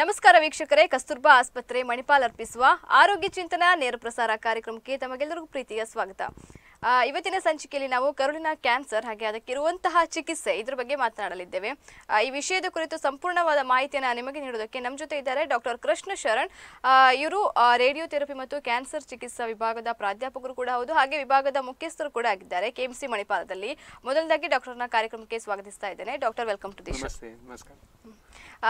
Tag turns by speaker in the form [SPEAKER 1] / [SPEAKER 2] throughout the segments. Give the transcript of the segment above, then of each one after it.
[SPEAKER 1] ನಮಸ್ಕಾರ ವೀಕ್ಷಕರೇ ಕಸ್ತೂರ್ಬಾ ಆಸ್ಪತ್ರೆ ಮಣಿಪಾಲ್ ಅರ್ಪಿಸುವ ಆರೋಗ್ಯ ಚಿಂತನ ನೇರ ಪ್ರಸಾರ ಕಾರ್ಯಕ್ರಮಕ್ಕೆ ತಮಗೆಲ್ಲರಿಗೂ ಪ್ರೀತಿಯ ಸ್ವಾಗತ ಇವತ್ತಿನ ಸಂಚಿಕೆಯಲ್ಲಿ ನಾವು ಕರುಳಿನ ಕ್ಯಾನ್ಸರ್ ಹಾಗೆ ಅದಕ್ಕೆ ಇರುವಂತಹ ಚಿಕಿತ್ಸೆ ಇದ್ರ ಬಗ್ಗೆ ಮಾತನಾಡಲಿದ್ದೇವೆ ಈ ವಿಷಯದ ಕುರಿತು ಸಂಪೂರ್ಣವಾದ ಮಾಹಿತಿಯನ್ನು ನಿಮಗೆ ನೀಡೋದಕ್ಕೆ ನಮ್ಮ ಜೊತೆ ಇದ್ದಾರೆ ಡಾಕ್ಟರ್ ಕೃಷ್ಣ ಶರಣ್ ಇವರು ರೇಡಿಯೋ ಥೆರಪಿ ಮತ್ತು ಕ್ಯಾನ್ಸರ್ ಚಿಕಿತ್ಸಾ ವಿಭಾಗದ ಪ್ರಾಧ್ಯಾಪಕರು ಕೂಡ ಹೌದು ಹಾಗೆ ವಿಭಾಗದ ಮುಖ್ಯಸ್ಥರು ಕೂಡ ಆಗಿದ್ದಾರೆ ಕೆಎಂಸಿ ಮಣಿಪಾಲದಲ್ಲಿ ಮೊದಲದಾಗಿ ಡಾಕ್ಟರ್ನ ಕಾರ್ಯಕ್ರಮಕ್ಕೆ ಸ್ವಾಗತಿಸ್ತಾ ಇದ್ದೇನೆ ಡಾಕ್ಟರ್ ವೆಲ್ಕಮ್ ಟು
[SPEAKER 2] ದಿಶ್ ನಮಸ್ಕಾರ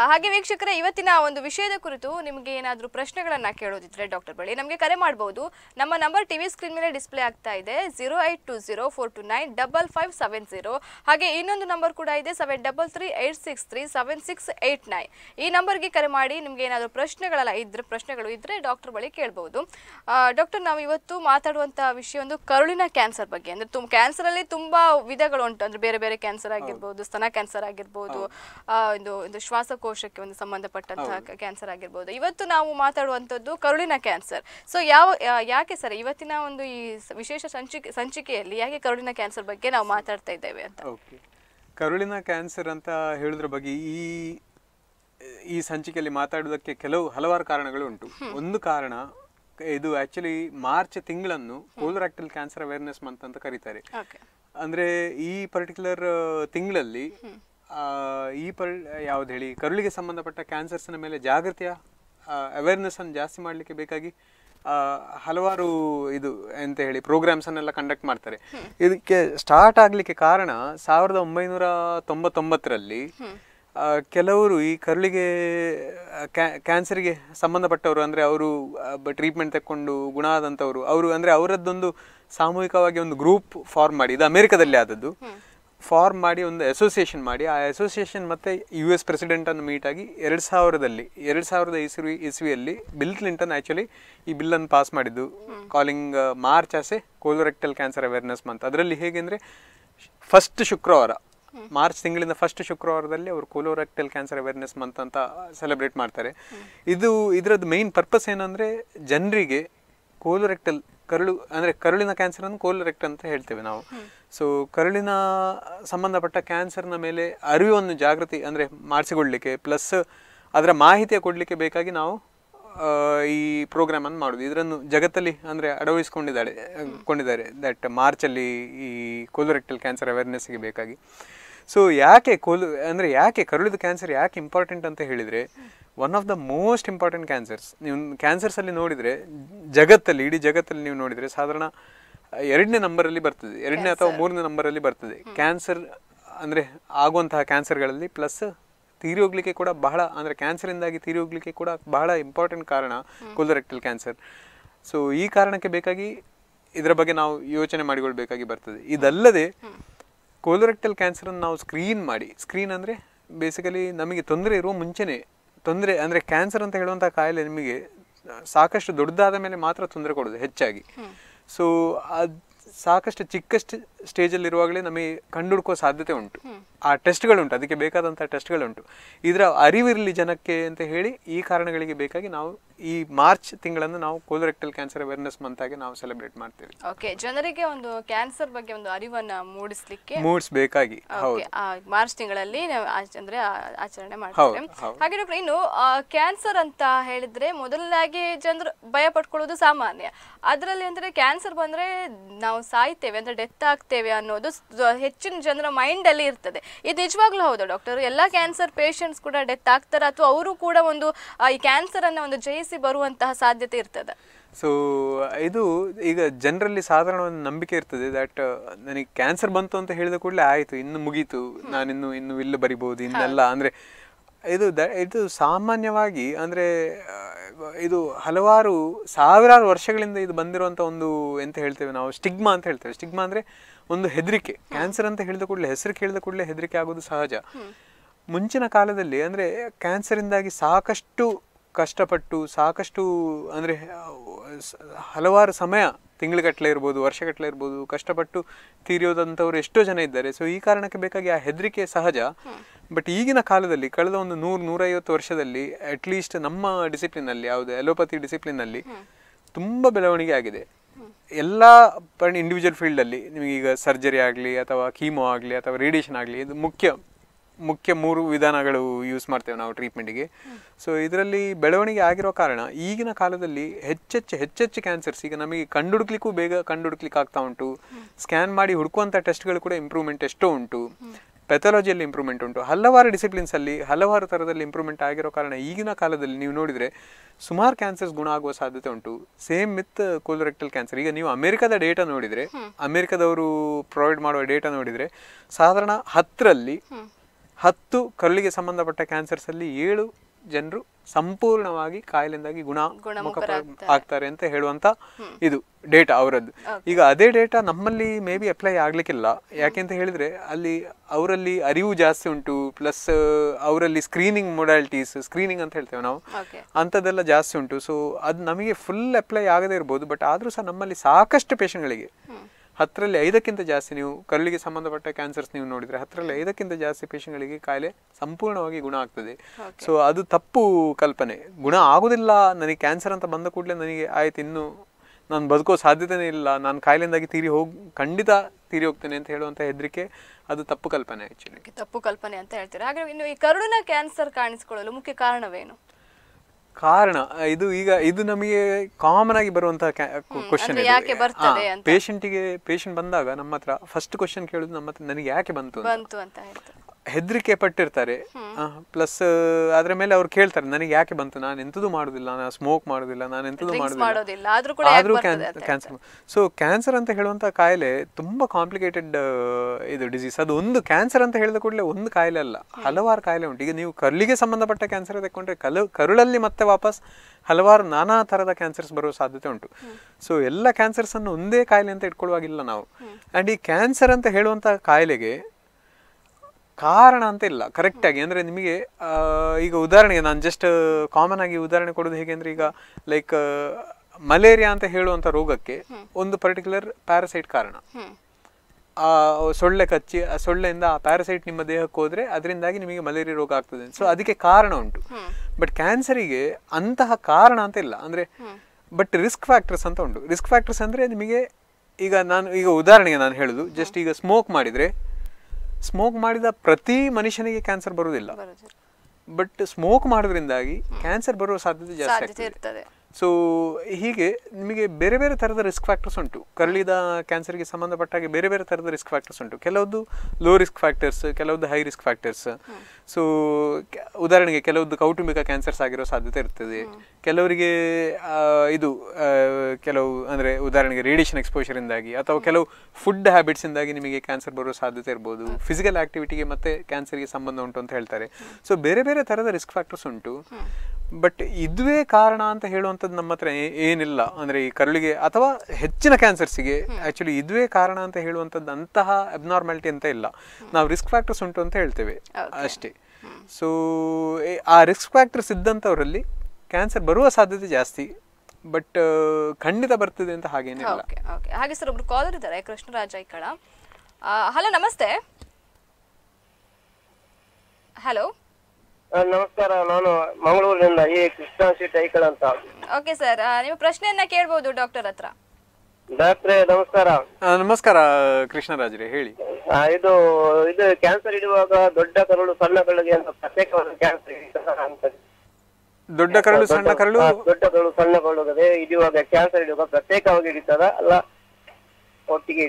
[SPEAKER 1] ಹಾಗೆ ವೀಕ್ಷಕರೇ ಇವತ್ತಿನ ಒಂದು ವಿಷಯದ ಕುರಿತು ನಿಮಗೆ ಏನಾದರೂ ಪ್ರಶ್ನೆಗಳನ್ನು ಕೇಳೋದಿದ್ರೆ ಡಾಕ್ಟರ್ ಬಳಿ ನಮಗೆ ಕರೆ ಮಾಡಬಹುದು ನಮ್ಮ ನಂಬರ್ ಟಿವಿ ಸ್ಕ್ರೀನ್ ಮೇಲೆ ಡಿಸ್ಪ್ಲೇ ಆಗ್ತಾ ಇದೆ zero eight two zero four two nine double five seven zero ಹಾಗೆ ಇನ್ನೊಂದು ನಂಬರ್ ಕೂಡ ಇದೆ seven double three eight six three seven six eight nine ಈ ನಂಬರ್ಗೆ ಕರೆ ಮಾಡಿ ನಿಮಗೆ ಏನಾದರೂ ಪ್ರಶ್ನೆಗಳೆಲ್ಲ ಇದ್ರೆ ಪ್ರಶ್ನೆಗಳು ಇದ್ದರೆ ಡಾಕ್ಟರ್ ಬಳಿ ಕೇಳಬಹುದು ಡಾಕ್ಟರ್ ನಾವು ಇವತ್ತು ಮಾತಾಡುವಂಥ ವಿಷಯ ಒಂದು ಕರುಳಿನ ಕ್ಯಾನ್ಸರ್ ಬಗ್ಗೆ ಅಂದರೆ ತುಂಬ ಕ್ಯಾನ್ಸರಲ್ಲಿ ತುಂಬ ವಿಧಗಳು ಉಂಟು ಅಂದರೆ ಬೇರೆ ಬೇರೆ ಕ್ಯಾನ್ಸರ್ ಆಗಿರ್ಬೋದು ಸ್ತನ ಕ್ಯಾನ್ಸರ್ ಆಗಿರ್ಬೋದು ಇದು ಒಂದು ಶ್ವಾಸಕೋಶಕ್ಕೆ ಒಂದು ಸಂಬಂಧಪಟ್ಟಂತಹ ಕ್ಯಾನ್ಸರ್ ಆಗಿರ್ಬೋದು ಇವತ್ತು ನಾವು ಮಾತಾಡುವಂಥದ್ದು ಕರುಳಿನ ಕ್ಯಾನ್ಸರ್ ಸೊ ಯಾವ ಯಾಕೆ ಸರ್ ಇವತ್ತಿನ ಒಂದು ಈ ವಿಶೇಷ ಸಂಚಿಕೆ ಸಂಚಿಕೆಯಲ್ಲಿ ಯಾಕೆ ಕರುಳಿನ ಕ್ಯಾನ್ಸರ್ ಬಗ್ಗೆ ನಾವು ಮಾತಾಡ್ತಾ ಇದ್ದೇವೆ
[SPEAKER 3] ಅಂತ ಕರುಳಿನ ಕ್ಯಾನ್ಸರ್ ಅಂತ ಹೇಳಿದ್ರ ಬಗ್ಗೆ ಈ ಈ ಸಂಚಿಕೆಯಲ್ಲಿ ಮಾತಾಡುವುದಕ್ಕೆ ಕೆಲವು ಹಲವಾರು ಕಾರಣಗಳು ಉಂಟು ಒಂದು ಕಾರಣ ಇದು ಆಕ್ಚುಲಿ ಮಾರ್ಚ್ ತಿಂಗಳನ್ನು ಕೋಲರಾಕ್ಟಲ್ ಕ್ಯಾನ್ಸರ್ ಅವೇರ್ನೆಸ್ ಮಂತ್ ಅಂತ ಕರೀತಾರೆ ಅಂದ್ರೆ ಈ ಪರ್ಟಿಕ್ಯುಲರ್ ತಿಂಗಳಲ್ಲಿ ಈ ಪರ್ ಯಾವ್ದು ಹೇಳಿ ಕರುಳಿಗೆ ಸಂಬಂಧಪಟ್ಟ ಕ್ಯಾನ್ಸರ್ಸ್ನ ಮೇಲೆ ಜಾಗೃತಿಯ ಅನ್ನು ಜಾಸ್ತಿ ಮಾಡಲಿಕ್ಕೆ ಬೇಕಾಗಿ ಹಲವಾರು ಇದು ಎಂತ ಹೇಳಿ ಪ್ರೋಗ್ರಾಮ್ಸನ್ನೆಲ್ಲ ಕಂಡಕ್ಟ್ ಮಾಡ್ತಾರೆ ಇದಕ್ಕೆ ಸ್ಟಾರ್ಟ್ ಆಗಲಿಕ್ಕೆ ಕಾರಣ ಸಾವಿರದ ಒಂಬೈನೂರ ತೊಂಬತ್ತೊಂಬತ್ತರಲ್ಲಿ ಕೆಲವರು ಈ ಕರುಳಿಗೆ ಕ್ಯಾನ್ಸರ್ಗೆ ಸಂಬಂಧಪಟ್ಟವರು ಅಂದರೆ ಅವರು ಟ್ರೀಟ್ಮೆಂಟ್ ತಕೊಂಡು ಗುಣ ಆದಂಥವರು ಅವರು ಅಂದರೆ ಅವರದ್ದೊಂದು ಸಾಮೂಹಿಕವಾಗಿ ಒಂದು ಗ್ರೂಪ್ ಫಾರ್ಮ್ ಮಾಡಿ ಇದು ಅಮೆರಿಕದಲ್ಲಿ ಆದದ್ದು ಫಾರ್ಮ್ ಮಾಡಿ ಒಂದು ಅಸೋಸಿಯೇಷನ್ ಮಾಡಿ ಆ ಅಸೋಸಿಯೇಷನ್ ಮತ್ತು ಯು ಎಸ್ ಪ್ರೆಸಿಡೆಂಟನ್ನು ಆಗಿ ಎರಡು ಸಾವಿರದಲ್ಲಿ ಎರಡು ಸಾವಿರದ ಇಸ್ವಿ ಇಸ್ವಿಯಲ್ಲಿ ಬಿಲ್ ಕ್ಲಿಂಟನ್ ಆ್ಯಕ್ಚುಲಿ ಈ ಬಿಲ್ಲನ್ನು ಪಾಸ್ ಮಾಡಿದ್ದು ಕಾಲಿಂಗ್ ಮಾರ್ಚ್ ಆಸೆ ಕೋಲೋರೆಕ್ಟಲ್ ಕ್ಯಾನ್ಸರ್ ಅವೇರ್ನೆಸ್ ಮಂತ್ ಅದರಲ್ಲಿ ಹೇಗೆ ಅಂದರೆ ಫಸ್ಟ್ ಶುಕ್ರವಾರ ಮಾರ್ಚ್ ತಿಂಗಳಿಂದ ಫಸ್ಟ್ ಶುಕ್ರವಾರದಲ್ಲಿ ಅವರು ಕೋಲೋರೆಕ್ಟಲ್ ಕ್ಯಾನ್ಸರ್ ಅವೇರ್ನೆಸ್ ಮಂತ್ ಅಂತ ಸೆಲೆಬ್ರೇಟ್ ಮಾಡ್ತಾರೆ ಇದು ಇದರದ್ದು ಮೇಯ್ನ್ ಪರ್ಪಸ್ ಏನಂದರೆ ಜನರಿಗೆ ಕೋಲೋರೆಕ್ಟಲ್ ಕರುಳು ಅಂದರೆ ಕರುಳಿನ ಕ್ಯಾನ್ಸರನ್ನು ಕೋಲರೆಕ್ಟ್ ಅಂತ ಹೇಳ್ತೇವೆ ನಾವು ಸೊ ಕರುಳಿನ ಸಂಬಂಧಪಟ್ಟ ಕ್ಯಾನ್ಸರ್ನ ಮೇಲೆ ಅರಿವನ್ನು ಜಾಗೃತಿ ಅಂದರೆ ಮಾಡಿಸಿಕೊಳ್ಳಲಿಕ್ಕೆ ಪ್ಲಸ್ ಅದರ ಮಾಹಿತಿಯ ಕೊಡಲಿಕ್ಕೆ ಬೇಕಾಗಿ ನಾವು ಈ ಪ್ರೋಗ್ರಾಮನ್ನು ಮಾಡೋದು ಇದರನ್ನು ಜಗತ್ತಲ್ಲಿ ಅಂದರೆ ಅಳವಡಿಸ್ಕೊಂಡಿದ್ದಾರೆ ಕೊಂಡಿದ್ದಾರೆ ದಟ್ ಮಾರ್ಚಲ್ಲಿ ಈ ಕೋಲರೆಕ್ಟಲ್ ಕ್ಯಾನ್ಸರ್ ಅವೇರ್ನೆಸ್ಗೆ ಬೇಕಾಗಿ ಸೊ ಯಾಕೆ ಕೋಲು ಅಂದರೆ ಯಾಕೆ ಕರುಳಿದ ಕ್ಯಾನ್ಸರ್ ಯಾಕೆ ಇಂಪಾರ್ಟೆಂಟ್ ಅಂತ ಹೇಳಿದರೆ one of the most important cancers ನೀವು ಕ್ಯಾನ್ಸರ್ಸಲ್ಲಿ ನೋಡಿದರೆ ಜಗತ್ತಲ್ಲಿ ಇಡೀ ಜಗತ್ತಲ್ಲಿ ನೀವು ನೋಡಿದರೆ ಸಾಧಾರಣ ಎರಡನೇ ನಂಬರಲ್ಲಿ ಬರ್ತದೆ ಎರಡನೇ ಅಥವಾ ಮೂರನೇ ನಂಬರಲ್ಲಿ ಬರ್ತದೆ ಕ್ಯಾನ್ಸರ್ ಅಂದರೆ ಆಗುವಂತಹ ಕ್ಯಾನ್ಸರ್ಗಳಲ್ಲಿ ಪ್ಲಸ್ ತೀರಿ ಹೋಗ್ಲಿಕ್ಕೆ ಕೂಡ ಬಹಳ ಅಂದರೆ ಕ್ಯಾನ್ಸರಿಂದಾಗಿ ತೀರಿ ಹೋಗ್ಲಿಕ್ಕೆ ಕೂಡ ಬಹಳ ಇಂಪಾರ್ಟೆಂಟ್ ಕಾರಣ ಕೊಲರೆಕ್ಟಲ್ ಕ್ಯಾನ್ಸರ್ ಸೊ ಈ ಕಾರಣಕ್ಕೆ ಬೇಕಾಗಿ ಇದರ ಬಗ್ಗೆ ನಾವು ಯೋಚನೆ ಮಾಡಿಕೊಳ್ಬೇಕಾಗಿ ಬರ್ತದೆ ಇದಲ್ಲದೆ ಕೋಲೊರೆಕ್ಟಲ್ ಕ್ಯಾನ್ಸರನ್ನು ನಾವು ಸ್ಕ್ರೀನ್ ಮಾಡಿ ಸ್ಕ್ರೀನ್ ಅಂದರೆ ಬೇಸಿಕಲಿ ನಮಗೆ ತೊಂದರೆ ಇರುವ ಮುಂಚೆನೇ ತೊಂದರೆ ಅಂದರೆ ಕ್ಯಾನ್ಸರ್ ಅಂತ ಹೇಳುವಂಥ ಕಾಯಿಲೆ ನಿಮಗೆ ಸಾಕಷ್ಟು ದೊಡ್ಡದಾದ ಮೇಲೆ ಮಾತ್ರ ತೊಂದರೆ ಕೊಡೋದು ಹೆಚ್ಚಾಗಿ ಸೊ ಅದು ಸಾಕಷ್ಟು ಚಿಕ್ಕಷ್ಟು ಸ್ಟೇಜಲ್ಲಿರುವಾಗಲೇ ನಮಗೆ ಕಂಡುಹುಡುಕೋ ಸಾಧ್ಯತೆ ಉಂಟು ಆ ಟೆಸ್ಟ್ಗಳುಂಟು ಅದಕ್ಕೆ ಬೇಕಾದಂಥ ಟೆಸ್ಟ್ಗಳುಂಟು ಇದರ ಅರಿವಿರಲಿ ಜನಕ್ಕೆ ಅಂತ ಹೇಳಿ ಈ ಕಾರಣಗಳಿಗೆ ಬೇಕಾಗಿ ನಾವು ಈ ಮಾರ್ಚ್ ತಿಂಗಳನ್ನು ನಾವು ಕೋಲರೆಕ್ಟಲ್ ಕ್ಯಾನ್ಸರ್ ಅವೇರ್ನೆಸ್ ಮಂತ್ ಆಗಿ ನಾವು ಸೆಲೆಬ್ರೇಟ್ ಮಾಡ್ತೀವಿ
[SPEAKER 1] ಓಕೆ ಜನರಿಗೆ ಒಂದು ಕ್ಯಾನ್ಸರ್ ಬಗ್ಗೆ ಒಂದು ಅರಿವನ್ನ ಮೂಡಿಸ್ಲಿಕ್ಕೆ
[SPEAKER 3] ಮೂಡಿಸಬೇಕಾಗಿ
[SPEAKER 1] ಮಾರ್ಚ್ ತಿಂಗಳಲ್ಲಿ ಅಂದ್ರೆ ಆಚರಣೆ ಮಾಡ್ತೇವೆ ಹಾಗೆ ಡಾಕ್ಟರ್ ಇನ್ನು ಕ್ಯಾನ್ಸರ್ ಅಂತ ಹೇಳಿದ್ರೆ ಮೊದಲನಾಗಿ ಜನರು ಭಯ ಪಡ್ಕೊಳ್ಳೋದು ಸಾಮಾನ್ಯ ಅದರಲ್ಲಿ ಅಂದ್ರೆ ಕ್ಯಾನ್ಸರ್ ಬಂದ್ರೆ ನಾವು ಸಾಯ್ತೇವೆ ಅಂದ್ರೆ ಡೆತ್ ಆಗ್ತೇವೆ ಅನ್ನೋದು ಹೆಚ್ಚಿನ ಜನರ ಮೈಂಡ್ ಅಲ್ಲಿ ಇರ್ತದೆ ಇದು ನಿಜವಾಗ್ಲೂ ಹೌದಾ ಡಾಕ್ಟರ್ ಎಲ್ಲಾ ಕ್ಯಾನ್ಸರ್ ಪೇಷಂಟ್ಸ್ ಕೂಡ ಡೆತ್ ಆಗ್ತಾರೆ ಅಥವಾ ಅವರು ಕೂಡ ಒಂದು ಈ ಕ್ಯಾನ್ಸರ್ ಅನ್ನ ಒಂದು ಜಯ ಬರುವಂತಹ ಸಾಧ್ಯತೆ ಇರ್ತದೆ
[SPEAKER 3] ಸೊ ಇದು ಈಗ ಜನರಲ್ಲಿ ಸಾಧಾರಣ ಒಂದು ನಂಬಿಕೆ ಇರ್ತದೆ ದಟ್ uh, ನನಗೆ ಕ್ಯಾನ್ಸರ್ ಬಂತು ಅಂತ ಹೇಳಿದ ಕೂಡಲೇ ಆಯಿತು ಇನ್ನು ಮುಗೀತು ನಾನಿನ್ನು ಇನ್ನು ಇಲ್ಲಿ ಬರಿಬೋದು ಇನ್ನೆಲ್ಲ ಅಂದರೆ ಇದು ದ ಇದು ಸಾಮಾನ್ಯವಾಗಿ ಅಂದರೆ ಇದು ಹಲವಾರು ಸಾವಿರಾರು ವರ್ಷಗಳಿಂದ ಇದು ಬಂದಿರುವಂಥ ಒಂದು ಎಂತ ಹೇಳ್ತೇವೆ ನಾವು ಸ್ಟಿಗ್ಮಾ ಅಂತ ಹೇಳ್ತೇವೆ ಸ್ಟಿಗ್ಮಾ ಅಂದರೆ ಒಂದು ಹೆದರಿಕೆ ಕ್ಯಾನ್ಸರ್ ಅಂತ ಹೇಳಿದ ಕೂಡಲೇ ಹೆಸರು ಕೇಳಿದ ಕೂಡಲೇ ಹೆದರಿಕೆ ಆಗೋದು ಸಹಜ ಮುಂಚಿನ ಕಾಲದಲ್ಲಿ ಅಂದರೆ ಕ್ಯಾನ್ಸರಿಂದಾಗಿ ಸಾಕಷ್ಟು ಕಷ್ಟಪಟ್ಟು ಸಾಕಷ್ಟು ಅಂದರೆ ಹಲವಾರು ಸಮಯ ತಿಂಗಳುಗಟ್ಟಲೆ ಇರ್ಬೋದು ವರ್ಷಗಟ್ಟಲೆ ಇರ್ಬೋದು ಕಷ್ಟಪಟ್ಟು ತೀರಿಯೋದಂಥವ್ರು ಎಷ್ಟೋ ಜನ ಇದ್ದಾರೆ ಸೊ ಈ ಕಾರಣಕ್ಕೆ ಬೇಕಾಗಿ ಆ ಹೆದರಿಕೆ ಸಹಜ ಬಟ್ ಈಗಿನ ಕಾಲದಲ್ಲಿ ಕಳೆದ ಒಂದು ನೂರು ನೂರೈವತ್ತು ವರ್ಷದಲ್ಲಿ ಅಟ್ಲೀಸ್ಟ್ ನಮ್ಮ ಡಿಸಿಪ್ಲಿನಲ್ಲಿ ಯಾವುದು ಅಲೋಪತಿ ಡಿಸಿಪ್ಲಿನಲ್ಲಿ ತುಂಬ ಬೆಳವಣಿಗೆ ಆಗಿದೆ ಎಲ್ಲ ಇಂಡಿವಿಜುವಲ್ ಫೀಲ್ಡಲ್ಲಿ ನಿಮಗೀಗ ಸರ್ಜರಿ ಆಗಲಿ ಅಥವಾ ಕೀಮೋ ಆಗಲಿ ಅಥವಾ ರೇಡಿಯೇಷನ್ ಆಗಲಿ ಇದು ಮುಖ್ಯ ಮುಖ್ಯ ಮೂರು ವಿಧಾನಗಳು ಯೂಸ್ ಮಾಡ್ತೇವೆ ನಾವು ಟ್ರೀಟ್ಮೆಂಟಿಗೆ ಸೊ ಇದರಲ್ಲಿ ಬೆಳವಣಿಗೆ ಆಗಿರೋ ಕಾರಣ ಈಗಿನ ಕಾಲದಲ್ಲಿ ಹೆಚ್ಚೆಚ್ಚು ಹೆಚ್ಚೆಚ್ಚು ಕ್ಯಾನ್ಸರ್ಸ್ ಈಗ ನಮಗೆ ಕಂಡು ಕಂಡುಹುಡ್ಲಿಕ್ಕೂ ಬೇಗ ಕಂಡು ಆಗ್ತಾ ಉಂಟು ಸ್ಕ್ಯಾನ್ ಮಾಡಿ ಹುಡುಕುವಂಥ ಟೆಸ್ಟ್ಗಳು ಕೂಡ ಇಂಪ್ರೂವ್ಮೆಂಟ್ ಎಷ್ಟೋ ಉಂಟು ಪೆಥಾಲಜಿಯಲ್ಲಿ ಇಂಪ್ರೂವ್ಮೆಂಟ್ ಉಂಟು ಹಲವಾರು ಡಿಸಿಪ್ಲಿನ್ಸಲ್ಲಿ ಹಲವಾರು ಥರದಲ್ಲಿ ಇಂಪ್ರೂವ್ಮೆಂಟ್ ಆಗಿರೋ ಕಾರಣ ಈಗಿನ ಕಾಲದಲ್ಲಿ ನೀವು ನೋಡಿದರೆ ಸುಮಾರು ಕ್ಯಾನ್ಸರ್ಸ್ ಗುಣ ಆಗುವ ಸಾಧ್ಯತೆ ಉಂಟು ಸೇಮ್ ವಿತ್ ಕೋಲೊರೆಕ್ಟಲ್ ಕ್ಯಾನ್ಸರ್ ಈಗ ನೀವು ಅಮೆರಿಕದ ಡೇಟಾ ನೋಡಿದರೆ ಅಮೆರಿಕದವರು ಪ್ರೊವೈಡ್ ಮಾಡುವ ಡೇಟಾ ನೋಡಿದರೆ ಸಾಧಾರಣ ಹತ್ತರಲ್ಲಿ ಹತ್ತು ಕರುಳಿಗೆ ಸಂಬಂಧಪಟ್ಟ ಕ್ಯಾನ್ಸರ್ಸಲ್ಲಿ ಏಳು ಜನರು ಸಂಪೂರ್ಣವಾಗಿ ಕಾಯಿಲೆಯಿಂದಾಗಿ ಗುಣ ಆಗ್ತಾರೆ ಅಂತ ಹೇಳುವಂತ ಇದು ಡೇಟಾ ಅವರದ್ದು ಈಗ ಅದೇ ಡೇಟಾ ನಮ್ಮಲ್ಲಿ ಮೇ ಬಿ ಅಪ್ಲೈ ಆಗ್ಲಿಕ್ಕಿಲ್ಲ ಯಾಕೆ ಅಂತ ಹೇಳಿದ್ರೆ ಅಲ್ಲಿ ಅವರಲ್ಲಿ ಅರಿವು ಜಾಸ್ತಿ ಉಂಟು ಪ್ಲಸ್ ಅವರಲ್ಲಿ ಸ್ಕ್ರೀನಿಂಗ್ ಮೊಡಾಲಿಟೀಸ್ ಸ್ಕ್ರೀನಿಂಗ್ ಅಂತ ಹೇಳ್ತೇವೆ ನಾವು ಅಂಥದ್ದೆಲ್ಲ ಜಾಸ್ತಿ ಉಂಟು ಸೊ ಅದು ನಮಗೆ ಫುಲ್ ಅಪ್ಲೈ ಆಗದೇ ಇರ್ಬೋದು ಬಟ್ ಆದರೂ ಸಹ ನಮ್ಮಲ್ಲಿ ಸಾಕಷ್ಟು ಪೇಷಂಟ್ಗಳಿಗೆ ಹತ್ತರಲ್ಲಿ ಐದಕ್ಕಿಂತ ಜಾಸ್ತಿ ನೀವು ಕರುಳಿಗೆ ಸಂಬಂಧಪಟ್ಟ ಕ್ಯಾನ್ಸರ್ಸ್ ನೀವು ನೋಡಿದರೆ ಹತ್ತರಲ್ಲಿ ಐದಕ್ಕಿಂತ ಜಾಸ್ತಿ ಪೇಷಂಟ್ಗಳಿಗೆ ಕಾಯಿಲೆ ಸಂಪೂರ್ಣವಾಗಿ ಗುಣ ಆಗ್ತದೆ ಸೊ ಅದು ತಪ್ಪು ಕಲ್ಪನೆ ಗುಣ ಆಗೋದಿಲ್ಲ ನನಗೆ ಕ್ಯಾನ್ಸರ್ ಅಂತ ಬಂದ ಕೂಡಲೇ ನನಗೆ ಆಯ್ತು ಇನ್ನು ನಾನು ಬದುಕೋ ಸಾಧ್ಯತೆನೇ ಇಲ್ಲ ನಾನು ಕಾಯಿಲೆಯಿಂದಾಗಿ ತೀರಿ ಹೋಗಿ ಖಂಡಿತ ತೀರಿ ಹೋಗ್ತೇನೆ ಅಂತ ಹೇಳುವಂಥ ಹೆದರಿಕೆ ಅದು ತಪ್ಪು ಕಲ್ಪನೆ ಆ್ಯಕ್ಚುಲಿ
[SPEAKER 1] ತಪ್ಪು ಕಲ್ಪನೆ ಅಂತ ಹೇಳ್ತೀರಾ ಹಾಗೆ ಇನ್ನು ಈ ಕರುಳಿನ ಕ್ಯಾನ್ಸರ್ ಕಾಣಿಸಿಕೊಳ್ಳಲು ಮುಖ್ಯ ಕಾರಣವೇನು
[SPEAKER 3] ಕಾರಣ ಇದು ಈಗ ಇದು ನಮಗೆ ಕಾಮನ್ ಆಗಿ ಬರುವಂತಹ ಕ್ವಶನ್ ಪೇಶೆಂಟ್ಗೆ ಪೇಷಂಟ್ ಬಂದಾಗ ನಮ್ಮ ಹತ್ರ ಫಸ್ಟ್ ಕ್ವಶನ್ ಕೇಳುದು ನಮ್ಮ ಹತ್ರ ನನಗೆ ಯಾಕೆ ಬಂತು ಅಂತ ಹೆದರಿಕೆ ಪಟ್ಟಿರ್ತಾರೆ ಪ್ಲಸ್ ಅದರ ಮೇಲೆ ಅವ್ರು ಕೇಳ್ತಾರೆ ನನಗೆ ಯಾಕೆ ಬಂತು ನಾನು ಎಂಥದ್ದು ಮಾಡುದಿಲ್ಲ ನಾನು ಸ್ಮೋಕ್ ಮಾಡುದಿಲ್ಲ ನಾನು ಎಂತದೂ ಮಾಡುದಿಲ್ಲ
[SPEAKER 1] ಆದ್ರೂ ಕ್ಯಾನ್ಸರ್
[SPEAKER 3] ಸೊ ಕ್ಯಾನ್ಸರ್ ಅಂತ ಹೇಳುವಂಥ ಕಾಯಿಲೆ ತುಂಬಾ ಕಾಂಪ್ಲಿಕೇಟೆಡ್ ಇದು ಡಿಸೀಸ್ ಅದು ಒಂದು ಕ್ಯಾನ್ಸರ್ ಅಂತ ಹೇಳಿದ ಕೂಡಲೇ ಒಂದು ಕಾಯಿಲೆ ಅಲ್ಲ ಹಲವಾರು ಕಾಯಿಲೆ ಉಂಟು ಈಗ ನೀವು ಕರುಳಿಗೆ ಸಂಬಂಧಪಟ್ಟ ಕ್ಯಾನ್ಸರ್ ತೆಕ್ಕೊಂಡ್ರೆ ಕಲು ಕರುಳಲ್ಲಿ ಮತ್ತೆ ವಾಪಸ್ ಹಲವಾರು ನಾನಾ ಥರದ ಕ್ಯಾನ್ಸರ್ಸ್ ಬರುವ ಸಾಧ್ಯತೆ ಉಂಟು ಸೊ ಎಲ್ಲ ಅನ್ನು ಒಂದೇ ಕಾಯಿಲೆ ಅಂತ ಇಟ್ಕೊಳ್ಳುವಾಗಿಲ್ಲ ನಾವು ಆ್ಯಂಡ್ ಈ ಕ್ಯಾನ್ಸರ್ ಅಂತ ಹೇಳುವಂಥ ಕಾಯಿಲೆಗೆ ಕಾರಣ ಅಂತ ಇಲ್ಲ ಕರೆಕ್ಟಾಗಿ ಅಂದರೆ ನಿಮಗೆ ಈಗ ಉದಾಹರಣೆಗೆ ನಾನು ಜಸ್ಟ್ ಕಾಮನ್ ಆಗಿ ಉದಾಹರಣೆ ಕೊಡೋದು ಹೇಗೆ ಅಂದರೆ ಈಗ ಲೈಕ್ ಮಲೇರಿಯಾ ಅಂತ ಹೇಳುವಂಥ ರೋಗಕ್ಕೆ ಒಂದು ಪರ್ಟಿಕ್ಯುಲರ್ ಪ್ಯಾರಸೈಟ್ ಕಾರಣ ಆ ಸೊಳ್ಳೆ ಕಚ್ಚಿ ಆ ಸೊಳ್ಳೆಯಿಂದ ಆ ಪ್ಯಾರಸೈಟ್ ನಿಮ್ಮ ದೇಹಕ್ಕೆ ಹೋದ್ರೆ ಅದರಿಂದಾಗಿ ನಿಮಗೆ ಮಲೇರಿಯಾ ರೋಗ ಆಗ್ತದೆ ಸೊ ಅದಕ್ಕೆ ಕಾರಣ ಉಂಟು ಬಟ್ ಕ್ಯಾನ್ಸರಿಗೆ ಅಂತಹ ಕಾರಣ ಅಂತ ಇಲ್ಲ ಅಂದರೆ ಬಟ್ ರಿಸ್ಕ್ ಫ್ಯಾಕ್ಟರ್ಸ್ ಅಂತ ಉಂಟು ರಿಸ್ಕ್ ಫ್ಯಾಕ್ಟರ್ಸ್ ಅಂದರೆ ನಿಮಗೆ ಈಗ ನಾನು ಈಗ ಉದಾಹರಣೆಗೆ ನಾನು ಹೇಳೋದು ಜಸ್ಟ್ ಈಗ ಸ್ಮೋಕ್ ಮಾಡಿದರೆ ಸ್ಮೋಕ್ ಮಾಡಿದ ಪ್ರತಿ ಮನುಷ್ಯನಿಗೆ ಕ್ಯಾನ್ಸರ್ ಬರುವುದಿಲ್ಲ ಬಟ್ ಸ್ಮೋಕ್ ಮಾಡೋದ್ರಿಂದಾಗಿ ಕ್ಯಾನ್ಸರ್ ಬರುವ ಸಾಧ್ಯತೆ ಜಾಸ್ತಿ ಇರ್ತದೆ ಸೊ ಹೀಗೆ ನಿಮಗೆ ಬೇರೆ ಬೇರೆ ಥರದ ರಿಸ್ಕ್ ಫ್ಯಾಕ್ಟರ್ಸ್ ಉಂಟು ಕರಳಿದ ಕ್ಯಾನ್ಸರ್ಗೆ ಸಂಬಂಧಪಟ್ಟ ಹಾಗೆ ಬೇರೆ ಬೇರೆ ಥರದ ರಿಸ್ಕ್ ಫ್ಯಾಕ್ಟರ್ಸ್ ಉಂಟು ಕೆಲವೊಂದು ಲೋ ರಿಸ್ಕ್ ಫ್ಯಾಕ್ಟರ್ಸ್ ಕೆಲವೊಂದು ಹೈ ರಿಸ್ಕ್ ಫ್ಯಾಕ್ಟರ್ಸ್ ಸೊ ಉದಾಹರಣೆಗೆ ಕೆಲವೊಂದು ಕೌಟುಂಬಿಕ ಕ್ಯಾನ್ಸರ್ಸ್ ಆಗಿರೋ ಸಾಧ್ಯತೆ ಇರ್ತದೆ ಕೆಲವರಿಗೆ ಇದು ಕೆಲವು ಅಂದರೆ ಉದಾಹರಣೆಗೆ ರೇಡಿಯೇಷನ್ ಎಕ್ಸ್ಪೋಷರಿಂದಾಗಿ ಅಥವಾ ಕೆಲವು ಫುಡ್ ಹ್ಯಾಬಿಟ್ಸಿಂದಾಗಿ ನಿಮಗೆ ಕ್ಯಾನ್ಸರ್ ಬರೋ ಸಾಧ್ಯತೆ ಇರ್ಬೋದು ಫಿಸಿಕಲ್ ಆ್ಯಕ್ಟಿವಿಟಿಗೆ ಮತ್ತೆ ಕ್ಯಾನ್ಸರ್ಗೆ ಸಂಬಂಧ ಉಂಟು ಅಂತ ಹೇಳ್ತಾರೆ ಸೊ ಬೇರೆ ಬೇರೆ ಥರದ ರಿಸ್ಕ್ ಫ್ಯಾಕ್ಟರ್ಸ್ ಉಂಟು ಬಟ್ ಇದುವೇ ಕಾರಣ ಅಂತ ಹೇಳುವಂಥ ಅನ್ನುವಂಥದ್ದು ನಮ್ಮ ಹತ್ರ ಏನಿಲ್ಲ ಅಂದ್ರೆ ಈ ಕರುಳಿಗೆ ಅಥವಾ ಹೆಚ್ಚಿನ ಕ್ಯಾನ್ಸರ್ಸಿಗೆ ಆ್ಯಕ್ಚುಲಿ ಇದುವೇ ಕಾರಣ ಅಂತ ಹೇಳುವಂಥದ್ದು ಅಂತಹ ಅಬ್ನಾರ್ಮಾಲಿಟಿ ಅಂತ ಇಲ್ಲ ನಾವು ರಿಸ್ಕ್ ಫ್ಯಾಕ್ಟರ್ಸ್ ಉಂಟು ಅಂತ ಹೇಳ್ತೇವೆ ಅಷ್ಟೇ ಸೊ ಆ ರಿಸ್ಕ್ ಫ್ಯಾಕ್ಟರ್ಸ್ ಇದ್ದಂಥವರಲ್ಲಿ ಕ್ಯಾನ್ಸರ್ ಬರುವ ಸಾಧ್ಯತೆ ಜಾಸ್ತಿ ಬಟ್ ಖಂಡಿತ ಬರ್ತದೆ ಅಂತ ಹಾಗೇನೆ
[SPEAKER 1] ಹಾಗೆ ಸರ್ ಒಬ್ರು ಕಾಲರ್ ಇದ್ದಾರೆ ಕೃಷ್ಣರಾಜ ಐಕಳ ಹಲೋ ನಮಸ್ತೆ ಹಲೋ
[SPEAKER 4] ನಮಸ್ಕಾರ ನಾನು ಮಂಗಳೂರಿನಿಂದ ಕೃಷ್ಣ ಶ್ರೀ ಟೈಕಲ್ ಅಂತ
[SPEAKER 1] ಓಕೆ ಸರ್ ನಿಮ್ಮ ಪ್ರಶ್ನೆಯನ್ನ ಕೇಳಬಹುದು ಡಾಕ್ಟರ್ ಹತ್ರ
[SPEAKER 3] ಡಾಕ್ಟರ್ ನಮಸ್ಕಾರ ನಮಸ್ಕಾರ ಕೃಷ್ಣರಾಜ್ರೆ ಹೇಳಿ
[SPEAKER 4] ಇದು ಇದು ಕ್ಯಾನ್ಸರ್ ಇಡುವಾಗ ದೊಡ್ಡ ಕರುಳು ಸಣ್ಣ ಕರುಳಿಗೆ ಅಂತ ಪ್ರತ್ಯೇಕವಾದ ಕ್ಯಾನ್ಸರ್
[SPEAKER 3] ದೊಡ್ಡ ಕರುಳು ಸಣ್ಣ
[SPEAKER 4] ಕರುಳು ದೊಡ್ಡ ಕರುಳು ಸಣ್ಣ ಕರುಳು ಇಡುವಾಗ ಕ್ಯಾನ್ಸರ್ ಇಡುವಾಗ ಪ್ರತ್ಯೇಕವಾಗಿ ಹಿಡಿತದ ಅಲ್ಲ ಒಟ್ಟಿಗೆ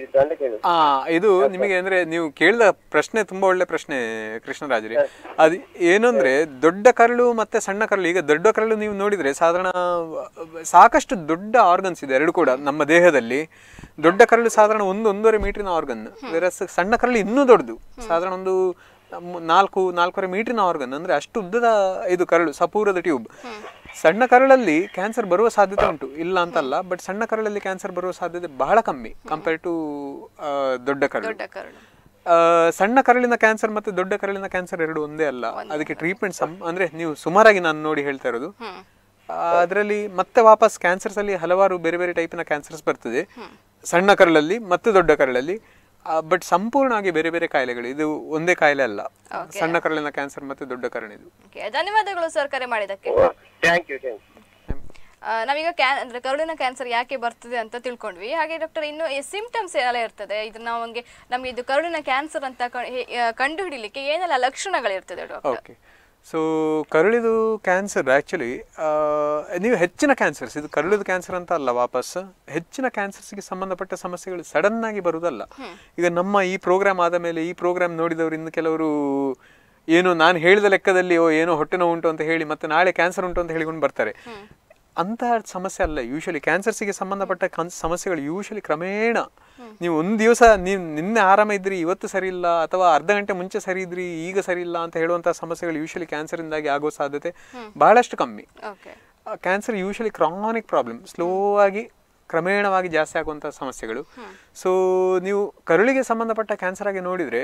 [SPEAKER 3] ಆ ಇದು ನಿಮಗೆ ಅಂದ್ರೆ ನೀವು ಕೇಳಿದ ಪ್ರಶ್ನೆ ತುಂಬಾ ಒಳ್ಳೆ ಪ್ರಶ್ನೆ ಕೃಷ್ಣರಾಜರಿ ಅದು ಏನಂದ್ರೆ ದೊಡ್ಡ ಕರಳು ಮತ್ತೆ ಸಣ್ಣ ಕರಳು ಈಗ ದೊಡ್ಡ ಕರಳು ನೀವು ನೋಡಿದ್ರೆ ಸಾಧಾರಣ ಸಾಕಷ್ಟು ದೊಡ್ಡ ಆರ್ಗನ್ಸ್ ಇದೆ ಎರಡು ಕೂಡ ನಮ್ಮ ದೇಹದಲ್ಲಿ ದೊಡ್ಡ ಕರಳು ಸಾಧಾರಣ ಒಂದು ಒಂದೂವರೆ ಮೀಟರ್ನ ಆರ್ಗನ್ ಸಣ್ಣ ಕರಳು ಇನ್ನೂ ದೊಡ್ಡದು ಸಾಧಾರಣ ಒಂದು ನಾಲ್ಕು ನಾಲ್ಕೂವರೆ ಮೀಟರ್ನ ಆರ್ಗನ್ ಅಂದ್ರೆ ಅಷ್ಟು ಉದ್ದದ ಇದು ಕರಳು ಸಪೂರದ ಟ್ಯೂಬ್ ಸಣ್ಣ ಕರಳಲ್ಲಿ ಕ್ಯಾನ್ಸರ್ ಬರುವ ಸಾಧ್ಯತೆ ಉಂಟು ಇಲ್ಲ ಅಂತಲ್ಲ ಬಟ್ ಸಣ್ಣ ಕರಳಲ್ಲಿ ಕ್ಯಾನ್ಸರ್ ಬರುವ ಸಾಧ್ಯತೆ ಬಹಳ ಕಮ್ಮಿ ಕಂಪೇರ್ ಟು ದೊಡ್ಡ ಕರಳು ಸಣ್ಣ ಕರಳಿನ ಕ್ಯಾನ್ಸರ್ ಮತ್ತೆ ದೊಡ್ಡ ಕರಳಿನ ಕ್ಯಾನ್ಸರ್ ಎರಡು ಒಂದೇ ಅಲ್ಲ ಅದಕ್ಕೆ ಟ್ರೀಟ್ಮೆಂಟ್ ಅಂದ್ರೆ ನೀವು ಸುಮಾರಾಗಿ ನಾನು ನೋಡಿ ಹೇಳ್ತಾ ಇರೋದು ಅದರಲ್ಲಿ ಮತ್ತೆ ವಾಪಸ್ ಕ್ಯಾನ್ಸರ್ಸ್ ಅಲ್ಲಿ ಹಲವಾರು ಬೇರೆ ಬೇರೆ ಟೈಪಿನ ಕ್ಯಾನ್ಸರ್ಸ್ ಬರ್ತದೆ ಸಣ್ಣ ಕರಳಲ್ಲಿ ಮತ್ತೆ ದೊಡ್ಡ ಕರಳಲ್ಲಿ ಬಟ್ ಸಂಪೂರ್ಣವಾಗಿ ಬೇರೆ ಬೇರೆ ಕಾಯಿಲೆಗಳು ಇದು ಒಂದೇ ಕಾಯಿಲೆ ಅಲ್ಲ ಸಣ್ಣ ಕರಳಿನ ಕ್ಯಾನ್ಸರ್ ಮತ್ತೆ ದೊಡ್ಡ ಕರಳಿ
[SPEAKER 1] ಧನ್ಯವಾದಗಳು ಸರ್ ಕರೆ ಮಾಡಿದಕ್ಕೆ oh, ನಾವೀಗ ಕ್ಯಾನ್ ಅಂದ್ರೆ ಕರುಳಿನ ಕ್ಯಾನ್ಸರ್ ಯಾಕೆ ಬರ್ತದೆ ಅಂತ ತಿಳ್ಕೊಂಡ್ವಿ ಹಾಗೆ ಡಾಕ್ಟರ್ ಇನ್ನು ಸಿಂಪ್ಟಮ್ಸ್ ಏನೆಲ್ಲ ಇರ್ತದೆ ಇದು ನಾವು ನಮಗೆ ಇದು ಕರುಳಿನ ಕ್ಯಾನ್ಸರ್ ಅಂತ ಕಂಡು ಹಿಡಿಲಿಕ್ಕೆ ಏನೆಲ್ಲ ಲಕ್ಷಣಗಳಿರ್ತದೆ ಡಾಕ್ಟರ್
[SPEAKER 3] ಸೊ ಕರುಳಿದು ಕ್ಯಾನ್ಸರ್ ಆ್ಯಕ್ಚುಲಿ ನೀವು ಹೆಚ್ಚಿನ ಕ್ಯಾನ್ಸರ್ಸ್ ಇದು ಕರುಳಿದು ಕ್ಯಾನ್ಸರ್ ಅಂತ ಅಲ್ಲ ವಾಪಸ್ ಹೆಚ್ಚಿನ ಕ್ಯಾನ್ಸರ್ಸ್ಗೆ ಸಂಬಂಧಪಟ್ಟ ಸಮಸ್ಯೆಗಳು ಸಡನ್ನಾಗಿ ಬರುವುದಲ್ಲ ಈಗ ನಮ್ಮ ಈ ಪ್ರೋಗ್ರಾಮ್ ಆದ ಮೇಲೆ ಈ ಪ್ರೋಗ್ರಾಮ್ ನೋಡಿದವರು ಇನ್ನು ಕೆಲವರು ಏನು ನಾನು ಹೇಳಿದ ಲೆಕ್ಕದಲ್ಲಿ ಓ ಏನೋ ಹೊಟ್ಟೆ ನೋವು ಉಂಟು ಅಂತ ಹೇಳಿ ಮತ್ತೆ ನಾಳೆ ಕ್ಯಾನ್ಸರ್ ಉಂಟು ಅಂತ ಹೇಳಿಕೊಂಡು ಬರ್ತಾರೆ ಅಂತಹ ಸಮಸ್ಯೆ ಅಲ್ಲ ಯೂಶಲಿ ಕ್ಯಾನ್ಸರ್ಸಿಗೆ ಸಂಬಂಧಪಟ್ಟ ಸಮಸ್ಯೆಗಳು ಯೂಶಲಿ ಕ್ರಮೇಣ ನೀವು ಒಂದು ದಿವಸ ನೀವು ನಿನ್ನೆ ಆರಾಮ ಇದ್ರಿ ಇವತ್ತು ಸರಿ ಇಲ್ಲ ಅಥವಾ ಅರ್ಧ ಗಂಟೆ ಮುಂಚೆ ಸರಿ ಇದ್ರಿ ಈಗ ಸರಿ ಇಲ್ಲ ಅಂತ ಹೇಳುವಂತಹ ಸಮಸ್ಯೆಗಳು ಯೂಶಲಿ ಕ್ಯಾನ್ಸರಿಂದಾಗಿ ಆಗೋ ಸಾಧ್ಯತೆ ಬಹಳಷ್ಟು ಕಮ್ಮಿ cancer usually chronic problem slow ಆಗಿ ಕ್ರಮೇಣವಾಗಿ ಜಾಸ್ತಿ ಆಗುವಂತಹ ಸಮಸ್ಯೆಗಳು ಸೊ ನೀವು ಕರುಳಿಗೆ ಸಂಬಂಧಪಟ್ಟ ಕ್ಯಾನ್ಸರ್ ಆಗಿ ನೋಡಿದರೆ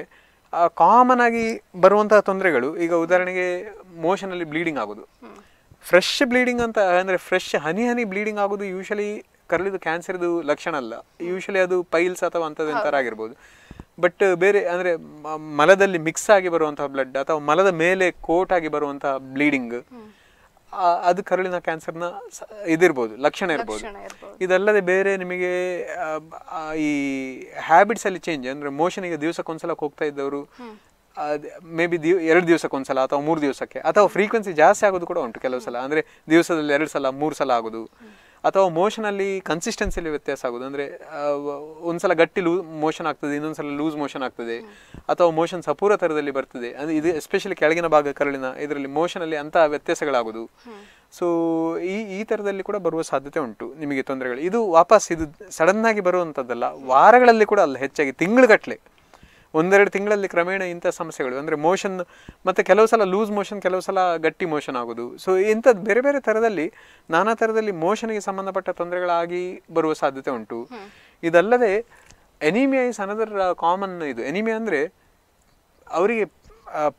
[SPEAKER 3] ಕಾಮನ್ ಆಗಿ ಬರುವಂತಹ ತೊಂದರೆಗಳು ಈಗ ಉದಾಹರಣೆಗೆ ಮೋಷನಲ್ಲಿ ಬ್ಲೀಡಿಂಗ್ ಆಗೋದು ಫ್ರೆಶ್ ಬ್ಲೀಡಿಂಗ್ ಅಂತ ಅಂದರೆ ಫ್ರೆಶ್ ಹನಿ ಹನಿ ಬ್ಲೀಡಿಂಗ್ ಆಗೋದು ಯೂಶಲಿ ಕರ್ಲಿದು ಕ್ಯಾನ್ಸರ್ದು ಲಕ್ಷಣ ಅಲ್ಲ ಯೂಶಲಿ ಅದು ಪೈಲ್ಸ್ ಅಥವಾ ಅಂಥದ್ದು ಥರ ಆಗಿರ್ಬೋದು ಬಟ್ ಬೇರೆ ಅಂದರೆ ಮಲದಲ್ಲಿ ಮಿಕ್ಸ್ ಆಗಿ ಬರುವಂತಹ ಬ್ಲಡ್ ಅಥವಾ ಮಲದ ಮೇಲೆ ಕೋಟ್ ಆಗಿ ಬರುವಂತಹ ಬ್ಲೀಡಿಂಗ್ ಅದು ಕರುಳಿನ ಕ್ಯಾನ್ಸರ್ನ ಇದಿರ್ಬೋದು ಲಕ್ಷಣ ಇರ್ಬೋದು ಇದಲ್ಲದೆ ಬೇರೆ ನಿಮಗೆ ಈ ಹ್ಯಾಬಿಟ್ಸ್ ಅಲ್ಲಿ ಚೇಂಜ್ ಅಂದ್ರೆ ಮೋಷನ್ ಈಗ ದಿವಸಕ್ಕೊಂದ್ಸಲ ಹೋಗ್ತಾ ಇದ್ದವರು ಮೇ ಬಿ ದಿವ್ ಎರಡು ದಿವಸಕ್ಕೊಂದ್ಸಲ ಅಥವಾ ಮೂರು ದಿವಸಕ್ಕೆ ಅಥವಾ ಫ್ರೀಕ್ವೆನ್ಸಿ ಜಾಸ್ತಿ ಆಗೋದು ಕೂಡ ಉಂಟು ಕೆಲವು ಸಲ ಅಂದರೆ ದಿವಸದಲ್ಲಿ ಎರಡು ಸಲ ಮೂರು ಸಲ ಆಗೋದು ಅಥವಾ ಮೋಷನಲ್ಲಿ ಕನ್ಸಿಸ್ಟೆನ್ಸಿಯಲ್ಲಿ ವ್ಯತ್ಯಾಸ ಆಗೋದು ಅಂದರೆ ಒಂದ್ಸಲ ಗಟ್ಟಿ ಲೂ ಮೋಷನ್ ಆಗ್ತದೆ ಇನ್ನೊಂದು ಸಲ ಲೂಸ್ ಮೋಷನ್ ಆಗ್ತದೆ ಅಥವಾ ಮೋಷನ್ ಸಪೂರ ಥರದಲ್ಲಿ ಬರ್ತದೆ ಅಂದರೆ ಇದು ಎಸ್ಪೆಷಲಿ ಕೆಳಗಿನ ಭಾಗ ಕರಳಿನ ಇದರಲ್ಲಿ ಮೋಷನಲ್ಲಿ ಅಂಥ ವ್ಯತ್ಯಾಸಗಳಾಗೋದು ಸೊ ಈ ಈ ಥರದಲ್ಲಿ ಕೂಡ ಬರುವ ಸಾಧ್ಯತೆ ಉಂಟು ನಿಮಗೆ ತೊಂದರೆಗಳು ಇದು ವಾಪಸ್ ಇದು ಸಡನ್ನಾಗಿ ಬರುವಂಥದ್ದಲ್ಲ ವಾರಗಳಲ್ಲಿ ಕೂಡ ಅಲ್ಲ ಹೆಚ್ಚಾಗಿ ತಿಂಗಳುಗಟ್ಟಲೆ ಒಂದೆರಡು ತಿಂಗಳಲ್ಲಿ ಕ್ರಮೇಣ ಇಂಥ ಸಮಸ್ಯೆಗಳು ಅಂದರೆ ಮೋಷನ್ ಮತ್ತು ಕೆಲವು ಸಲ ಲೂಸ್ ಮೋಷನ್ ಕೆಲವು ಸಲ ಗಟ್ಟಿ ಮೋಷನ್ ಆಗೋದು ಸೊ ಇಂಥದ್ದು ಬೇರೆ ಬೇರೆ ಥರದಲ್ಲಿ ನಾನಾ ಥರದಲ್ಲಿ ಮೋಷನ್ಗೆ ಸಂಬಂಧಪಟ್ಟ ತೊಂದರೆಗಳಾಗಿ ಬರುವ ಸಾಧ್ಯತೆ ಉಂಟು ಇದಲ್ಲದೆ ಎನಿಮಿಯಾ ಇಸ್ ಅನದರ್ ಕಾಮನ್ ಇದು ಎನಿಮಿಯಾ ಅಂದರೆ ಅವರಿಗೆ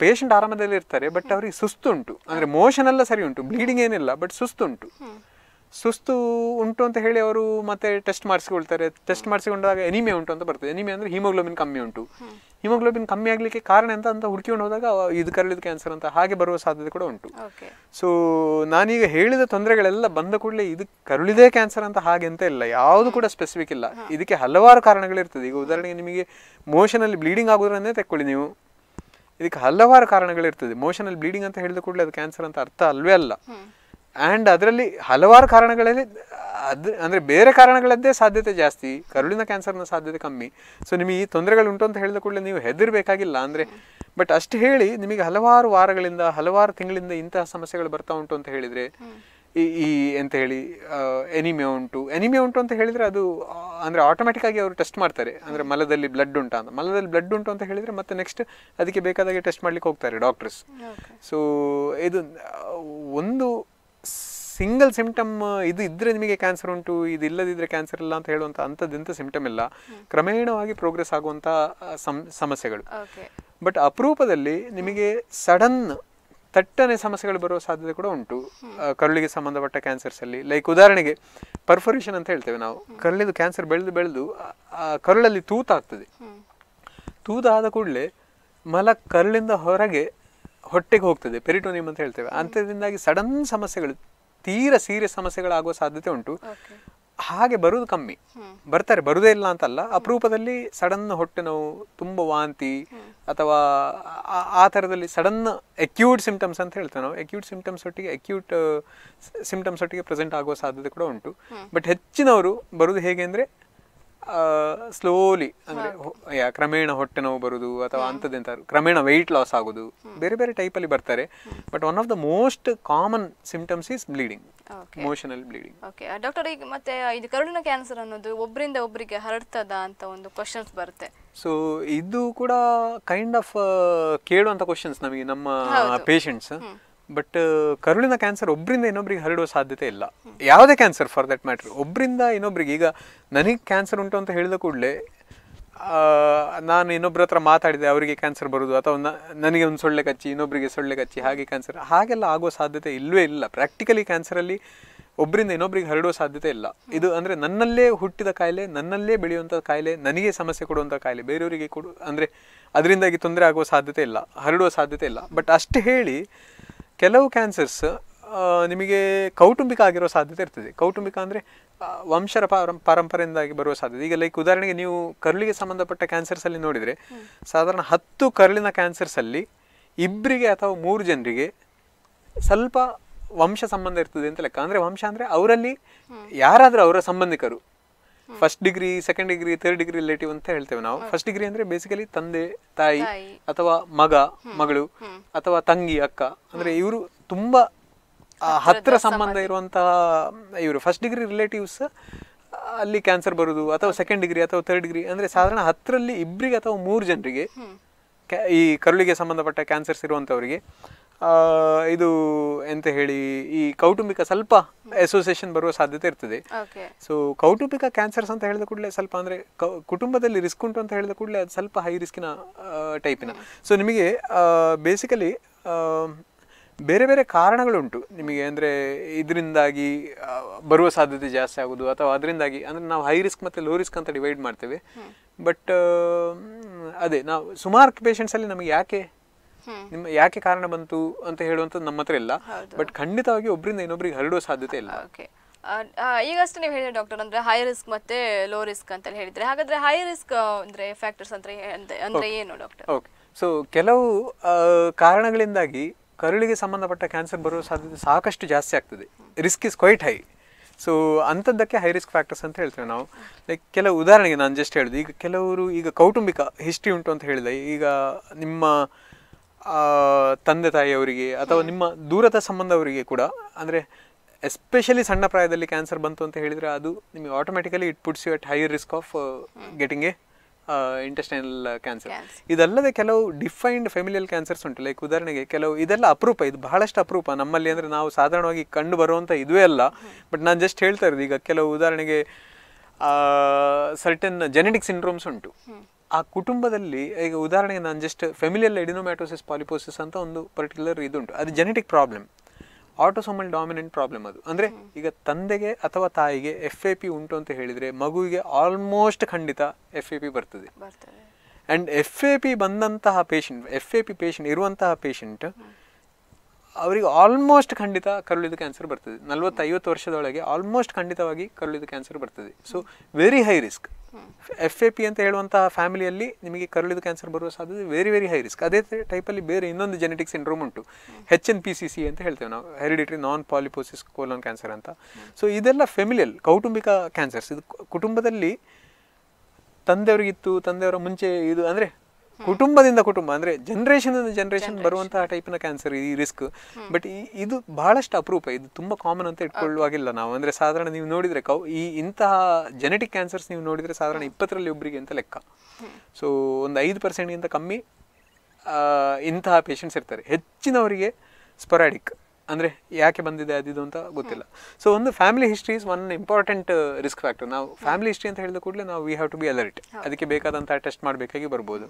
[SPEAKER 3] ಪೇಷಂಟ್ ಆರಾಮದಲ್ಲಿ ಇರ್ತಾರೆ ಬಟ್ ಅವರಿಗೆ ಸುಸ್ತು ಉಂಟು ಅಂದರೆ ಮೋಷನ್ ಎಲ್ಲ ಸರಿ ಉಂಟು ಬ್ಲೀಡಿಂಗ್ ಏನಿಲ್ಲ ಬಟ್ ಸುಸ್ತು ಉಂಟು ಸುಸ್ತು ಉಂಟು ಅಂತ ಹೇಳಿ ಅವರು ಮತ್ತೆ ಟೆಸ್ಟ್ ಮಾಡಿಸಿಕೊಳ್ತಾರೆ ಟೆಸ್ಟ್ ಮಾಡಿಸಿಕೊಂಡಾಗ ಎನಿಮೆ ಉಂಟು ಅಂತ ಬರ್ತದೆ ಎನಿಮೆ ಅಂದರೆ ಹಿಮೋಗ್ಲೋಬಿನ್ ಕಮ್ಮಿ ಉಂಟು ಹಿಮೋಗ್ಲೋಬಿನ್ ಕಮ್ಮಿ ಆಗಲಿಕ್ಕೆ ಕಾರಣ ಎಂತ ಅಂತ ಹುಡುಕಿಕೊಂಡು ಹೋದಾಗ ಇದು ಕರಳಿದ ಕ್ಯಾನ್ಸರ್ ಅಂತ ಹಾಗೆ ಬರುವ ಸಾಧ್ಯತೆ ಕೂಡ ಉಂಟು ಸೊ ನಾನೀಗ ಹೇಳಿದ ತೊಂದರೆಗಳೆಲ್ಲ ಬಂದ ಕೂಡಲೇ ಇದು ಕರುಳಿದೇ ಕ್ಯಾನ್ಸರ್ ಅಂತ ಹಾಗೆ ಅಂತ ಇಲ್ಲ ಯಾವುದು ಕೂಡ ಸ್ಪೆಸಿಫಿಕ್ ಇಲ್ಲ ಇದಕ್ಕೆ ಹಲವಾರು ಕಾರಣಗಳಿರ್ತದೆ ಈಗ ಉದಾಹರಣೆಗೆ ನಿಮಗೆ ಮೋಷನಲ್ಲಿ ಬ್ಲೀಡಿಂಗ್ ಆಗೋದ್ರನ್ನೇ ತೆಕ್ಕೊಳ್ಳಿ ನೀವು ಇದಕ್ಕೆ ಹಲವಾರು ಕಾರಣಗಳಿರ್ತದೆ ಮೋಷನಲ್ಲಿ ಬ್ಲೀಡಿಂಗ್ ಅಂತ ಹೇಳಿದ ಕೂಡಲೇ ಅದು ಕ್ಯಾನ್ಸರ್ ಅಂತ ಅರ್ಥ ಅಲ್ವೇ ಅಲ್ಲ ಆ್ಯಂಡ್ ಅದರಲ್ಲಿ ಹಲವಾರು ಕಾರಣಗಳಲ್ಲಿ ಅದು ಅಂದರೆ ಬೇರೆ ಕಾರಣಗಳದ್ದೇ ಸಾಧ್ಯತೆ ಜಾಸ್ತಿ ಕರುಳಿನ ಕ್ಯಾನ್ಸರ್ನ ಸಾಧ್ಯತೆ ಕಮ್ಮಿ ಸೊ ನಿಮಗೆ ಈ ತೊಂದರೆಗಳು ಉಂಟು ಅಂತ ಹೇಳಿದ ಕೂಡಲೇ ನೀವು ಹೆದರಬೇಕಾಗಿಲ್ಲ ಅಂದರೆ ಬಟ್ ಅಷ್ಟು ಹೇಳಿ ನಿಮಗೆ ಹಲವಾರು ವಾರಗಳಿಂದ ಹಲವಾರು ತಿಂಗಳಿಂದ ಇಂತಹ ಸಮಸ್ಯೆಗಳು ಬರ್ತಾ ಉಂಟು ಅಂತ ಹೇಳಿದರೆ ಈ ಈ ಅಂತ ಹೇಳಿ ಎನಿಮಿಯಾ ಉಂಟು ಎನಿಮಿಯಾ ಉಂಟು ಅಂತ ಹೇಳಿದರೆ ಅದು ಅಂದರೆ ಆಟೋಮೆಟಿಕ್ಕಾಗಿ ಅವರು ಟೆಸ್ಟ್ ಮಾಡ್ತಾರೆ ಅಂದರೆ ಮಲದಲ್ಲಿ ಬ್ಲಡ್ ಉಂಟು ಅಂತ ಮಲದಲ್ಲಿ ಬ್ಲಡ್ ಉಂಟು ಅಂತ ಹೇಳಿದರೆ ಮತ್ತೆ ನೆಕ್ಸ್ಟ್ ಅದಕ್ಕೆ ಬೇಕಾದಾಗೆ ಟೆಸ್ಟ್ ಮಾಡ್ಲಿಕ್ಕೆ ಹೋಗ್ತಾರೆ ಡಾಕ್ಟರ್ಸ್ ಸೊ ಇದು ಒಂದು ಸಿಂಗಲ್ ಸಿಂಪ್ಟಮ್ ಇದು ಇದ್ದರೆ ನಿಮಗೆ ಕ್ಯಾನ್ಸರ್ ಉಂಟು ಇದು ಇಲ್ಲದಿದ್ರೆ ಕ್ಯಾನ್ಸರ್ ಇಲ್ಲ ಅಂತ ಹೇಳುವಂಥ ಅಂಥದ್ದೆಂಥ ಸಿಂಪ್ಟಮ್ ಇಲ್ಲ ಕ್ರಮೇಣವಾಗಿ ಪ್ರೋಗ್ರೆಸ್ ಆಗುವಂಥ ಸಮಸ್ಯೆಗಳು ಬಟ್ ಅಪರೂಪದಲ್ಲಿ ನಿಮಗೆ ಸಡನ್ ತಟ್ಟನೆ ಸಮಸ್ಯೆಗಳು ಬರುವ ಸಾಧ್ಯತೆ ಕೂಡ ಉಂಟು ಕರುಳಿಗೆ ಸಂಬಂಧಪಟ್ಟ ಕ್ಯಾನ್ಸರ್ಸಲ್ಲಿ ಲೈಕ್ ಉದಾಹರಣೆಗೆ ಪರ್ಫೊರೇಷನ್ ಅಂತ ಹೇಳ್ತೇವೆ ನಾವು ಕರುಳಿದು ಕ್ಯಾನ್ಸರ್ ಬೆಳೆದು ಬೆಳೆದು ಕರುಳಲ್ಲಿ ತೂತಾಗ್ತದೆ ತೂತಾದ ಕೂಡಲೇ ಮಲ ಕರುಳಿಂದ ಹೊರಗೆ ಹೊಟ್ಟೆಗೆ ಹೋಗ್ತದೆ ಪೆರಿಟೋನಿಯಂ ಅಂತ ಹೇಳ್ತೇವೆ ಅಂಥದ್ರಿಂದಾಗಿ ಸಡನ್ ಸಮಸ್ಯೆಗಳು ತೀರ ಸೀರಿಯಸ್ ಸಮಸ್ಯೆಗಳಾಗುವ ಸಾಧ್ಯತೆ ಉಂಟು ಹಾಗೆ ಬರುವುದು ಕಮ್ಮಿ ಬರ್ತಾರೆ ಬರೋದೇ ಇಲ್ಲ ಅಂತಲ್ಲ ಅಪರೂಪದಲ್ಲಿ ಸಡನ್ ಹೊಟ್ಟೆ ನೋವು ತುಂಬ ವಾಂತಿ ಅಥವಾ ಆ ಥರದಲ್ಲಿ ಸಡನ್ ಎಕ್ಯೂಟ್ ಸಿಂಪ್ಟಮ್ಸ್ ಅಂತ ಹೇಳ್ತೇವೆ ನಾವು ಎಕ್ಯೂಟ್ ಸಿಂಪ್ಟಮ್ಸ್ ಒಟ್ಟಿಗೆ ಎಕ್ಯೂಟ್ ಸಿಂಪ್ಟಮ್ಸ್ uh, ಒಟ್ಟಿಗೆ ಪ್ರೆಸೆಂಟ್ ಆಗುವ ಸಾಧ್ಯತೆ ಕೂಡ ಉಂಟು ಬಟ್ ಹೆಚ್ಚಿನವರು ಬರುವುದು ಹೇಗೆ ಅಂದರೆ ಸ್ಲೋಲಿ ಅಂದರೆ ಕ್ರಮೇಣ ಹೊಟ್ಟೆ ನೋವು ಬರುದು ಅಥವಾ ಎಂತ ಕ್ರಮೇಣ ವೆಯ್ಟ್ ಲಾಸ್ ಆಗೋದು ಬೇರೆ ಬೇರೆ ಟೈಪಲ್ಲಿ ಬರ್ತಾರೆ but one of the most common symptoms is bleeding ಮೋಷನಲ್ ಬ್ಲೀಡಿಂಗ್ ಓಕೆ
[SPEAKER 1] ಡಾಕ್ಟರ್ ಈಗ ಮತ್ತೆ ಇದು ಕರುಳಿನ ಕ್ಯಾನ್ಸರ್ ಅನ್ನೋದು ಒಬ್ಬರಿಂದ ಒಬ್ಬರಿಗೆ ಹರಡ್ತದ ಅಂತ ಒಂದು ಕ್ವಶನ್ಸ್ ಬರುತ್ತೆ
[SPEAKER 3] ಸೊ ಇದು ಕೂಡ ಕೈಂಡ್ ಆಫ್ ಕೇಳುವಂಥ ಕ್ವಶನ್ಸ್ ನಮಗೆ ನಮ್ಮ ಪೇಷಂಟ್ಸ್ ಬಟ್ uh, ಕರುಳಿನ ಕ್ಯಾನ್ಸರ್ ಒಬ್ಬರಿಂದ ಇನ್ನೊಬ್ರಿಗೆ ಹರಡುವ ಸಾಧ್ಯತೆ ಇಲ್ಲ ಯಾವುದೇ ಕ್ಯಾನ್ಸರ್ ಫಾರ್ ದಟ್ ಮ್ಯಾಟ್ರ್ ಒಬ್ಬರಿಂದ ಇನ್ನೊಬ್ರಿಗೆ ಈಗ ನನಗೆ ಕ್ಯಾನ್ಸರ್ ಉಂಟು ಅಂತ ಹೇಳಿದ ಕೂಡಲೇ ನಾನು ಇನ್ನೊಬ್ರ ಹತ್ರ ಮಾತಾಡಿದೆ ಅವರಿಗೆ ಕ್ಯಾನ್ಸರ್ ಬರೋದು ಅಥವಾ ನನಗೆ ಒಂದು ಸೊಳ್ಳೆ ಕಚ್ಚಿ ಇನ್ನೊಬ್ಬರಿಗೆ ಸೊಳ್ಳೆ ಕಚ್ಚಿ ಹಾಗೆ ಕ್ಯಾನ್ಸರ್ ಹಾಗೆಲ್ಲ ಆಗೋ ಸಾಧ್ಯತೆ ಇಲ್ಲವೇ ಇಲ್ಲ ಪ್ರಾಕ್ಟಿಕಲಿ ಕ್ಯಾನ್ಸರಲ್ಲಿ ಒಬ್ಬರಿಂದ ಇನ್ನೊಬ್ಬರಿಗೆ ಹರಡುವ ಸಾಧ್ಯತೆ ಇಲ್ಲ ಇದು ಅಂದರೆ ನನ್ನಲ್ಲೇ ಹುಟ್ಟಿದ ಕಾಯಿಲೆ ನನ್ನಲ್ಲೇ ಬೆಳೆಯುವಂಥ ಕಾಯಿಲೆ ನನಗೆ ಸಮಸ್ಯೆ ಕೊಡುವಂಥ ಕಾಯಿಲೆ ಬೇರೆಯವರಿಗೆ ಕೊಡು ಅಂದರೆ ಅದರಿಂದಾಗಿ ತೊಂದರೆ ಆಗುವ ಸಾಧ್ಯತೆ ಇಲ್ಲ ಹರಡುವ ಸಾಧ್ಯತೆ ಇಲ್ಲ ಬಟ್ ಅಷ್ಟು ಹೇಳಿ ಕೆಲವು ಕ್ಯಾನ್ಸರ್ಸ್ ನಿಮಗೆ ಕೌಟುಂಬಿಕ ಆಗಿರೋ ಸಾಧ್ಯತೆ ಇರ್ತದೆ ಕೌಟುಂಬಿಕ ಅಂದರೆ ವಂಶರ ಪಾರಂ ಪರಂಪರೆಯಿಂದಾಗಿ ಬರುವ ಸಾಧ್ಯತೆ ಈಗ ಲೈಕ್ ಉದಾಹರಣೆಗೆ ನೀವು ಕರುಳಿಗೆ ಸಂಬಂಧಪಟ್ಟ ಕ್ಯಾನ್ಸರ್ಸಲ್ಲಿ ನೋಡಿದರೆ ಸಾಧಾರಣ ಹತ್ತು ಕರುಳಿನ ಕ್ಯಾನ್ಸರ್ಸಲ್ಲಿ ಇಬ್ಬರಿಗೆ ಅಥವಾ ಮೂರು ಜನರಿಗೆ ಸ್ವಲ್ಪ ವಂಶ ಸಂಬಂಧ ಇರ್ತದೆ ಅಂತ ಲೆಕ್ಕ ಅಂದರೆ ವಂಶ ಅಂದರೆ ಅವರಲ್ಲಿ ಯಾರಾದರೂ ಅವರ ಸಂಬಂಧಿಕರು first degree second degree third degree relative ಅಂತ ಹೇಳ್ತೇವೆ ನಾವು ಫಸ್ಟ್ ಡಿಗ್ರಿ ಅಂದ್ರೆ ಬೇಸಿಕಲಿ ತಂದೆ ತಾಯಿ ಅಥವಾ ಮಗ ಮಗಳು ಅಥವಾ ತಂಗಿ ಅಕ್ಕ ಅಂದ್ರೆ ಇವರು ತುಂಬಾ ಹತ್ತಿರ ಸಂಬಂಧ ಇರುವಂತಹ ಇವರು ಫಸ್ಟ್ ಡಿಗ್ರಿ ರಿಲೇಟಿವ್ಸ್ ಅಲ್ಲಿ ಕ್ಯಾನ್ಸರ್ ಬರುದು ಅಥವಾ ಸೆಕೆಂಡ್ ಡಿಗ್ರಿ ಅಥವಾ ಥರ್ಡ್ ಡಿಗ್ರಿ ಅಂದ್ರೆ ಸಾಧಾರಣ ಹತ್ತರಲ್ಲಿ ಇಬ್ಬರಿಗೆ ಅಥವಾ ಮೂರು ಜನರಿಗೆ ಈ ಕರುಳಿಗೆ ಸಂಬಂಧಪಟ್ಟ ಕ್ಯಾನ್ಸರ್ಸ್ ಇರುವಂತವರಿಗೆ ಇದು ಎಂತ ಹೇಳಿ ಈ ಕೌಟುಂಬಿಕ ಸ್ವಲ್ಪ ಅಸೋಸಿಯೇಷನ್ ಬರುವ ಸಾಧ್ಯತೆ ಇರ್ತದೆ ಸೊ ಕೌಟುಂಬಿಕ ಕ್ಯಾನ್ಸರ್ಸ್ ಅಂತ ಹೇಳಿದ ಕೂಡಲೇ ಸ್ವಲ್ಪ ಅಂದ್ರೆ ಕುಟುಂಬದಲ್ಲಿ ರಿಸ್ಕ್ ಉಂಟು ಅಂತ ಹೇಳಿದ ಕೂಡಲೇ ಅದು ಸ್ವಲ್ಪ ಹೈ ರಿಸ್ಕಿನ ಟೈಪಿನ ಸೊ ನಿಮಗೆ ಬೇಸಿಕಲಿ ಬೇರೆ ಬೇರೆ ಕಾರಣಗಳುಂಟು ನಿಮಗೆ ಅಂದರೆ ಇದರಿಂದಾಗಿ ಬರುವ ಸಾಧ್ಯತೆ ಜಾಸ್ತಿ ಆಗೋದು ಅಥವಾ ಅದರಿಂದಾಗಿ ಅಂದರೆ ನಾವು ಹೈ ರಿಸ್ಕ್ ಮತ್ತು ಲೋ ರಿಸ್ಕ್ ಅಂತ ಡಿವೈಡ್ ಮಾಡ್ತೇವೆ ಬಟ್ ಅದೇ ನಾವು ಸುಮಾರು ಪೇಷಂಟ್ಸಲ್ಲಿ ನಮಗೆ ಯಾಕೆ ನಿಮ್ಮ ಯಾಕೆ ಕಾರಣ ಬಂತು ಅಂತ ಹೇಳುವಂಥದ್ದು ನಮ್ಮ ಹತ್ರ ಇಲ್ಲ ಬಟ್ ಖಂಡಿತವಾಗಿ ಒಬ್ಬರಿಂದ ಇನ್ನೊಬ್ಬರಿಗೆ ಹರಡುವ ಸಾಧ್ಯತೆ ಇಲ್ಲ
[SPEAKER 1] ಈಗಷ್ಟೇ ನೀವು ಹೇಳಿದ್ರೆ ಡಾಕ್ಟರ್ ಅಂದ್ರೆ ಹೈ ರಿಸ್ಕ್ ಮತ್ತೆ ಲೋ ರಿಸ್ಕ್ ಅಂತ ಹೇಳಿದ್ರೆ ಹಾಗಾದ್ರೆ ಹೈ ರಿಸ್ಕ್ ಅಂದ್ರೆ ಫ್ಯಾಕ್ಟರ್ಸ್ ಅಂತ ಅಂದ್ರೆ ಏನು ಡಾಕ್ಟರ್
[SPEAKER 3] ಓಕೆ ಸೊ ಕೆಲವು ಕಾರಣಗಳಿಂದಾಗಿ ಕರುಳಿಗೆ ಸಂಬಂಧಪಟ್ಟ ಕ್ಯಾನ್ಸರ್ ಬರುವ ಸಾಧ್ಯತೆ ಸಾಕಷ್ಟು ಜಾಸ್ತಿ ಆಗ್ತದೆ risk is quite high so ಅಂಥದ್ದಕ್ಕೆ ಹೈ ರಿಸ್ಕ್ ಫ್ಯಾಕ್ಟರ್ಸ್ ಅಂತ ಹೇಳ್ತೇವೆ ನಾವು ಲೈಕ್ ಕೆಲವು ಉದಾಹರಣೆಗೆ ನಾನು ಜಸ್ಟ್ ಹೇಳಿದೆ ಈಗ ಕೆಲವರು ಈಗ ಕೌಟುಂಬಿಕ ಹಿಸ್ಟ್ರಿ ಉಂಟು ಅಂತ ಹೇಳಿದೆ ಈಗ ನಿಮ್ಮ ತಂದೆ ತಾಯಿಯವರಿಗೆ ಅಥವಾ ನಿಮ್ಮ ದೂರದ ಸಂಬಂಧವರಿಗೆ ಕೂಡ ಅಂದರೆ ಎಸ್ಪೆಷಲಿ ಸಣ್ಣ ಪ್ರಾಯದಲ್ಲಿ ಕ್ಯಾನ್ಸರ್ ಬಂತು ಅಂತ ಹೇಳಿದರೆ ಅದು ನಿಮಗೆ automatically it puts you at higher risk of getting a intestinal cancer ಇದಲ್ಲದೆ ಕೆಲವು ಡಿಫೈನ್ಡ್ ಫೆಮಿಲಿಯಲ್ ಕ್ಯಾನ್ಸರ್ಸ್ ಉಂಟು ಲೈಕ್ ಉದಾಹರಣೆಗೆ ಕೆಲವು ಇದೆಲ್ಲ ಅಪರೂಪ ಇದು ಬಹಳಷ್ಟು ಅಪರೂಪ ನಮ್ಮಲ್ಲಿ ಅಂದರೆ ನಾವು ಸಾಧಾರಣವಾಗಿ ಕಂಡು ಬರುವಂಥ ಇದುವೇ ಅಲ್ಲ ಬಟ್ ನಾನು ಜಸ್ಟ್ ಹೇಳ್ತಾ ಇರೋದು ಈಗ ಕೆಲವು ಉದಾಹರಣೆಗೆ ಸರ್ಟನ್ ಜೆನೆಟಿಕ್ ಸಿಂಡ್ರೋಮ್ಸ್ ಉಂಟು ಆ ಕುಟುಂಬದಲ್ಲಿ ಈಗ ಉದಾಹರಣೆಗೆ ನಾನು ಜಸ್ಟ್ ಫೆಮಿಲಿಯಲ್ ಎಡಿನೊಮ್ಯಾಟೋಸಿಸ್ ಪಾಲಿಪೋಸಿಸ್ ಅಂತ ಒಂದು ಪರ್ಟಿಕ್ಯುಲರ್ ಇದುಂಟು ಅದು genetic problem autosomal dominant problem ಅದು ಅಂದರೆ ಈಗ ತಂದೆಗೆ ಅಥವಾ ತಾಯಿಗೆ ಎಫ್ ಎ ಪಿ ಉಂಟು ಅಂತ ಹೇಳಿದರೆ ಮಗುವಿಗೆ ಆಲ್ಮೋಸ್ಟ್ ಖಂಡಿತ ಎಫ್ ಎ ಪಿ ಬರ್ತದೆ ಆ್ಯಂಡ್ ಎಫ್ ಎ ಪಿ ಬಂದಂತಹ patient F A P patient ಇರುವಂತಹ ಪೇಷಂಟ್ ಅವರಿಗೆ ಆಲ್ಮೋಸ್ಟ್ ಖಂಡಿತ ಕರುಳಿದ ಕ್ಯಾನ್ಸರ್ ಬರ್ತದೆ ನಲ್ವತ್ತೈವತ್ತು ವರ್ಷದೊಳಗೆ ಆಲ್ಮೋಸ್ಟ್ ಖಂಡಿತವಾಗಿ ಕರುಳಿದ ಕ್ಯಾನ್ಸರ್ ಬರ್ತದೆ so very high risk F A P ಅಂತ ಹೇಳುವಂತಹ ಫ್ಯಾಮಿಲಿಯಲ್ಲಿ ನಿಮಗೆ ಕರುಳಿದ ಕ್ಯಾನ್ಸರ್ ಬರುವ ಸಾಧ್ಯತೆ ವೆರಿ ವೆರಿ ಹೈ ರಿಸ್ಕ್ ಅದೇ ಟೈಪಲ್ಲಿ ಬೇರೆ ಇನ್ನೊಂದು ಜೆನೆಟಿಕ್ ಸಿಂಡ್ರೋಮ್ ಉಂಟು H N P C C ಅಂತ ಹೇಳ್ತೇವೆ ನಾವು hereditary non polyposis colon cancer ಅಂತ ಸೊ ಇದೆಲ್ಲ ಫೆಮಿಲಿಯಲ್ ಕೌಟುಂಬಿಕ ಕ್ಯಾನ್ಸರ್ಸ್ ಇದು ಕುಟುಂಬದಲ್ಲಿ ತಂದೆಯವರಿಗಿತ್ತು ತಂದೆಯವರ ಮುಂಚೆ ಇದು ಅಂದರೆ ಕುಟುಂಬದಿಂದ ಕುಟುಂಬ ಅಂದ್ರೆ ಜನರೇಷನ್ ಜನರೇಷನ್ ಬರುವಂತಹ ಟೈಪ್ನ ಕ್ಯಾನ್ಸರ್ ಈ ರಿಸ್ಕ್ ಬಟ್ ಇದು ಬಹಳಷ್ಟು ಅಪರೂಪ ಇದು ತುಂಬಾ ಕಾಮನ್ ಅಂತ ಇಟ್ಕೊಳ್ಳುವಾಗಿಲ್ಲ ನಾವು ಅಂದ್ರೆ ಸಾಧಾರಣ ನೀವು ನೋಡಿದ್ರೆ ಕೌ ಈ ಇಂತಹ ಜೆನೆಟಿಕ್ ಕ್ಯಾನ್ಸರ್ಸ್ ನೀವು ನೋಡಿದ್ರೆ ಸಾಧಾರಣ ಇಪ್ಪತ್ತರಲ್ಲಿ ಒಬ್ಬರಿಗೆ ಅಂತ ಲೆಕ್ಕ ಸೊ ಒಂದು ಐದು ಗಿಂತ ಕಮ್ಮಿ ಇಂತಹ ಪೇಷಂಟ್ಸ್ ಇರ್ತಾರೆ ಹೆಚ್ಚಿನವರಿಗೆ ಸ್ಪೊರಾಡಿಕ್ ಅಂದರೆ ಯಾಕೆ ಬಂದಿದೆ ಅದಿದು ಅಂತ ಗೊತ್ತಿಲ್ಲ ಸೊ ಒಂದು family history is one important risk factor ನಾವು ಫ್ಯಾಮಿಲಿ ಹಿಸ್ಟ್ರಿ ಅಂತ ಹೇಳಿದ ಕೂಡಲೇ ನಾವು we have to be alert ಅದಕ್ಕೆ ಬೇಕಾದಂಥ ಟೆಸ್ಟ್ ಮಾಡಬೇಕಾಗಿ ಬರ್ಬೋದು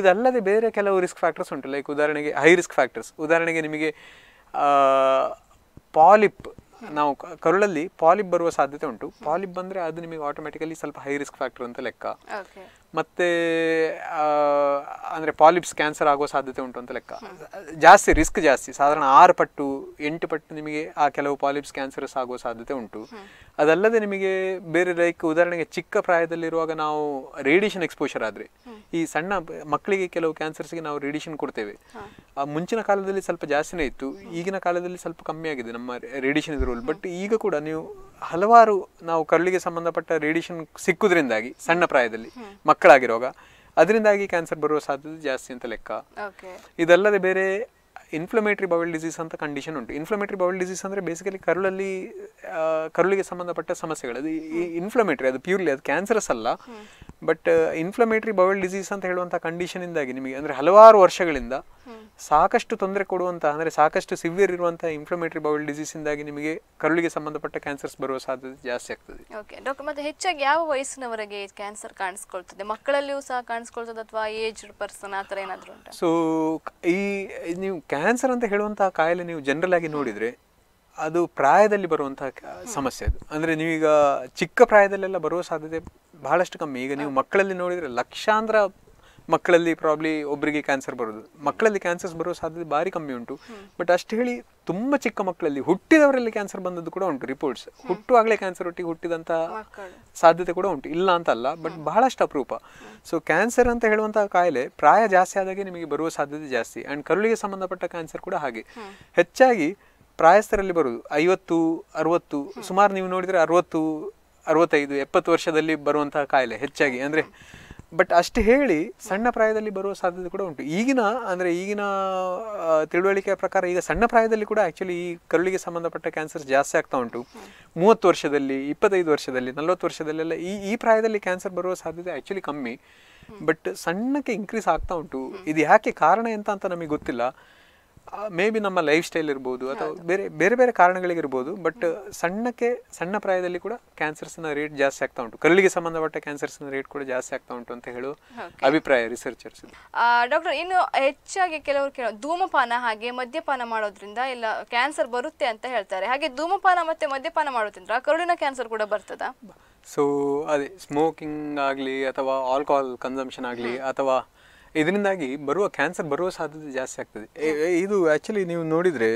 [SPEAKER 3] ಇದಲ್ಲದೆ ಬೇರೆ ಕೆಲವು ರಿಸ್ಕ್ ಫ್ಯಾಕ್ಟರ್ಸ್ ಉಂಟು ಲೈಕ್ ಉದಾಹರಣೆಗೆ ಹೈ ರಿಸ್ಕ್ ಫ್ಯಾಕ್ಟರ್ಸ್ ಉದಾಹರಣೆಗೆ ನಿಮಗೆ ಪಾಲಿಪ್ ನಾವು ಕರುಳಲ್ಲಿ ಪಾಲಿಪ್ ಬರುವ ಸಾಧ್ಯತೆ ಉಂಟು ಪಾಲಿಪ್ ಬಂದರೆ ಅದು ನಿಮಗೆ ಆಟೋಮೆಟಿಕಲಿ ಸ್ವಲ್ಪ ಹೈ ರಿಸ್ಕ್ ಫ್ಯಾಕ್ಟರ್ ಅಂತ ಲೆಕ್ಕ ಮತ್ತು ಅಂದರೆ ಪಾಲಿಪ್ಸ್ ಕ್ಯಾನ್ಸರ್ ಆಗೋ ಸಾಧ್ಯತೆ ಉಂಟು ಅಂತ ಲೆಕ್ಕ ಜಾಸ್ತಿ ರಿಸ್ಕ್ ಜಾಸ್ತಿ ಸಾಧಾರಣ ಆರು ಪಟ್ಟು ಎಂಟು ಪಟ್ಟು ನಿಮಗೆ ಆ ಕೆಲವು ಪಾಲಿಪ್ಸ್ ಕ್ಯಾನ್ಸರ್ಸ್ ಆಗೋ ಸಾಧ್ಯತೆ ಉಂಟು ಅದಲ್ಲದೆ ನಿಮಗೆ ಬೇರೆ ಲೈಕ್ ಉದಾಹರಣೆಗೆ ಚಿಕ್ಕ ಪ್ರಾಯದಲ್ಲಿರುವಾಗ ನಾವು ರೇಡಿಯೇಷನ್ ಎಕ್ಸ್ಪೋಷರ್ ಆದರೆ ಈ ಸಣ್ಣ ಮಕ್ಕಳಿಗೆ ಕೆಲವು ಕ್ಯಾನ್ಸರ್ಸ್ಗೆ ನಾವು ರೇಡಿಯೇಷನ್ ಕೊಡ್ತೇವೆ ಆ ಮುಂಚಿನ ಕಾಲದಲ್ಲಿ ಸ್ವಲ್ಪ ಜಾಸ್ತಿನೇ ಇತ್ತು ಈಗಿನ ಕಾಲದಲ್ಲಿ ಸ್ವಲ್ಪ ಕಮ್ಮಿ ಆಗಿದೆ ನಮ್ಮ ರೇಡಿಯೇಷನ್ ರೂಲ್ ಬಟ್ ಈಗ ಕೂಡ ನೀವು ಹಲವಾರು ನಾವು ಕರುಳಿಗೆ ಸಂಬಂಧಪಟ್ಟ ರೇಡಿಯೇಷನ್ ಸಿಕ್ಕುದ್ರಿಂದಾಗಿ ಸಣ್ಣ ಪ್ರಾಯದಲ್ಲಿ ಮಕ್ಕಳಾಗಿರೋಗ ಅದರಿಂದಾಗಿ ಕ್ಯಾನ್ಸರ್ ಬರುವ ಸಾಧ್ಯತೆ ಜಾಸ್ತಿ ಅಂತ ಲೆಕ್ಕ ಇದಲ್ಲದೆ ಬೇರೆ ಇನ್ಫ್ಲಮೇಟರಿ ಬೌಲ್ ಡಿಸೀಸ್ ಅಂತ ಕಂಡೀಷನ್ ಉಂಟು ಇನ್ಫ್ಲಮೇಟರಿ ಬೌಲ್ ಡಿಸೀಸ್ ಅಂದರೆ ಬೇಸಿಕಲಿ ಕರುಳಲ್ಲಿ ಕರುಳಿಗೆ ಸಂಬಂಧಪಟ್ಟ ಸಮಸ್ಯೆಗಳು ಅದು ಇನ್ಫ್ಲಮೇಟರಿ ಅದು ಪ್ಯೂರ್ಲಿ ಅದು ಕ್ಯಾನ್ಸರಸ್ ಅಲ್ಲ ಬಟ್ ಇನ್ಫ್ಲಮೇಟರಿ ಬವೆಲ್ ಡಿಸೀಸ್ ಅಂತ ಹೇಳುವಂಥ ಇಂದಾಗಿ ನಿಮಗೆ ಅಂದರೆ ಹಲವಾರು ವರ್ಷಗಳಿಂದ ಸಾಕಷ್ಟು ತೊಂದರೆ ಕೊಡುವಂಥ ಅಂದರೆ ಸಾಕಷ್ಟು ಸಿವಿಯರ್ ಇರುವಂಥ ಇನ್ಫ್ಲಮೇಟರಿ ಬವೆಲ್ ಇಂದಾಗಿ ನಿಮಗೆ ಕರುಳಿಗೆ ಸಂಬಂಧಪಟ್ಟ ಕ್ಯಾನ್ಸರ್ಸ್ ಬರುವ ಸಾಧ್ಯತೆ ಜಾಸ್ತಿ ಆಗ್ತದೆ
[SPEAKER 1] ಓಕೆ ಡಾಕ್ಟರ್ ಮತ್ತೆ ಹೆಚ್ಚಾಗಿ ಯಾವ ವಯಸ್ಸಿನವರೆಗೆ ಕ್ಯಾನ್ಸರ್ ಕಾಣಿಸ್ಕೊಳ್ತದೆ ಮಕ್ಕಳಲ್ಲಿಯೂ ಸಹ ಕಾಣಿಸ್ಕೊಳ್ತದೆ ಅಥವಾ ಏಜ್ ಪರ್ಸನ್ ಆ ಏನಾದರೂ ಉಂಟು
[SPEAKER 3] ಸೊ ಈ ನೀವು ಕ್ಯಾನ್ಸರ್ ಅಂತ ಹೇಳುವಂತಹ ಕಾಯಿಲೆ ನೀವು ಜನರಲ್ ಆಗಿ ನೋಡಿದರೆ ಅದು ಪ್ರಾಯದಲ್ಲಿ ಬರುವಂತಹ ಸಮಸ್ಯೆ ಅದು ಅಂದ್ರೆ ನೀವೀಗ ಚಿಕ್ಕ ಪ್ರಾಯದಲ್ಲೆಲ್ಲ ಬರುವ ಸಾಧ್ಯತೆ ಬಹಳಷ್ಟು ಕಮ್ಮಿ ಈಗ ನೀವು ಮಕ್ಕಳಲ್ಲಿ ನೋಡಿದರೆ ಲಕ್ಷಾಂತರ ಮಕ್ಕಳಲ್ಲಿ ಪ್ರಾಬ್ಲಿ ಒಬ್ಬರಿಗೆ ಕ್ಯಾನ್ಸರ್ ಬರೋದು ಮಕ್ಕಳಲ್ಲಿ ಕ್ಯಾನ್ಸರ್ಸ್ ಬರೋ ಸಾಧ್ಯತೆ ಭಾರಿ ಕಮ್ಮಿ ಉಂಟು ಬಟ್ ಅಷ್ಟು ಹೇಳಿ ತುಂಬ ಚಿಕ್ಕ ಮಕ್ಕಳಲ್ಲಿ ಹುಟ್ಟಿದವರಲ್ಲಿ ಕ್ಯಾನ್ಸರ್ ಬಂದದ್ದು ಕೂಡ ಉಂಟು ರಿಪೋರ್ಟ್ಸ್ ಹುಟ್ಟುವಾಗಲೇ ಕ್ಯಾನ್ಸರ್ ಒಟ್ಟಿಗೆ ಹುಟ್ಟಿದಂಥ ಸಾಧ್ಯತೆ ಕೂಡ ಉಂಟು ಇಲ್ಲ ಅಂತ ಅಲ್ಲ ಬಟ್ ಬಹಳಷ್ಟು ಅಪರೂಪ ಸೊ ಕ್ಯಾನ್ಸರ್ ಅಂತ ಹೇಳುವಂಥ ಕಾಯಿಲೆ ಪ್ರಾಯ ಜಾಸ್ತಿ ಆದಾಗೆ ನಿಮಗೆ ಬರುವ ಸಾಧ್ಯತೆ ಜಾಸ್ತಿ ಆ್ಯಂಡ್ ಕರುಳಿಗೆ ಸಂಬಂಧಪಟ್ಟ ಕ್ಯಾನ್ಸರ್ ಕೂಡ ಹಾಗೆ ಹೆಚ್ಚಾಗಿ ಪ್ರಾಯಸ್ಥರಲ್ಲಿ ಬರುವುದು ಐವತ್ತು ಅರವತ್ತು ಸುಮಾರು ನೀವು ನೋಡಿದರೆ ಅರವತ್ತು ಅರವತ್ತೈದು ಎಪ್ಪತ್ತು ವರ್ಷದಲ್ಲಿ ಬರುವಂತಹ ಕಾಯಿಲೆ ಹೆಚ್ಚಾಗಿ ಅಂದರೆ ಬಟ್ ಅಷ್ಟು ಹೇಳಿ ಸಣ್ಣ ಪ್ರಾಯದಲ್ಲಿ ಬರುವ ಸಾಧ್ಯತೆ ಕೂಡ ಉಂಟು ಈಗಿನ ಅಂದರೆ ಈಗಿನ ತಿಳುವಳಿಕೆಯ ಪ್ರಕಾರ ಈಗ ಸಣ್ಣ ಪ್ರಾಯದಲ್ಲಿ ಕೂಡ ಆ್ಯಕ್ಚುಲಿ ಈ ಕರುಳಿಗೆ ಸಂಬಂಧಪಟ್ಟ ಕ್ಯಾನ್ಸರ್ ಜಾಸ್ತಿ ಆಗ್ತಾ ಉಂಟು ಮೂವತ್ತು ವರ್ಷದಲ್ಲಿ ಇಪ್ಪತ್ತೈದು ವರ್ಷದಲ್ಲಿ ನಲ್ವತ್ತು ವರ್ಷದಲ್ಲೆಲ್ಲ ಈ ಈ ಪ್ರಾಯದಲ್ಲಿ ಕ್ಯಾನ್ಸರ್ ಬರುವ ಸಾಧ್ಯತೆ ಆ್ಯಕ್ಚುಲಿ ಕಮ್ಮಿ ಬಟ್ ಸಣ್ಣಕ್ಕೆ ಇನ್ಕ್ರೀಸ್ ಆಗ್ತಾ ಉಂಟು ಇದು ಯಾಕೆ ಕಾರಣ ಎಂತ ಅಂತ ನಮಗೆ ಗೊತ್ತಿಲ್ಲ ಮೇ ಬಿ ನಮ್ಮ ಲೈಫ್ ಸ್ಟೈಲ್ ಇರ್ಬೋದು ಅಥವಾ ಬೇರೆ ಬೇರೆ ಬೇರೆ ಕಾರಣಗಳಿಗಿರ್ಬೋದು ಬಟ್ ಸಣ್ಣಕ್ಕೆ ಸಣ್ಣ ಪ್ರಾಯದಲ್ಲಿ ಕೂಡ ಕ್ಯಾನ್ಸರ್ಸ್ನ ರೇಟ್ ಜಾಸ್ತಿ ಆಗ್ತಾ ಉಂಟು ಕರುಳಿಗೆ ಸಂಬಂಧಪಟ್ಟ ಕ್ಯಾನ್ಸರ್ಸ್ನ ರೇಟ್ ಕೂಡ ಜಾಸ್ತಿ ಆಗ್ತಾ ಉಂಟು ಅಂತ ಹೇಳೋ ಅಭಿಪ್ರಾಯ ರಿಸರ್ಚರ್ಸ್
[SPEAKER 1] ಡಾಕ್ಟರ್ ಇನ್ನು ಹೆಚ್ಚಾಗಿ ಕೆಲವರು ಕೇಳೋ ಧೂಮಪಾನ ಹಾಗೆ ಮದ್ಯಪಾನ ಮಾಡೋದ್ರಿಂದ ಇಲ್ಲ ಕ್ಯಾನ್ಸರ್ ಬರುತ್ತೆ ಅಂತ ಹೇಳ್ತಾರೆ ಹಾಗೆ ಧೂಮಪಾನ ಮತ್ತೆ ಮದ್ಯಪಾನ ಮಾಡೋದ್ರಿಂದ ಕರುಳಿನ ಕ್ಯಾನ್ಸರ್ ಕೂಡ ಬರ್ತದ
[SPEAKER 3] ಸೊ ಅದೇ ಸ್ಮೋಕಿಂಗ್ ಆಗಲಿ ಅಥವಾ ಆಲ್ಕೋಹಾಲ್ ಕನ್ಸಂಪ್ಷನ್ ಆಗಲಿ ಅಥವಾ ಇದರಿಂದಾಗಿ ಬರುವ ಕ್ಯಾನ್ಸರ್ ಬರುವ ಸಾಧ್ಯತೆ ಜಾಸ್ತಿ ಆಗ್ತದೆ ಇದು ಆ್ಯಕ್ಚುಲಿ ನೀವು ನೋಡಿದರೆ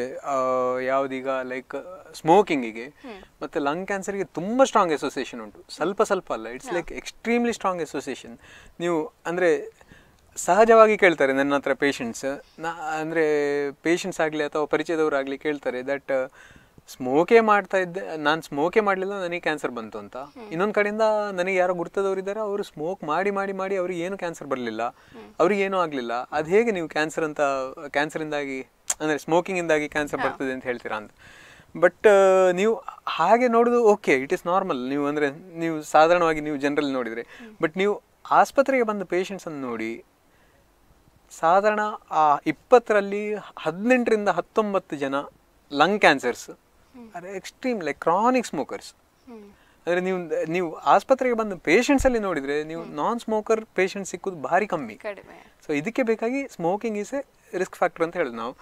[SPEAKER 3] ಯಾವುದೀಗ ಲೈಕ್ ಸ್ಮೋಕಿಂಗಿಗೆ ಮತ್ತು ಲಂಗ್ ಕ್ಯಾನ್ಸರ್ಗೆ ತುಂಬ ಸ್ಟ್ರಾಂಗ್ ಅಸೋಸಿಯೇಷನ್ ಉಂಟು ಸ್ವಲ್ಪ ಸ್ವಲ್ಪ ಅಲ್ಲ it's like extremely strong association ನೀವು ಅಂದರೆ ಸಹಜವಾಗಿ ಕೇಳ್ತಾರೆ ನನ್ನ ಹತ್ರ ಪೇಷಂಟ್ಸ್ ನಾ ಅಂದರೆ ಪೇಷಂಟ್ಸ್ ಆಗಲಿ ಅಥವಾ ಪರಿಚಯದವರಾಗಲಿ ಕೇಳ್ತಾರೆ ದಟ್ ಸ್ಮೋಕೇ ಮಾಡ್ತಾ ಇದ್ದೆ ನಾನು ಸ್ಮೋಕೇ ಮಾಡಲಿಲ್ಲ ನನಗೆ ಕ್ಯಾನ್ಸರ್ ಬಂತು ಅಂತ ಇನ್ನೊಂದು ಕಡೆಯಿಂದ ನನಗೆ ಯಾರೋ ಇದ್ದಾರೆ ಅವರು ಸ್ಮೋಕ್ ಮಾಡಿ ಮಾಡಿ ಮಾಡಿ ಅವ್ರಿಗೆ ಏನು ಕ್ಯಾನ್ಸರ್ ಬರಲಿಲ್ಲ ಅವ್ರಿಗೆ ಏನೂ ಆಗಲಿಲ್ಲ ಅದು ಹೇಗೆ ನೀವು ಕ್ಯಾನ್ಸರ್ ಅಂತ ಕ್ಯಾನ್ಸರಿಂದಾಗಿ ಅಂದರೆ ಸ್ಮೋಕಿಂಗಿಂದಾಗಿ ಕ್ಯಾನ್ಸರ್ ಬರ್ತದೆ ಅಂತ ಹೇಳ್ತೀರಾ ಅಂತ ಬಟ್ ನೀವು ಹಾಗೆ ನೋಡೋದು ಓಕೆ ಇಟ್ ಇಸ್ ನಾರ್ಮಲ್ ನೀವು ಅಂದರೆ ನೀವು ಸಾಧಾರಣವಾಗಿ ನೀವು ಜನರಲ್ಲಿ ನೋಡಿದರೆ ಬಟ್ ನೀವು ಆಸ್ಪತ್ರೆಗೆ ಬಂದ ಪೇಷಂಟ್ಸನ್ನು ನೋಡಿ ಸಾಧಾರಣ ಆ ಇಪ್ಪತ್ತರಲ್ಲಿ ಹದಿನೆಂಟರಿಂದ ಹತ್ತೊಂಬತ್ತು ಜನ lung cancers are extreme like chronic smokers ಅಂದರೆ ನೀವು ನೀವು ಆಸ್ಪತ್ರೆಗೆ ಬಂದ ಪೇಷಂಟ್ಸಲ್ಲಿ ನೋಡಿದರೆ ನೀವು ನಾನ್ ಸ್ಮೋಕರ್ ಪೇಷಂಟ್ ಸಿಕ್ಕುದು ಭಾರಿ ಕಮ್ಮಿ ಸೊ ಇದಕ್ಕೆ ಬೇಕಾಗಿ smoking is a risk factor ಅಂತ ಹೇಳೋದು ನಾವು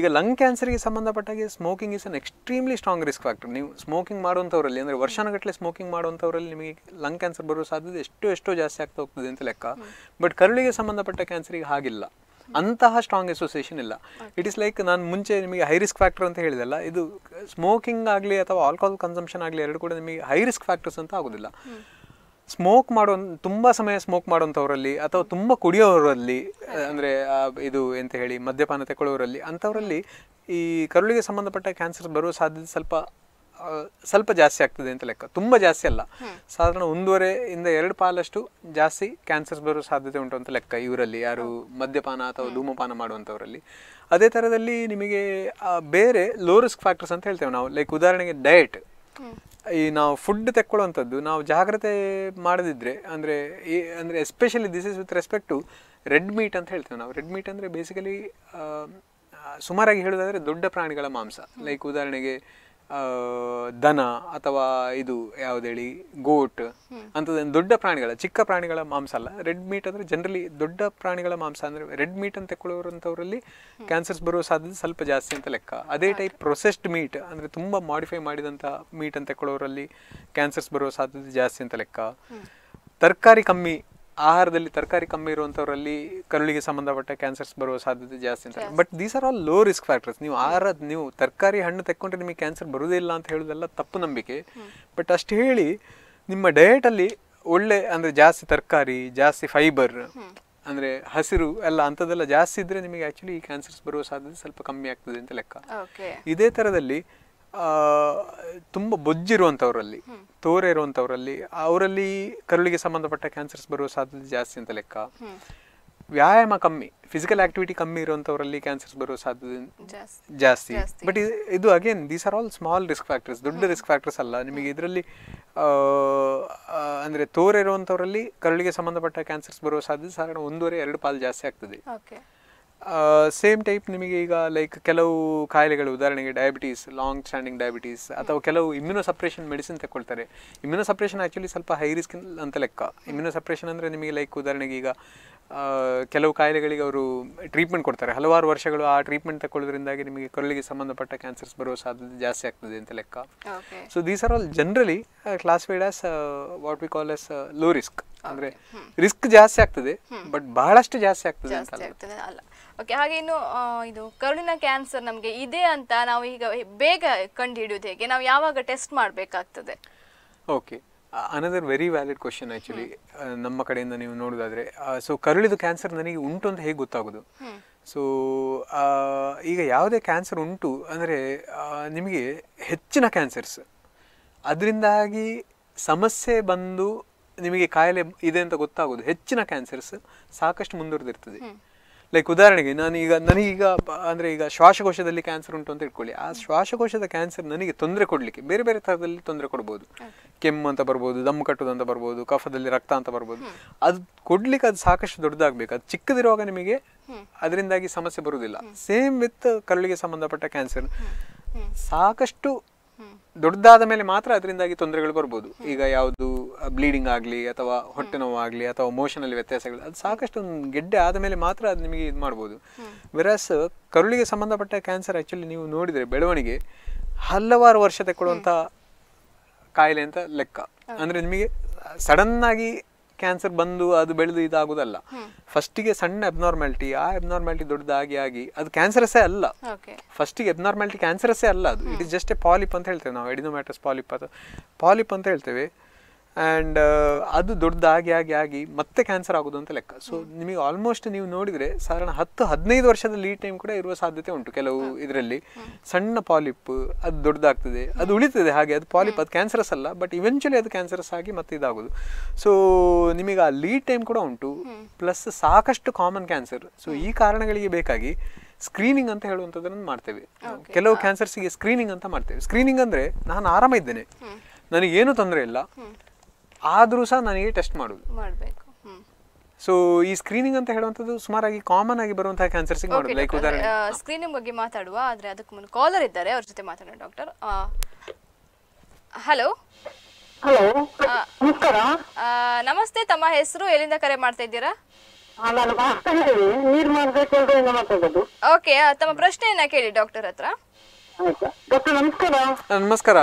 [SPEAKER 3] ಈಗ ಲಂಗ್ ಕ್ಯಾನ್ಸರ್ಗೆ ಸಂಬಂಧಪಟ್ಟಾಗಿ smoking is an extremely strong risk factor ನೀವು ಸ್ಮೋಕಿಂಗ್ ಮಾಡುವಂಥವರಲ್ಲಿ ಅಂದರೆ ವರ್ಷಾನುಗಟ್ಟಲೆ ಸ್ಮೋಕಿಂಗ್ ಮಾಡುವಂಥವ್ರಲ್ಲಿ ನಿಮಗೆ ಲಂಗ್ ಕ್ಯಾನ್ಸರ್ ಬರೋ ಸಾಧ್ಯತೆ ಎಷ್ಟು ಎಷ್ಟೋ ಜಾಸ್ತಿ ಆಗ್ತಾ ಹೋಗ್ತದೆ ಅಂತ ಲೆಕ್ಕ ಬಟ್ ಕರುಳಿಗೆ ಸಂಬಂಧಪಟ್ಟ ಕ್ಯಾನ್ಸರಿಗೆ ಹಾಗಿಲ್ಲ ಅಂತಹ ಸ್ಟ್ರಾಂಗ್ ಅಸೋಸಿಯೇಷನ್ ಇಲ್ಲ ಇಟ್ ಇಸ್ ಲೈಕ್ ನಾನು ಮುಂಚೆ ನಿಮಗೆ ಹೈ ರಿಸ್ಕ್ ಫ್ಯಾಕ್ಟರ್ ಅಂತ ಹೇಳಿದಲ್ಲ ಇದು ಸ್ಮೋಕಿಂಗ್ ಆಗಲಿ ಅಥವಾ ಆಲ್ಕೋಹಾಲ್ ಕನ್ಸಂಪ್ಷನ್ ಆಗಲಿ ಎರಡು ಕೂಡ ನಿಮಗೆ ಹೈ ರಿಸ್ಕ್ ಫ್ಯಾಕ್ಟರ್ಸ್ ಅಂತ ಆಗೋದಿಲ್ಲ ಸ್ಮೋಕ್ ಮಾಡೋ ತುಂಬ ಸಮಯ ಸ್ಮೋಕ್ ಮಾಡೋಂಥವ್ರಲ್ಲಿ ಅಥವಾ ತುಂಬ ಕುಡಿಯೋರಲ್ಲಿ ಅಂದರೆ ಇದು ಎಂತ ಹೇಳಿ ಮದ್ಯಪಾನ ತಗೊಳ್ಳೋರಲ್ಲಿ ಅಂಥವರಲ್ಲಿ ಈ ಕರುಳಿಗೆ ಸಂಬಂಧಪಟ್ಟ ಕ್ಯಾನ್ಸರ್ ಬರುವ ಸಾಧ್ಯತೆ ಸ್ವಲ್ಪ ಸ್ವಲ್ಪ ಜಾಸ್ತಿ ಆಗ್ತದೆ ಅಂತ ಲೆಕ್ಕ ತುಂಬ ಜಾಸ್ತಿ ಅಲ್ಲ ಸಾಧಾರಣ ಒಂದೂವರೆಯಿಂದ ಎರಡು ಪಾಲಷ್ಟು ಜಾಸ್ತಿ ಕ್ಯಾನ್ಸರ್ಸ್ ಬರೋ ಸಾಧ್ಯತೆ ಉಂಟು ಅಂತ ಲೆಕ್ಕ ಇವರಲ್ಲಿ ಯಾರು ಮದ್ಯಪಾನ ಅಥವಾ ಧೂಮಪಾನ ಮಾಡುವಂಥವರಲ್ಲಿ ಅದೇ ಥರದಲ್ಲಿ ನಿಮಗೆ ಬೇರೆ ಲೋ ರಿಸ್ಕ್ ಫ್ಯಾಕ್ಟರ್ಸ್ ಅಂತ ಹೇಳ್ತೇವೆ ನಾವು ಲೈಕ್ ಉದಾಹರಣೆಗೆ ಡಯಟ್ ಈ ನಾವು ಫುಡ್ ತೆಕ್ಕೊಳ್ಳುವಂಥದ್ದು ನಾವು ಜಾಗ್ರತೆ ಮಾಡದಿದ್ದರೆ ಅಂದರೆ ಈ ಅಂದರೆ especially this is with respect to red meat ಅಂತ ಹೇಳ್ತೇವೆ ನಾವು ರೆಡ್ ಮೀಟ್ ಅಂದರೆ ಬೇಸಿಕಲಿ ಸುಮಾರಾಗಿ ಹೇಳೋದಾದರೆ ದೊಡ್ಡ ಪ್ರಾಣಿಗಳ ಮಾಂಸ ಲೈಕ್ ಉದಾಹರಣೆಗೆ ದನ ಅಥವಾ ಇದು ಯಾವ್ದು ಹೇಳಿ ಗೋಟ್ ಅಂಥದ್ದು ದೊಡ್ಡ ಪ್ರಾಣಿಗಳ ಚಿಕ್ಕ ಪ್ರಾಣಿಗಳ ಮಾಂಸ ಅಲ್ಲ ರೆಡ್ ಮೀಟ್ ಅಂದರೆ ಜನರಲಿ ದೊಡ್ಡ ಪ್ರಾಣಿಗಳ ಮಾಂಸ ಅಂದರೆ ರೆಡ್ ಮೀಟ್ ಅಂತ ಕ್ಯಾನ್ಸರ್ಸ್ ಬರುವ ಸಾಧ್ಯತೆ ಸ್ವಲ್ಪ ಜಾಸ್ತಿ ಅಂತ ಲೆಕ್ಕ ಅದೇ ಟೈಪ್ ಪ್ರೊಸೆಸ್ಡ್ ಮೀಟ್ ಅಂದರೆ ತುಂಬ ಮಾಡಿಫೈ ಮಾಡಿದಂಥ ಮೀಟ್ ಅಂತ ಕ್ಯಾನ್ಸರ್ಸ್ ಬರುವ ಸಾಧ್ಯತೆ ಜಾಸ್ತಿ ಅಂತ ಲೆಕ್ಕ ತರಕಾರಿ ಕಮ್ಮಿ ಆಹಾರದಲ್ಲಿ ತರಕಾರಿ ಕಮ್ಮಿ ಇರುವಂಥವರಲ್ಲಿ ಕರುಳಿಗೆ ಸಂಬಂಧಪಟ್ಟ ಕ್ಯಾನ್ಸರ್ಸ್ ಬರುವ ಸಾಧ್ಯತೆ ಜಾಸ್ತಿ ಅಂತ but these are all low risk factors ನೀವು ಆಹಾರ ನೀವು ತರಕಾರಿ ಹಣ್ಣು ತೆಕ್ಕೊಂಡ್ರೆ ನಿಮಗೆ ಕ್ಯಾನ್ಸರ್ ಬರುವುದೇ ಇಲ್ಲ ಅಂತ ಹೇಳೋದೆಲ್ಲ ತಪ್ಪು ನಂಬಿಕೆ ಬಟ್ ಅಷ್ಟು ಹೇಳಿ ನಿಮ್ಮ ಡಯೆಟಲ್ಲಿ ಒಳ್ಳೆ ಅಂದರೆ ಜಾಸ್ತಿ ತರಕಾರಿ ಜಾಸ್ತಿ ಫೈಬರ್ ಅಂದರೆ ಹಸಿರು ಎಲ್ಲ ಅಂಥದ್ದೆಲ್ಲ ಜಾಸ್ತಿ ಇದ್ರೆ ನಿಮಗೆ ಆ್ಯಕ್ಚುಲಿ ಈ ಕ್ಯಾನ್ಸರ್ಸ್ ಬರುವ ಸಾಧ್ಯತೆ ಸ್ವಲ್ಪ ಕಮ್ಮಿ ಆಗ್ತದೆ ಅಂತ ಲೆಕ್ಕ ಇದೇ ತರದಲ್ಲಿ ತುಂಬ ಬೊಜ್ಜಿರುವಂಥವರಲ್ಲಿ ತೋರೆ ಇರುವಂಥವರಲ್ಲಿ ಅವರಲ್ಲಿ ಕರುಳಿಗೆ ಸಂಬಂಧಪಟ್ಟ ಕ್ಯಾನ್ಸರ್ಸ್ ಬರುವ ಸಾಧ್ಯತೆ ಜಾಸ್ತಿ ಅಂತ ಲೆಕ್ಕ ವ್ಯಾಯಾಮ ಕಮ್ಮಿ ಫಿಸಿಕಲ್ ಆಕ್ಟಿವಿಟಿ ಕಮ್ಮಿ ಇರುವಂಥವರಲ್ಲಿ ಕ್ಯಾನ್ಸರ್ಸ್ ಬರುವ ಸಾಧ್ಯತೆ ಜಾಸ್ತಿ ಬಟ್ ಇದು again these are all small risk factors ದೊಡ್ಡ ರಿಸ್ಕ್ ಫ್ಯಾಕ್ಟರ್ಸ್ ಅಲ್ಲ ನಿಮಗೆ ಇದರಲ್ಲಿ ಅಂದರೆ ತೋರಿರುವಂಥವರಲ್ಲಿ ಕರುಳಿಗೆ ಸಂಬಂಧಪಟ್ಟ ಕ್ಯಾನ್ಸರ್ಸ್ ಬರುವ ಸಾಧ್ಯತೆ ಸಾಧಾರಣ ಒಂದೂವರೆ ಎರಡು ಪಾಲು ಜಾಸ್ತಿ ಆಗ್ತದೆ ಸೇಮ್ ಟೈಪ್ ನಿಮಗೆ ಈಗ ಲೈಕ್ ಕೆಲವು ಕಾಯಿಲೆಗಳು ಉದಾಹರಣೆಗೆ ಡಯಾಬಿಟೀಸ್ ಲಾಂಗ್ ಸ್ಟ್ಯಾಂಡಿಂಗ್ ಡಯಾಬಿಟೀಸ್ ಅಥವಾ ಕೆಲವು ಇಮ್ಯುನೋ ಸಪ್ರೇಷನ್ ಮೆಡಿಸಿನ್ ತಗೊಳ್ತಾರೆ ಇಮ್ಯುನೋ ಸಪ್ರೇಷನ್ ಆ್ಯಕ್ಚುಲಿ ಸ್ವಲ್ಪ ಹೈ ರಿಸ್ಕ್ ಅಂತ ಲೆಕ್ಕ ಇಮ್ಯುನೋ ಸಪ್ರೇಷನ್ ಅಂದರೆ ನಿಮಗೆ ಲೈಕ್ ಉದಾಹರಣೆಗೆ ಈಗ ಕೆಲವು ಕಾಯಿಲೆಗಳಿಗೆ ಅವರು ಟ್ರೀಟ್ಮೆಂಟ್ ಕೊಡ್ತಾರೆ ಹಲವಾರು ವರ್ಷಗಳು ಆ ಟ್ರೀಟ್ಮೆಂಟ್ ತಗೊಳ್ಳೋದ್ರಿಂದಾಗಿ ನಿಮಗೆ ಕೊರಳಿಗೆ ಸಂಬಂಧಪಟ್ಟ ಕ್ಯಾನ್ಸರ್ಸ್ ಬರುವ ಸಾಧ್ಯತೆ ಜಾಸ್ತಿ ಆಗ್ತದೆ ಅಂತ ಲೆಕ್ಕ so these are all generally classified as what we call as low risk ಅಂದರೆ ರಿಸ್ಕ್ ಜಾಸ್ತಿ ಆಗ್ತದೆ ಬಟ್ ಬಹಳಷ್ಟು ಜಾಸ್ತಿ ಆಗ್ತದೆ ಅಂತ
[SPEAKER 1] ಅಲ್ಲ ಓಕೆ ಹಾಗೆ ಇನ್ನು ಇದು ಕರುಳಿನ ಕ್ಯಾನ್ಸರ್ ನಮಗೆ ಇದೆ ಅಂತ ನಾವು ಈಗ ಬೇಗ ಕಂಡು ಹಿಡಿಯೋದು ಹೇಗೆ ನಾವು ಯಾವಾಗ ಟೆಸ್ಟ್ ಮಾಡಬೇಕಾಗ್ತದೆ
[SPEAKER 3] okay another very valid question actually ನಮ್ಮ ಕಡೆಯಿಂದ ನೀವು ನೋಡೋದಾದರೆ ಸೊ ಕರುಳಿದು ಕ್ಯಾನ್ಸರ್ ನನಗೆ ಉಂಟು ಅಂತ ಹೇಗೆ ಗೊತ್ತಾಗೋದು ಸೊ ಈಗ ಯಾವುದೇ ಕ್ಯಾನ್ಸರ್ ಉಂಟು ಅಂದರೆ ನಿಮಗೆ ಹೆಚ್ಚಿನ ಕ್ಯಾನ್ಸರ್ಸ್ ಅದರಿಂದಾಗಿ ಸಮಸ್ಯೆ ಬಂದು ನಿಮಗೆ ಕಾಯಿಲೆ ಇದೆ ಅಂತ ಗೊತ್ತಾಗೋದು ಹೆಚ್ಚಿನ ಕ್ಯಾನ್ಸರ್ಸ್ ಸಾಕಷ್ಟು ಮುಂದುವರೆದಿರ್ತದೆ ಲೈಕ್ ಉದಾಹರಣೆಗೆ ಈಗ ನನಗೀಗ ಅಂದರೆ ಈಗ ಶ್ವಾಸಕೋಶದಲ್ಲಿ ಕ್ಯಾನ್ಸರ್ ಉಂಟು ಅಂತ ಇಟ್ಕೊಳ್ಳಿ ಆ ಶ್ವಾಸಕೋಶದ ಕ್ಯಾನ್ಸರ್ ನನಗೆ ತೊಂದರೆ ಕೊಡಲಿಕ್ಕೆ ಬೇರೆ ಬೇರೆ ಥರದಲ್ಲಿ ತೊಂದರೆ ಕೊಡ್ಬೋದು ಕೆಮ್ಮು ಅಂತ ಬರ್ಬೋದು ದಮ್ಮು ಕಟ್ಟುದು ಅಂತ ಬರ್ಬೋದು ಕಫದಲ್ಲಿ ರಕ್ತ ಅಂತ ಬರ್ಬೋದು ಅದು ಕೊಡ್ಲಿಕ್ಕೆ ಅದು ಸಾಕಷ್ಟು ದೊಡ್ಡದಾಗಬೇಕು ಅದು ಚಿಕ್ಕದಿರುವಾಗ ನಿಮಗೆ ಅದರಿಂದಾಗಿ ಸಮಸ್ಯೆ ಬರುವುದಿಲ್ಲ ಸೇಮ್ ವಿತ್ ಕರುಳಿಗೆ ಸಂಬಂಧಪಟ್ಟ ಕ್ಯಾನ್ಸರ್ ಸಾಕಷ್ಟು ದೊಡ್ಡದಾದ ಮೇಲೆ ಮಾತ್ರ ಅದರಿಂದಾಗಿ ತೊಂದರೆಗಳು ಬರ್ಬೋದು ಈಗ ಯಾವುದು ಬ್ಲೀಡಿಂಗ್ ಆಗಲಿ ಅಥವಾ ಹೊಟ್ಟೆ ನೋವು ಆಗಲಿ ಅಥವಾ ಮೋಷನಲ್ಲಿ ವ್ಯತ್ಯಾಸಗಳು ಅದು ಸಾಕಷ್ಟು ಒಂದು ಗೆಡ್ಡೆ ಆದ ಮೇಲೆ ಮಾತ್ರ ಅದು ನಿಮಗೆ ಇದು ಮಾಡ್ಬೋದು ವಿರಾಸ್ ಕರುಳಿಗೆ ಸಂಬಂಧಪಟ್ಟ ಕ್ಯಾನ್ಸರ್ ಆ್ಯಕ್ಚುಲಿ ನೀವು ನೋಡಿದರೆ ಬೆಳವಣಿಗೆ ಹಲವಾರು ವರ್ಷ ತಗೊಳ್ಳುವಂಥ ಕಾಯಿಲೆ ಅಂತ ಲೆಕ್ಕ ಅಂದರೆ ನಿಮಗೆ ಸಡನ್ನಾಗಿ ಕ್ಯಾನ್ಸರ್ ಬಂದು ಅದು ಬೆಳೆದು ಇದಾಗುದಲ್ಲ ಫಸ್ಟಿಗೆ ಸಣ್ಣ ಅಬ್ನಾರ್ಮಾಲಿಟಿ ಆ ಅಬ್ನಾರ್ಮಾಲಿಟಿ ದೊಡ್ಡದಾಗಿ ಆಗಿ ಅದು ಕ್ಯಾನ್ಸರಸ್ಸೇ ಅಲ್ಲ ಫಸ್ಟಿಗೆ ಅಬ್ನಾರ್ಮಾಲಿಟಿ ಕ್ಯಾನ್ಸರಸ್ಸೇ ಅಲ್ಲ ಅದು it is just a polyp ಅಂತ ಹೇಳ್ತೇವೆ ನಾವು ಎಡಿನೋಮ್ಯಾಟಸ್ ಪಾಲಿಪ್ ಅದು ಪಾಲಿಪ್ ಅಂತ ಹೇಳ್ತೇವೆ ಆ್ಯಂಡ್ uh, ಅದು ದೊಡ್ಡದಾಗಿ ಆಗಿ ಆಗಿ ಮತ್ತೆ ಕ್ಯಾನ್ಸರ್ ಆಗೋದು ಅಂತ ಲೆಕ್ಕ ಸೊ ನಿಮಗೆ ಆಲ್ಮೋಸ್ಟ್ ನೀವು ನೋಡಿದರೆ ಸಾಧಾರಣ ಹತ್ತು ಹದಿನೈದು ವರ್ಷದ ಲೀಡ್ ಟೈಮ್ ಕೂಡ ಇರುವ ಸಾಧ್ಯತೆ ಉಂಟು ಕೆಲವು ಇದರಲ್ಲಿ ಸಣ್ಣ ಪಾಲಿಪ್ ಅದು ದೊಡ್ಡದಾಗ್ತದೆ ಅದು ಉಳಿತದೆ ಹಾಗೆ ಅದು ಪಾಲಿಪ್ ಅದು ಕ್ಯಾನ್ಸರಸ್ ಅಲ್ಲ ಬಟ್ ಇವೆಂಚುಲಿ ಅದು ಕ್ಯಾನ್ಸರಸ್ ಆಗಿ ಮತ್ತೆ ಇದಾಗೋದು ಸೊ ನಿಮಗೆ ಆ ಲೀಡ್ ಟೈಮ್ ಕೂಡ ಉಂಟು ಪ್ಲಸ್ ಸಾಕಷ್ಟು ಕಾಮನ್ ಕ್ಯಾನ್ಸರ್ ಸೊ ಈ ಕಾರಣಗಳಿಗೆ ಬೇಕಾಗಿ ಸ್ಕ್ರೀನಿಂಗ್ ಅಂತ ಹೇಳುವಂಥದ್ದನ್ನು ಮಾಡ್ತೇವೆ ಕೆಲವು ಕ್ಯಾನ್ಸರ್ಸಿಗೆ ಸ್ಕ್ರೀನಿಂಗ್ ಅಂತ ಮಾಡ್ತೇವೆ ಸ್ಕ್ರೀನಿಂಗ್ ಅಂದರೆ ನಾನು ಆರಾಮ ಇದ್ದೇನೆ ನನಗೇನು ತೊಂದರೆ ಇಲ್ಲ ಆದರೂ ಸಹ ನನಗೆ ಟೆಸ್ಟ್ ಮಾಡೋದು ಮಾಡಬೇಕು ಸೊ ಈ ಸ್ಕ್ರೀನಿಂಗ್ ಅಂತ ಹೇಳುವಂಥದ್ದು ಸುಮಾರಾಗಿ ಕಾಮನ್ ಆಗಿ ಬರುವಂತಹ ಕ್ಯಾನ್ಸರ್ಸಿಗೆ ಮಾಡೋದು ಲೈಕ್ ಉದಾಹರಣೆ
[SPEAKER 1] ಸ್ಕ್ರೀನಿಂಗ್ ಬಗ್ಗೆ ಮಾತಾಡುವ ಆದರೆ ಅದಕ್ಕೆ ಮುಂದೆ ಕಾಲರ್ ಇದ್ದಾರೆ ಅವ್ರ ಜೊತೆ ಮಾತಾಡೋಣ ಡಾಕ್ಟರ್ ಹಲೋ
[SPEAKER 4] ಹಲೋ ನಮಸ್ಕಾರ
[SPEAKER 1] ನಮಸ್ತೆ ತಮ್ಮ ಹೆಸರು ಎಲ್ಲಿಂದ ಕರೆ ಮಾಡ್ತಾ ಇದ್ದೀರಾ
[SPEAKER 3] ನೀರ್ ಮಾಡಬೇಕು
[SPEAKER 1] ಓಕೆ ತಮ್ಮ ಪ್ರಶ್ನೆ ಕೇಳಿ ಡಾಕ್ಟರ್ ಹತ್ರ
[SPEAKER 3] ಡಾಕ್ಟರ್ ನಮಸ್ಕಾರ ನಮಸ್ಕಾರ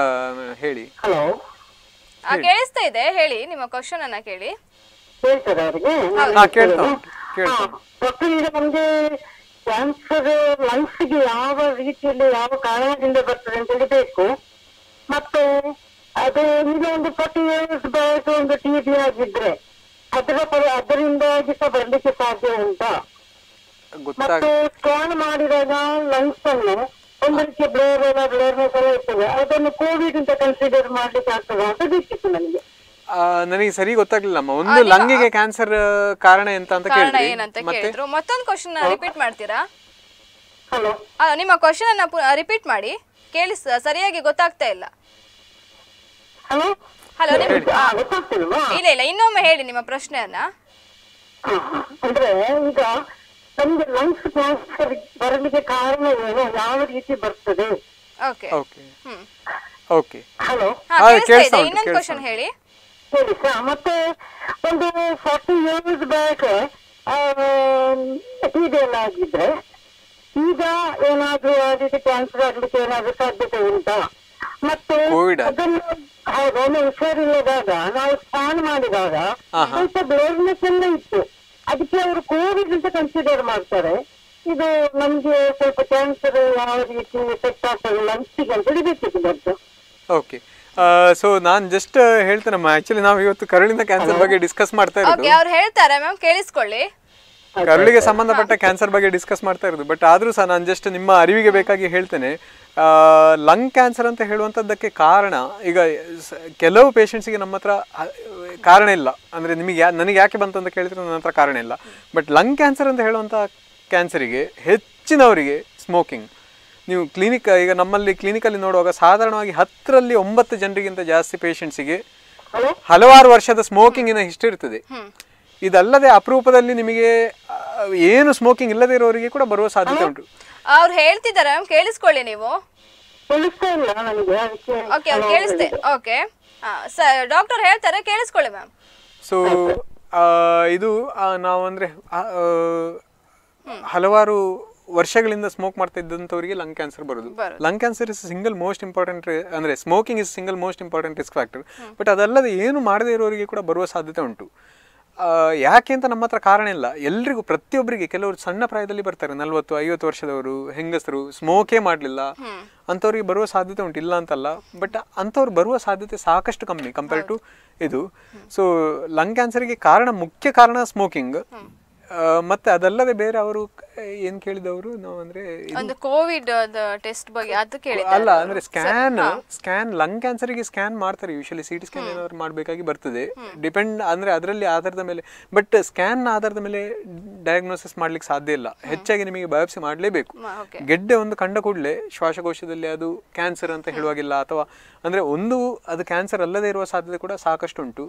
[SPEAKER 3] ಹೇಳಿ ಹಲೋ
[SPEAKER 1] ಕೇಳಿಸ್ತಾ ಇದೆ ಹೇಳಿ ನಿಮ್ಮ ಕ್ವಶನ್ ಅನ್ನ ಕೇಳಿ
[SPEAKER 3] ಕೇಳ್ತದೆ ಅವರಿಗೆ ಡಾಕ್ಟರ್
[SPEAKER 4] ಈಗ ನಮ್ಗೆ ಕ್ಯಾನ್ಸರ್ ಲಂಗ್ಸ್ ಗೆ ಯಾವ ರೀತಿಯಲ್ಲಿ ಯಾವ ಕಾರಣದಿಂದ ಬರ್ತದೆ ಅಂತ ಹೇಳಿ ಬೇಕು ಮತ್ತೆ ಅದು ಈಗ ಒಂದು ಫಾರ್ಟಿ ಇಯರ್ಸ್ ಬ್ಯಾಕ್ ಒಂದು ಟಿ ಬಿ ಆಗಿದ್ರೆ ಅದರ ಅದರಿಂದ ಸಹ ಬರ್ಲಿಕ್ಕೆ ಸಾಧ್ಯ ಉಂಟಾ ಮತ್ತೆ ಸ್ಕ್ಯಾನ್ ಮಾಡಿದಾಗ ಲಂಗ್ಸ್ ಅನ್ನು ರೀತಿಯ ಬ್ಲರ್ ಎಲ್ಲ ಬ್ಲರ್ನ ಸಲ ಇರ್ತದೆ ಅದನ್ನು ಕೋವಿಡ್ ಅಂತ ಕನ್ಸಿಡರ್ ಮಾಡ್ಲಿಕ್ಕೆ ಆಗ್ತದೆ ಅಂತ ಬೇಕಿತ್ತು ನನಗೆ
[SPEAKER 3] ನನಗೆ ಸರಿ ಗೊತ್ತಾಗ್ಲಿಲ್ಲಮ್ಮ ಒಂದು ಲಂಗಿಗೆ ಕ್ಯಾನ್ಸರ್ ಕಾರಣ ಎಂತ ಅಂತ ಕೇಳಿದ್ರು
[SPEAKER 1] ಮತ್ತೊಂದು ಕ್ವಶನ್ ರಿಪೀಟ್ ಮಾಡ್ತೀರಾ ಹಲೋ ನಿಮ್ಮ ಕ್ವಶನ್ ಅನ್ನ ರಿಪೀಟ್ ಮಾಡಿ ಕೇಳಿ ಸರಿಯಾಗಿ ಗೊತ್ತಾಗ್ತಾ ಇಲ್ಲ ಹಲೋ ಹಲೋ ಇಲ್ಲ ಇಲ್ಲ ಇನ್ನೊಮ್ಮೆ ಹೇಳಿ ನಿಮ್ಮ ಪ್ರಶ್ನೆಯನ್ನ
[SPEAKER 4] ಅಂದ್ರೆ ಈಗ ನಮ್ದು ಲಂಗ್ಸ್ ಕ್ಯಾನ್ಸರ್ ಬರಲಿಕ್ಕೆ ಕಾರಣ ಏನು ಯಾವ ರೀತಿ ಬರ್ತದೆ ಹಲೋ ಹೇಳಿ ಮತ್ತೆ ಒಂದು ಫಾರ್ಟಿ ಇಯರ್ಸ್ ಬ್ಯಾಕ್ ಇದೆಲ್ಲ ಆಗಿದ್ರೆ ಈಗ ಏನಾದ್ರೂ ಆ ರೀತಿ ಕ್ಯಾನ್ಸರ್ ಆಗ್ಲಿಕ್ಕೆ ಏನಾದ್ರೂ ಸಾಧ್ಯತೆ ಉಂಟಾ ಮತ್ತೆ ಅದನ್ನು ಹೌದು ಹುಷಾರಿಲ್ಲದಾಗ ನಾವು ಸ್ಕ್ಯಾನ್ ಮಾಡಿದಾಗ ಸ್ವಲ್ಪ ಬ್ಲರ್ನೆಸ್ ಎಲ್ಲ ಇತ್ತು ಅದಕ್ಕೆ ಅವರು ಕೋವಿಡ್ ಅಂತ ಕನ್ಸಿಡರ್ ಮಾಡ್ತಾರೆ ಇದು ನಮ್ಗೆ ಸ್ವಲ್ಪ ಕ್ಯಾನ್ಸರ್ ಯಾವ ರೀತಿ ಎಫೆಕ್ಟ್ ಆಗ್ತದೆ ಮನಸ್ಸಿಗೆ
[SPEAKER 3] ಅಂತ ಓಕೆ ಸೊ ನಾನು ಜಸ್ಟ್ ಹೇಳ್ತೇನೆ ಆಕ್ಚುಲಿ ನಾವು ಇವತ್ತು ಕ್ಯಾನ್ಸರ್ ಬಗ್ಗೆ ಡಿಸ್ಕಸ್ ಮಾಡ್ತಾ ಇರೋದು
[SPEAKER 1] ಅವ್ರು ಹೇಳ್ತಾರೆ ಮ್ಯಾಮ್ ಕೇಳಿಸ್ಕೊಳ್ಳಿ
[SPEAKER 3] ಕರುಳಿಗೆ ಸಂಬಂಧಪಟ್ಟ ಕ್ಯಾನ್ಸರ್ ಬಗ್ಗೆ ಡಿಸ್ಕಸ್ ಮಾಡ್ತಾ ಇರೋದು ಬಟ್ ಆದ್ರೂ ಸಹ ನಾನು ಜಸ್ಟ್ ನಿಮ್ಮ ಅರಿವಿಗೆ ಬೇಕಾಗಿ ಹೇಳ್ತೇನೆ ಲಂಗ್ ಕ್ಯಾನ್ಸರ್ ಅಂತ ಹೇಳುವಂಥದ್ದಕ್ಕೆ ಕಾರಣ ಈಗ ಕೆಲವು ಪೇಷಂಟ್ಸಿಗೆ ನಮ್ಮ ಹತ್ರ ಕಾರಣ ಇಲ್ಲ ಅಂದರೆ ನಿಮಗೆ ನನಗೆ ಯಾಕೆ ಬಂತು ಅಂತ ಕೇಳಿದ್ರೆ ನನ್ನ ಹತ್ರ ಕಾರಣ ಇಲ್ಲ ಬಟ್ ಲಂಗ್ ಕ್ಯಾನ್ಸರ್ ಅಂತ ಹೇಳುವಂಥ ಕ್ಯಾನ್ಸರಿಗೆ ಹೆಚ್ಚಿನವರಿಗೆ ಸ್ಮೋಕಿಂಗ್ ನೀವು ಕ್ಲಿನಿಕ್ ಈಗ ನಮ್ಮಲ್ಲಿ ಕ್ಲಿನಿಕಲ್ಲಿ ನೋಡುವಾಗ ಸಾಧಾರಣವಾಗಿ ಹತ್ತರಲ್ಲಿ ಒಂಬತ್ತು ಜನರಿಗಿಂತ ಜಾಸ್ತಿ ಪೇಷಂಟ್ಸಿಗೆ ಹಲವಾರು ವರ್ಷದ ಸ್ಮೋಕಿಂಗಿನ ಹಿಸ್ಟ್ರಿ ಇರ್ತದೆ ಇದಲ್ಲದೆ ಅಪರೂಪದಲ್ಲಿ ನಿಮಗೆ ಏನು ಸ್ಮೋಕಿಂಗ್ ಇಲ್ಲದೆ ಇರೋರಿಗೆ ಕೂಡ ಬರುವ ಸಾಧ್ಯತೆ ಉಂಟು
[SPEAKER 1] ಅವ್ರು ಹೇಳ್ತಿದ್ದಾರೆ ಕೇಳಿಸ್ಕೊಳ್ಳಿ ನೀವು ಓಕೆ ಕೇಳಿಸ್ತೆ ಓಕೆ ಡಾಕ್ಟರ್ ಹೇಳ್ತಾರೆ ಕೇಳಿಸ್ಕೊಳ್ಳಿ ಮ್ಯಾಮ್
[SPEAKER 3] ಸೊ ಇದು ನಾವು ಅಂದರೆ ಹಲವಾರು ವರ್ಷಗಳಿಂದ ಸ್ಮೋಕ್ ಮಾಡ್ತಾ ಇದ್ದಂಥವರಿಗೆ ಲಂಗ್ ಕ್ಯಾನ್ಸರ್ ಬರೋದು lung cancer is single most important ಅಂದ್ರೆ smoking is single most important risk factor but ಅದಲ್ಲದೆ ಏನು ಮಾಡದೇ ಇರೋರಿಗೆ ಕೂಡ ಬರುವ ಸಾಧ್ಯತೆ ಉಂಟು ಯಾಕೆ ಅಂತ ನಮ್ಮ ಹತ್ರ ಕಾರಣ ಇಲ್ಲ ಎಲ್ರಿಗೂ ಪ್ರತಿಯೊಬ್ಬರಿಗೆ ಕೆಲವರು ಸಣ್ಣ ಪ್ರಾಯದಲ್ಲಿ ಬರ್ತಾರೆ ನಲ್ವತ್ತು ಐವತ್ತು ವರ್ಷದವರು ಹೆಂಗಸರು ಸ್ಮೋಕೇ ಮಾಡಲಿಲ್ಲ ಅಂಥವ್ರಿಗೆ ಬರುವ ಸಾಧ್ಯತೆ ಉಂಟು ಇಲ್ಲ ಅಂತಲ್ಲ ಬಟ್ ಅಂಥವ್ರು ಬರುವ ಸಾಧ್ಯತೆ ಸಾಕಷ್ಟು ಕಮ್ಮಿ ಕಂಪೇರ್ ಟು ಇದು ಸೊ ಲಂಗ್ ಕ್ಯಾನ್ಸರ್ಗೆ ಕಾರಣ ಮುಖ್ಯ ಕಾರಣ ಸ್ಮೋಕಿಂಗ್ ಮತ್ತೆ ಅದಲ್ಲದೆ ಬೇರೆ ಅವರು ಏನ್ ಕೇಳಿದವರು ನಾವು ಅಂದ್ರೆ ಒಂದು
[SPEAKER 1] ಕೋವಿಡ್ ಟೆಸ್ಟ್ ಬಗ್ಗೆ ಅಲ್ಲ ಅಂದ್ರೆ
[SPEAKER 3] ಸ್ಕ್ಯಾನ್ ಸ್ಕ್ಯಾನ್ ಲಂಗ್ ಕ್ಯಾನ್ಸರ್ ಗೆ ಸ್ಕ್ಯಾನ್ ಮಾಡ್ತಾರೆ ಯೂಶಲಿ ಸಿ ಸ್ಕ್ಯಾನ್ ಏನಾದ್ರು ಮಾಡಬೇಕಾಗಿ ಬರ್ತದೆ ಡಿಪೆಂಡ್ ಅಂದ್ರೆ ಅದರಲ್ಲಿ ಆಧಾರದ ಮೇಲೆ ಬಟ್ ಸ್ಕ್ಯಾನ್ ಆಧಾರದ ಮೇಲೆ ಡಯಾಗ್ನೋಸಿಸ್ ಮಾಡ್ಲಿಕ್ಕೆ ಸಾಧ್ಯ ಇಲ್ಲ ಹೆಚ್ಚಾಗಿ ನಿಮಗೆ ಬಯೋಪ್ಸಿ ಮಾಡಲೇಬೇಕು ಗೆಡ್ಡೆ ಒಂದು ಕಂಡ ಕೂಡಲೇ ಶ್ವಾಸಕೋಶದಲ್ಲಿ ಅದು ಕ್ಯಾನ್ಸರ್ ಅಂತ ಹೇಳುವಾಗಿಲ್ಲ ಅಥವಾ ಅಂದ್ರೆ ಒಂದು ಅದು ಕ್ಯಾನ್ಸರ್ ಅಲ್ಲದೆ ಇರುವ ಸಾಧ್ಯತೆ ಕೂಡ ಸಾಕಷ್ಟು ಉಂಟು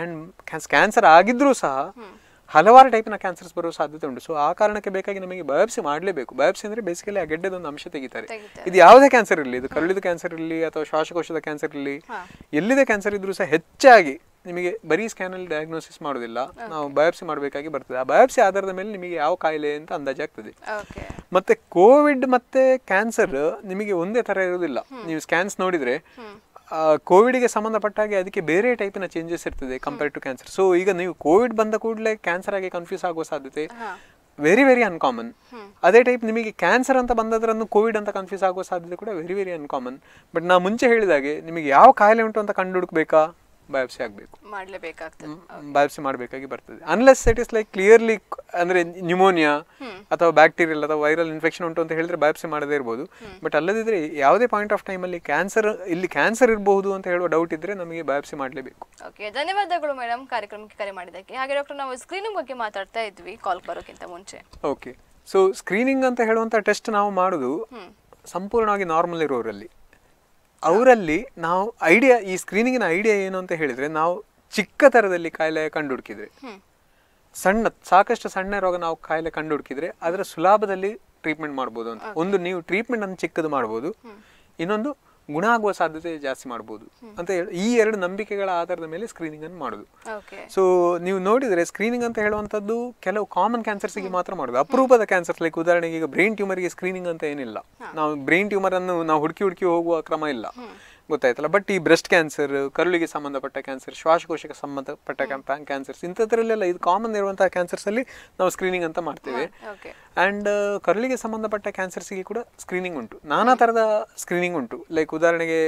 [SPEAKER 3] ಅಂಡ್ ಕ್ಯಾನ್ಸರ್ ಆಗಿದ್ರೂ ಸಹ ಹಲವಾರು ಟೈಪಿನ ಕ್ಯಾನ್ಸರ್ಸ್ ಬರೋ ಸಾಧ್ಯತೆ ಉಂಟು ಸೊ ಆ ಕಾರಣಕ್ಕೆ ಬೇಕಾಗಿ ನಮಗೆ ಬಯೋಪ್ಸಿ ಮಾಡಲೇಬೇಕು ಬಯೋಪ್ಸಿ ಅಂದರೆ ಬೇಸಿಕಲಿ ಆ ಒಂದು ಅಂಶ ತೆಗಿತಾರೆ ಇದು ಯಾವುದೇ ಕ್ಯಾನ್ಸರ್ ಇರಲಿ ಇದು ಕರುಳಿದ ಕ್ಯಾನ್ಸರ್ ಇರಲಿ ಅಥವಾ ಶ್ವಾಸಕೋಶದ ಕ್ಯಾನ್ಸರ್ ಇರಲಿ ಎಲ್ಲಿದೆ ಕ್ಯಾನ್ಸರ್ ಇದ್ರೂ ಸಹ ಹೆಚ್ಚಾಗಿ ನಿಮಗೆ ಬರೀ ಸ್ಕ್ಯಾನಲ್ಲಿ ಡಯಾಗ್ನೋಸಿಸ್ ಮಾಡೋದಿಲ್ಲ ನಾವು ಬಯೋಪ್ಸಿ ಮಾಡಬೇಕಾಗಿ ಬರ್ತದೆ ಆ ಬಯೋಪ್ಸಿ ಆಧಾರದ ಮೇಲೆ ನಿಮಗೆ ಯಾವ ಕಾಯಿಲೆ ಅಂತ ಅಂದಾಜಾಗ್ತದೆ ಮತ್ತೆ ಕೋವಿಡ್ ಮತ್ತೆ ಕ್ಯಾನ್ಸರ್ ನಿಮಗೆ ಒಂದೇ ತರ ಇರೋದಿಲ್ಲ ನೀವು ಸ್ಕ್ಯಾನ್ಸ್ ನೋಡಿದ್ರೆ ಕೋವಿಡ್ಗೆ ಸಂಬಂಧಪಟ್ಟ ಹಾಗೆ ಅದಕ್ಕೆ ಬೇರೆ ಟೈಪಿನ ಚೇಂಜಸ್ ಇರ್ತದೆ ಕಂಪೇರ್ ಟು ಕ್ಯಾನ್ಸರ್ ಸೊ ಈಗ ನೀವು ಕೋವಿಡ್ ಬಂದ ಕೂಡಲೇ ಕ್ಯಾನ್ಸರ್ ಆಗಿ ಕನ್ಫ್ಯೂಸ್ ಆಗುವ ಸಾಧ್ಯತೆ ವೆರಿ ವೆರಿ ಅನ್ಕಾಮನ್ ಅದೇ ಟೈಪ್ ನಿಮಗೆ ಕ್ಯಾನ್ಸರ್ ಅಂತ ಬಂದದ್ರನ್ನು ಕೋವಿಡ್ ಅಂತ ಕನ್ಫ್ಯೂಸ್ ಆಗುವ ಸಾಧ್ಯತೆ ಕೂಡ ವೆರಿ ವೆರಿ ಅನ್ಕಾಮನ್ ಬಟ್ ನಾ ಮುಂಚೆ ಹೇಳಿದಾಗೆ ನಿಮಗೆ ಯಾವ ಕಾಯಿಲೆ ಉಂಟು ಅಂತ ಕಂಡು ಹುಡುಕ್ಬೇಕಾ ಬಯೋಪ್ಸಿ ಆಗಬೇಕು
[SPEAKER 1] ಮಾಡಲೇಬೇಕಾಗ್ತದೆ
[SPEAKER 3] ಬಯೋಪ್ಸಿ ಮಾಡಬೇಕಾಗಿ ಬರ್ತದೆ unless it is like clearly ಅಂದರೆ ನ್ಯೂಮೋನಿಯಾ ಅಥವಾ ಬ್ಯಾಕ್ಟೀರಿಯಲ್ ಅಥವಾ ವೈರಲ್ ಇನ್ಫೆಕ್ಷನ್ ಉಂಟು ಅಂತ ಹೇಳಿದ್ರೆ ಬಯೋಪ್ಸಿ ಮಾಡದೇ ಇರ್ಬೋದು ಬಟ್ ಅಲ್ಲದಿದ್ರೆ ಯಾವುದೇ ಪಾಯಿಂಟ್ ಆಫ್ ಟೈಮಲ್ಲಿ ಕ್ಯಾನ್ಸರ್ ಇಲ್ಲಿ ಕ್ಯಾನ್ಸರ್ ಇರಬಹುದು ಅಂತ ಹೇಳುವ ಡೌಟ್ ಇದ್ದರೆ ನಮಗೆ ಬಯೋಪ್ಸಿ ಮಾಡಲೇಬೇಕು
[SPEAKER 1] ಓಕೆ ಧನ್ಯವಾದಗಳು ಮೇಡಮ್ ಕಾರ್ಯಕ್ರಮಕ್ಕೆ ಕರೆ ಮಾಡಿದ್ದಕ್ಕೆ ಹಾಗೆ ಡಾಕ್ಟರ್ ನಾವು ಸ್ಕ್ರೀನಿಂಗ್ ಬಗ್ಗೆ ಮಾತಾಡ್ತಾ ಇದ್ವಿ ಕಾಲ್ ಬರೋಕ್ಕಿಂತ ಮುಂಚೆ
[SPEAKER 3] ಓಕೆ ಸೊ ಸ್ಕ್ರೀನಿಂಗ್ ಅಂತ ಹೇಳುವಂಥ ಟೆಸ್ಟ್ ನಾವು ಮಾಡೋದು ಸಂಪೂರ್ಣವಾಗಿ ನಾರ್ಮಲ್ ಇರೋರಲ್ಲಿ ಅವರಲ್ಲಿ ನಾವು ಐಡಿಯಾ ಈ ಸ್ಕ್ರೀನಿಂಗಿನ ಐಡಿಯಾ ಏನು ಅಂತ ಹೇಳಿದರೆ ನಾವು ಚಿಕ್ಕ ಥರದಲ್ಲಿ ಕಾಯಿಲೆ ಕಂಡು ಹುಡುಕಿದ್ರೆ ಸಣ್ಣ ಸಾಕಷ್ಟು ಸಣ್ಣ ರೋಗ ನಾವು ಕಾಯಿಲೆ ಕಂಡು ಹುಡುಕಿದ್ರೆ ಅದರ ಸುಲಭದಲ್ಲಿ ಟ್ರೀಟ್ಮೆಂಟ್ ಮಾಡ್ಬೋದು ಅಂತ ಒಂದು ನೀವು ಟ್ರೀಟ್ಮೆಂಟ್ ಅನ್ನು ಚಿಕ್ಕದು ಮಾಡ್ಬೋದು ಇನ್ನೊಂದು ಗುಣ ಆಗುವ ಸಾಧ್ಯತೆ ಜಾಸ್ತಿ ಮಾಡ್ಬೋದು ಅಂತ ಹೇಳಿ ಈ ಎರಡು ನಂಬಿಕೆಗಳ ಆಧಾರದ ಮೇಲೆ ಸ್ಕ್ರೀನಿಂಗ್ ಅನ್ನು ಮಾಡೋದು ಸೊ ನೀವು ನೋಡಿದ್ರೆ ಸ್ಕ್ರೀನಿಂಗ್ ಅಂತ ಹೇಳುವಂಥದ್ದು ಕೆಲವು ಕಾಮನ್ ಕ್ಯಾನ್ಸರ್ಸ್ಗೆ ಮಾತ್ರ ಮಾಡುದು ಅಪರೂಪದ ಕ್ಯಾನ್ಸರ್ಸ್ ಲೈಕ್ ಉದಾಹರಣೆಗೆ ಈಗ ಬ್ರೈನ್ ಟ್ಯೂಮರ್ಗೆ ಸ್ಕ್ರೀನಿಂಗ್ ಅಂತ ಏನಿಲ್ಲ ನಾವು ಬ್ರೈನ್ ಟ್ಯೂಮರ್ ಅನ್ನು ನಾವು ಹುಡುಕಿ ಹುಡುಕಿ ಹೋಗುವ ಕ್ರಮ ಇಲ್ಲ ಗೊತ್ತಾಯ್ತಲ್ಲ ಬಟ್ ಈ ಬ್ರೆಸ್ಟ್ ಕ್ಯಾನ್ಸರ್ ಕರುಳಿಗೆ ಸಂಬಂಧಪಟ್ಟ ಕ್ಯಾನ್ಸರ್ ಶ್ವಾಸಕೋಶಕ್ಕೆ ಸಂಬಂಧಪಟ್ಟ ಕ್ಯಾನ್ಸರ್ಸ್ ಇಂಥದ್ರಲ್ಲೆಲ್ಲ ಇದು ಕಾಮನ್ ಇರುವಂತಹ ಕ್ಯಾನ್ಸರ್ಸಲ್ಲಿ ನಾವು ಸ್ಕ್ರೀನಿಂಗ್ ಅಂತ ಮಾಡ್ತೇವೆ
[SPEAKER 2] ಆ್ಯಂಡ್
[SPEAKER 3] ಕರುಳಿಗೆ ಸಂಬಂಧಪಟ್ಟ ಕ್ಯಾನ್ಸರ್ಸಿಗೆ ಕೂಡ ಸ್ಕ್ರೀನಿಂಗ್ ಉಂಟು ನಾನಾ ಥರದ ಸ್ಕ್ರೀನಿಂಗ್ ಉಂಟು ಲೈಕ್ ಉದಾಹರಣೆಗೆ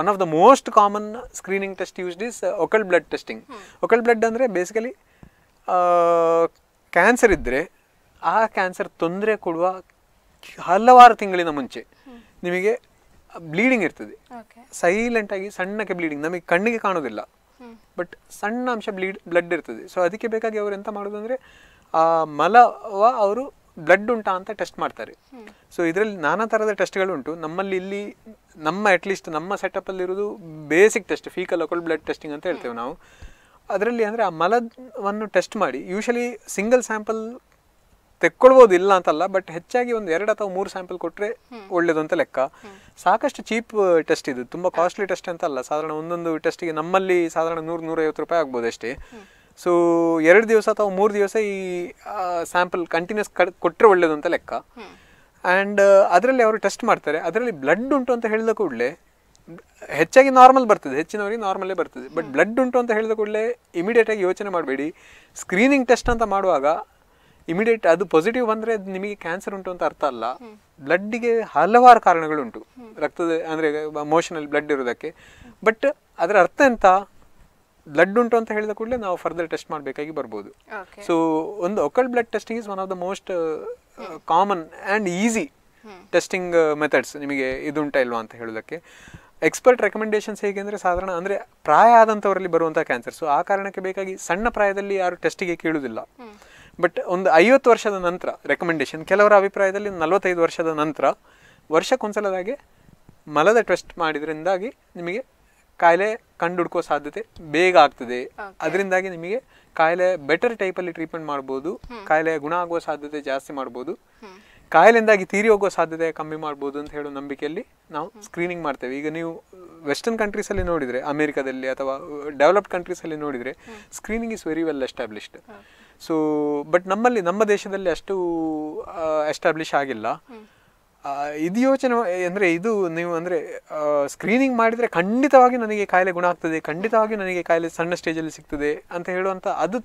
[SPEAKER 3] one of the most common screening test used is occult blood testing occult blood ಅಂದರೆ ಬೇಸಿಕಲಿ ಕ್ಯಾನ್ಸರ್ ಇದ್ದರೆ ಆ ಕ್ಯಾನ್ಸರ್ ತೊಂದರೆ ಕೊಡುವ ಹಲವಾರು ತಿಂಗಳಿನ ಮುಂಚೆ ನಿಮಗೆ ಬ್ಲೀಡಿಂಗ್ ಇರ್ತದೆ ಸೈಲೆಂಟ್ ಆಗಿ ಸಣ್ಣಕ್ಕೆ ಬ್ಲೀಡಿಂಗ್ ನಮಗೆ ಕಣ್ಣಿಗೆ ಕಾಣೋದಿಲ್ಲ ಬಟ್ ಸಣ್ಣ ಅಂಶ ಬ್ಲೀಡ್ ಬ್ಲಡ್ ಇರ್ತದೆ ಸೊ ಅದಕ್ಕೆ ಬೇಕಾಗಿ ಅವ್ರು ಎಂತ ಮಾಡೋದು ಅಂದರೆ ಆ ಮಲವ ಅವರು ಬ್ಲಡ್ ಉಂಟಾ ಅಂತ ಟೆಸ್ಟ್ ಮಾಡ್ತಾರೆ ಸೊ ಇದರಲ್ಲಿ ನಾನಾ ಥರದ ಉಂಟು ನಮ್ಮಲ್ಲಿ ಇಲ್ಲಿ ನಮ್ಮ ಅಟ್ಲೀಸ್ಟ್ ನಮ್ಮ ಅಲ್ಲಿ ಇರೋದು basic test faecal occult blood testing ಅಂತ ಹೇಳ್ತೇವೆ ನಾವು ಅದರಲ್ಲಿ ಅಂದರೆ ಆ ಮಲವನ್ನು ಟೆಸ್ಟ್ ಮಾಡಿ ಯೂಶಲಿ ಸಿಂಗಲ್ ಸ್ಯಾಂಪಲ್ ತೆಕ್ಕೊಳ್ಬೋದು ಇಲ್ಲ ಅಂತಲ್ಲ ಬಟ್ ಹೆಚ್ಚಾಗಿ ಒಂದು ಎರಡು ಅಥವಾ ಮೂರು ಸ್ಯಾಂಪಲ್ ಕೊಟ್ಟರೆ ಒಳ್ಳೇದು ಅಂತ ಲೆಕ್ಕ ಸಾಕಷ್ಟು ಚೀಪ್ ಟೆಸ್ಟ್ ಇದು ತುಂಬ ಕಾಸ್ಟ್ಲಿ ಟೆಸ್ಟ್ ಅಂತ ಅಲ್ಲ ಸಾಧಾರಣ ಒಂದೊಂದು ಟೆಸ್ಟಿಗೆ ನಮ್ಮಲ್ಲಿ ಸಾಧಾರಣ ನೂರು ನೂರೈವತ್ತು ರೂಪಾಯಿ ಆಗ್ಬೋದು ಅಷ್ಟೇ ಸೊ ಎರಡು ದಿವಸ ಅಥವಾ ಮೂರು ದಿವಸ ಈ ಸ್ಯಾಂಪಲ್ ಕಂಟಿನ್ಯೂಸ್ ಕೊಟ್ಟರೆ ಒಳ್ಳೇದು ಅಂತ ಲೆಕ್ಕ ಆ್ಯಂಡ್ ಅದರಲ್ಲಿ ಅವರು ಟೆಸ್ಟ್ ಮಾಡ್ತಾರೆ ಅದರಲ್ಲಿ ಬ್ಲಡ್ ಉಂಟು ಅಂತ ಹೇಳಿದ ಕೂಡಲೇ ಹೆಚ್ಚಾಗಿ ನಾರ್ಮಲ್ ಬರ್ತದೆ ಹೆಚ್ಚಿನವರಿಗೆ ನಾರ್ಮಲ್ಲೇ ಬರ್ತದೆ ಬಟ್ ಬ್ಲಡ್ ಉಂಟು ಅಂತ ಹೇಳಿದ ಕೂಡಲೇ ಇಮಿಡಿಯೇಟಾಗಿ ಯೋಚನೆ ಮಾಡಬೇಡಿ ಸ್ಕ್ರೀನಿಂಗ್ ಟೆಸ್ಟ್ ಅಂತ ಮಾಡುವಾಗ ಇಮಿಡಿಯೇಟ್ ಅದು ಪಾಸಿಟಿವ್ ಬಂದರೆ ನಿಮಗೆ ಕ್ಯಾನ್ಸರ್ ಉಂಟು ಅಂತ ಅರ್ಥ ಅಲ್ಲ ಬ್ಲಡ್ಡಿಗೆ ಹಲವಾರು ಕಾರಣಗಳುಂಟು ರಕ್ತದ ಅಂದರೆ ಮೋಷನಲ್ಲಿ ಬ್ಲಡ್ ಇರೋದಕ್ಕೆ ಬಟ್ ಅದರ ಅರ್ಥ ಎಂತ ಬ್ಲಡ್ ಉಂಟು ಅಂತ ಹೇಳಿದ ಕೂಡಲೇ ನಾವು ಫರ್ದರ್ ಟೆಸ್ಟ್ ಮಾಡಬೇಕಾಗಿ ಬರ್ಬೋದು ಸೊ ಒಂದು occult blood testing is one of the most common and easy testing methods ನಿಮಗೆ ಇದುಂಟ ಇಲ್ವಾ ಅಂತ ಹೇಳೋದಕ್ಕೆ ಎಕ್ಸ್ಪರ್ಟ್ ರೆಕಮೆಂಡೇಶನ್ಸ್ ಹೇಗೆ ಅಂದರೆ ಸಾಧಾರಣ ಅಂದರೆ ಪ್ರಾಯ ಆದಂಥವರಲ್ಲಿ ಬರುವಂಥ ಕ್ಯಾನ್ಸರ್ ಸೊ ಆ ಕಾರಣಕ್ಕೆ ಬೇಕಾಗಿ ಸಣ್ಣ ಪ್ರಾಯದಲ್ಲಿ ಯಾರು ಟೆಸ್ಟಿಗೆ ಕೇಳುವುದಿಲ್ಲ ಬಟ್ ಒಂದು ಐವತ್ತು ವರ್ಷದ ನಂತರ ರೆಕಮೆಂಡೇಶನ್ ಕೆಲವರ ಅಭಿಪ್ರಾಯದಲ್ಲಿ ನಲವತ್ತೈದು ವರ್ಷದ ನಂತರ ವರ್ಷಕ್ಕೊಂದ್ಸಲದಾಗೆ ಮಲದ ಟೆಸ್ಟ್ ಮಾಡಿದ್ರಿಂದಾಗಿ ನಿಮಗೆ ಕಾಯಿಲೆ ಹುಡ್ಕೋ ಸಾಧ್ಯತೆ ಬೇಗ ಆಗ್ತದೆ ಅದರಿಂದಾಗಿ ನಿಮಗೆ ಕಾಯಿಲೆ ಬೆಟರ್ ಟೈಪಲ್ಲಿ ಟ್ರೀಟ್ಮೆಂಟ್ ಮಾಡ್ಬೋದು ಕಾಯಿಲೆ ಗುಣ ಆಗುವ ಸಾಧ್ಯತೆ ಜಾಸ್ತಿ ಮಾಡ್ಬೋದು ಕಾಯಿಲೆಯಿಂದಾಗಿ ತೀರಿ ಹೋಗೋ ಸಾಧ್ಯತೆ ಕಮ್ಮಿ ಮಾಡ್ಬೋದು ಅಂತ ಹೇಳೋ ನಂಬಿಕೆಯಲ್ಲಿ ನಾವು ಸ್ಕ್ರೀನಿಂಗ್ ಮಾಡ್ತೇವೆ ಈಗ ನೀವು ವೆಸ್ಟರ್ನ್ ಕಂಟ್ರೀಸಲ್ಲಿ ನೋಡಿದರೆ ಅಮೆರಿಕಾದಲ್ಲಿ ಅಥವಾ ಡೆವಲಪ್ಡ್ ಕಂಟ್ರೀಸಲ್ಲಿ ನೋಡಿದರೆ screening is very well established so but ನಮ್ಮಲ್ಲಿ ನಮ್ಮ ದೇಶದಲ್ಲಿ ಅಷ್ಟು ಎಸ್ಟಾಬ್ಲಿಷ್ ಆಗಿಲ್ಲ ಇದು ಯೋಚನೆ ಅಂದರೆ ಇದು ನೀವು ಅಂದರೆ ಸ್ಕ್ರೀನಿಂಗ್ ಮಾಡಿದರೆ ಖಂಡಿತವಾಗಿ ನನಗೆ ಕಾಯಿಲೆ ಗುಣ ಆಗ್ತದೆ ಖಂಡಿತವಾಗಿ ನನಗೆ ಕಾಯಿಲೆ ಸಣ್ಣ ಸ್ಟೇಜಲ್ಲಿ ಸಿಗ್ತದೆ ಅಂತ ಹೇಳುವಂಥ ಅದು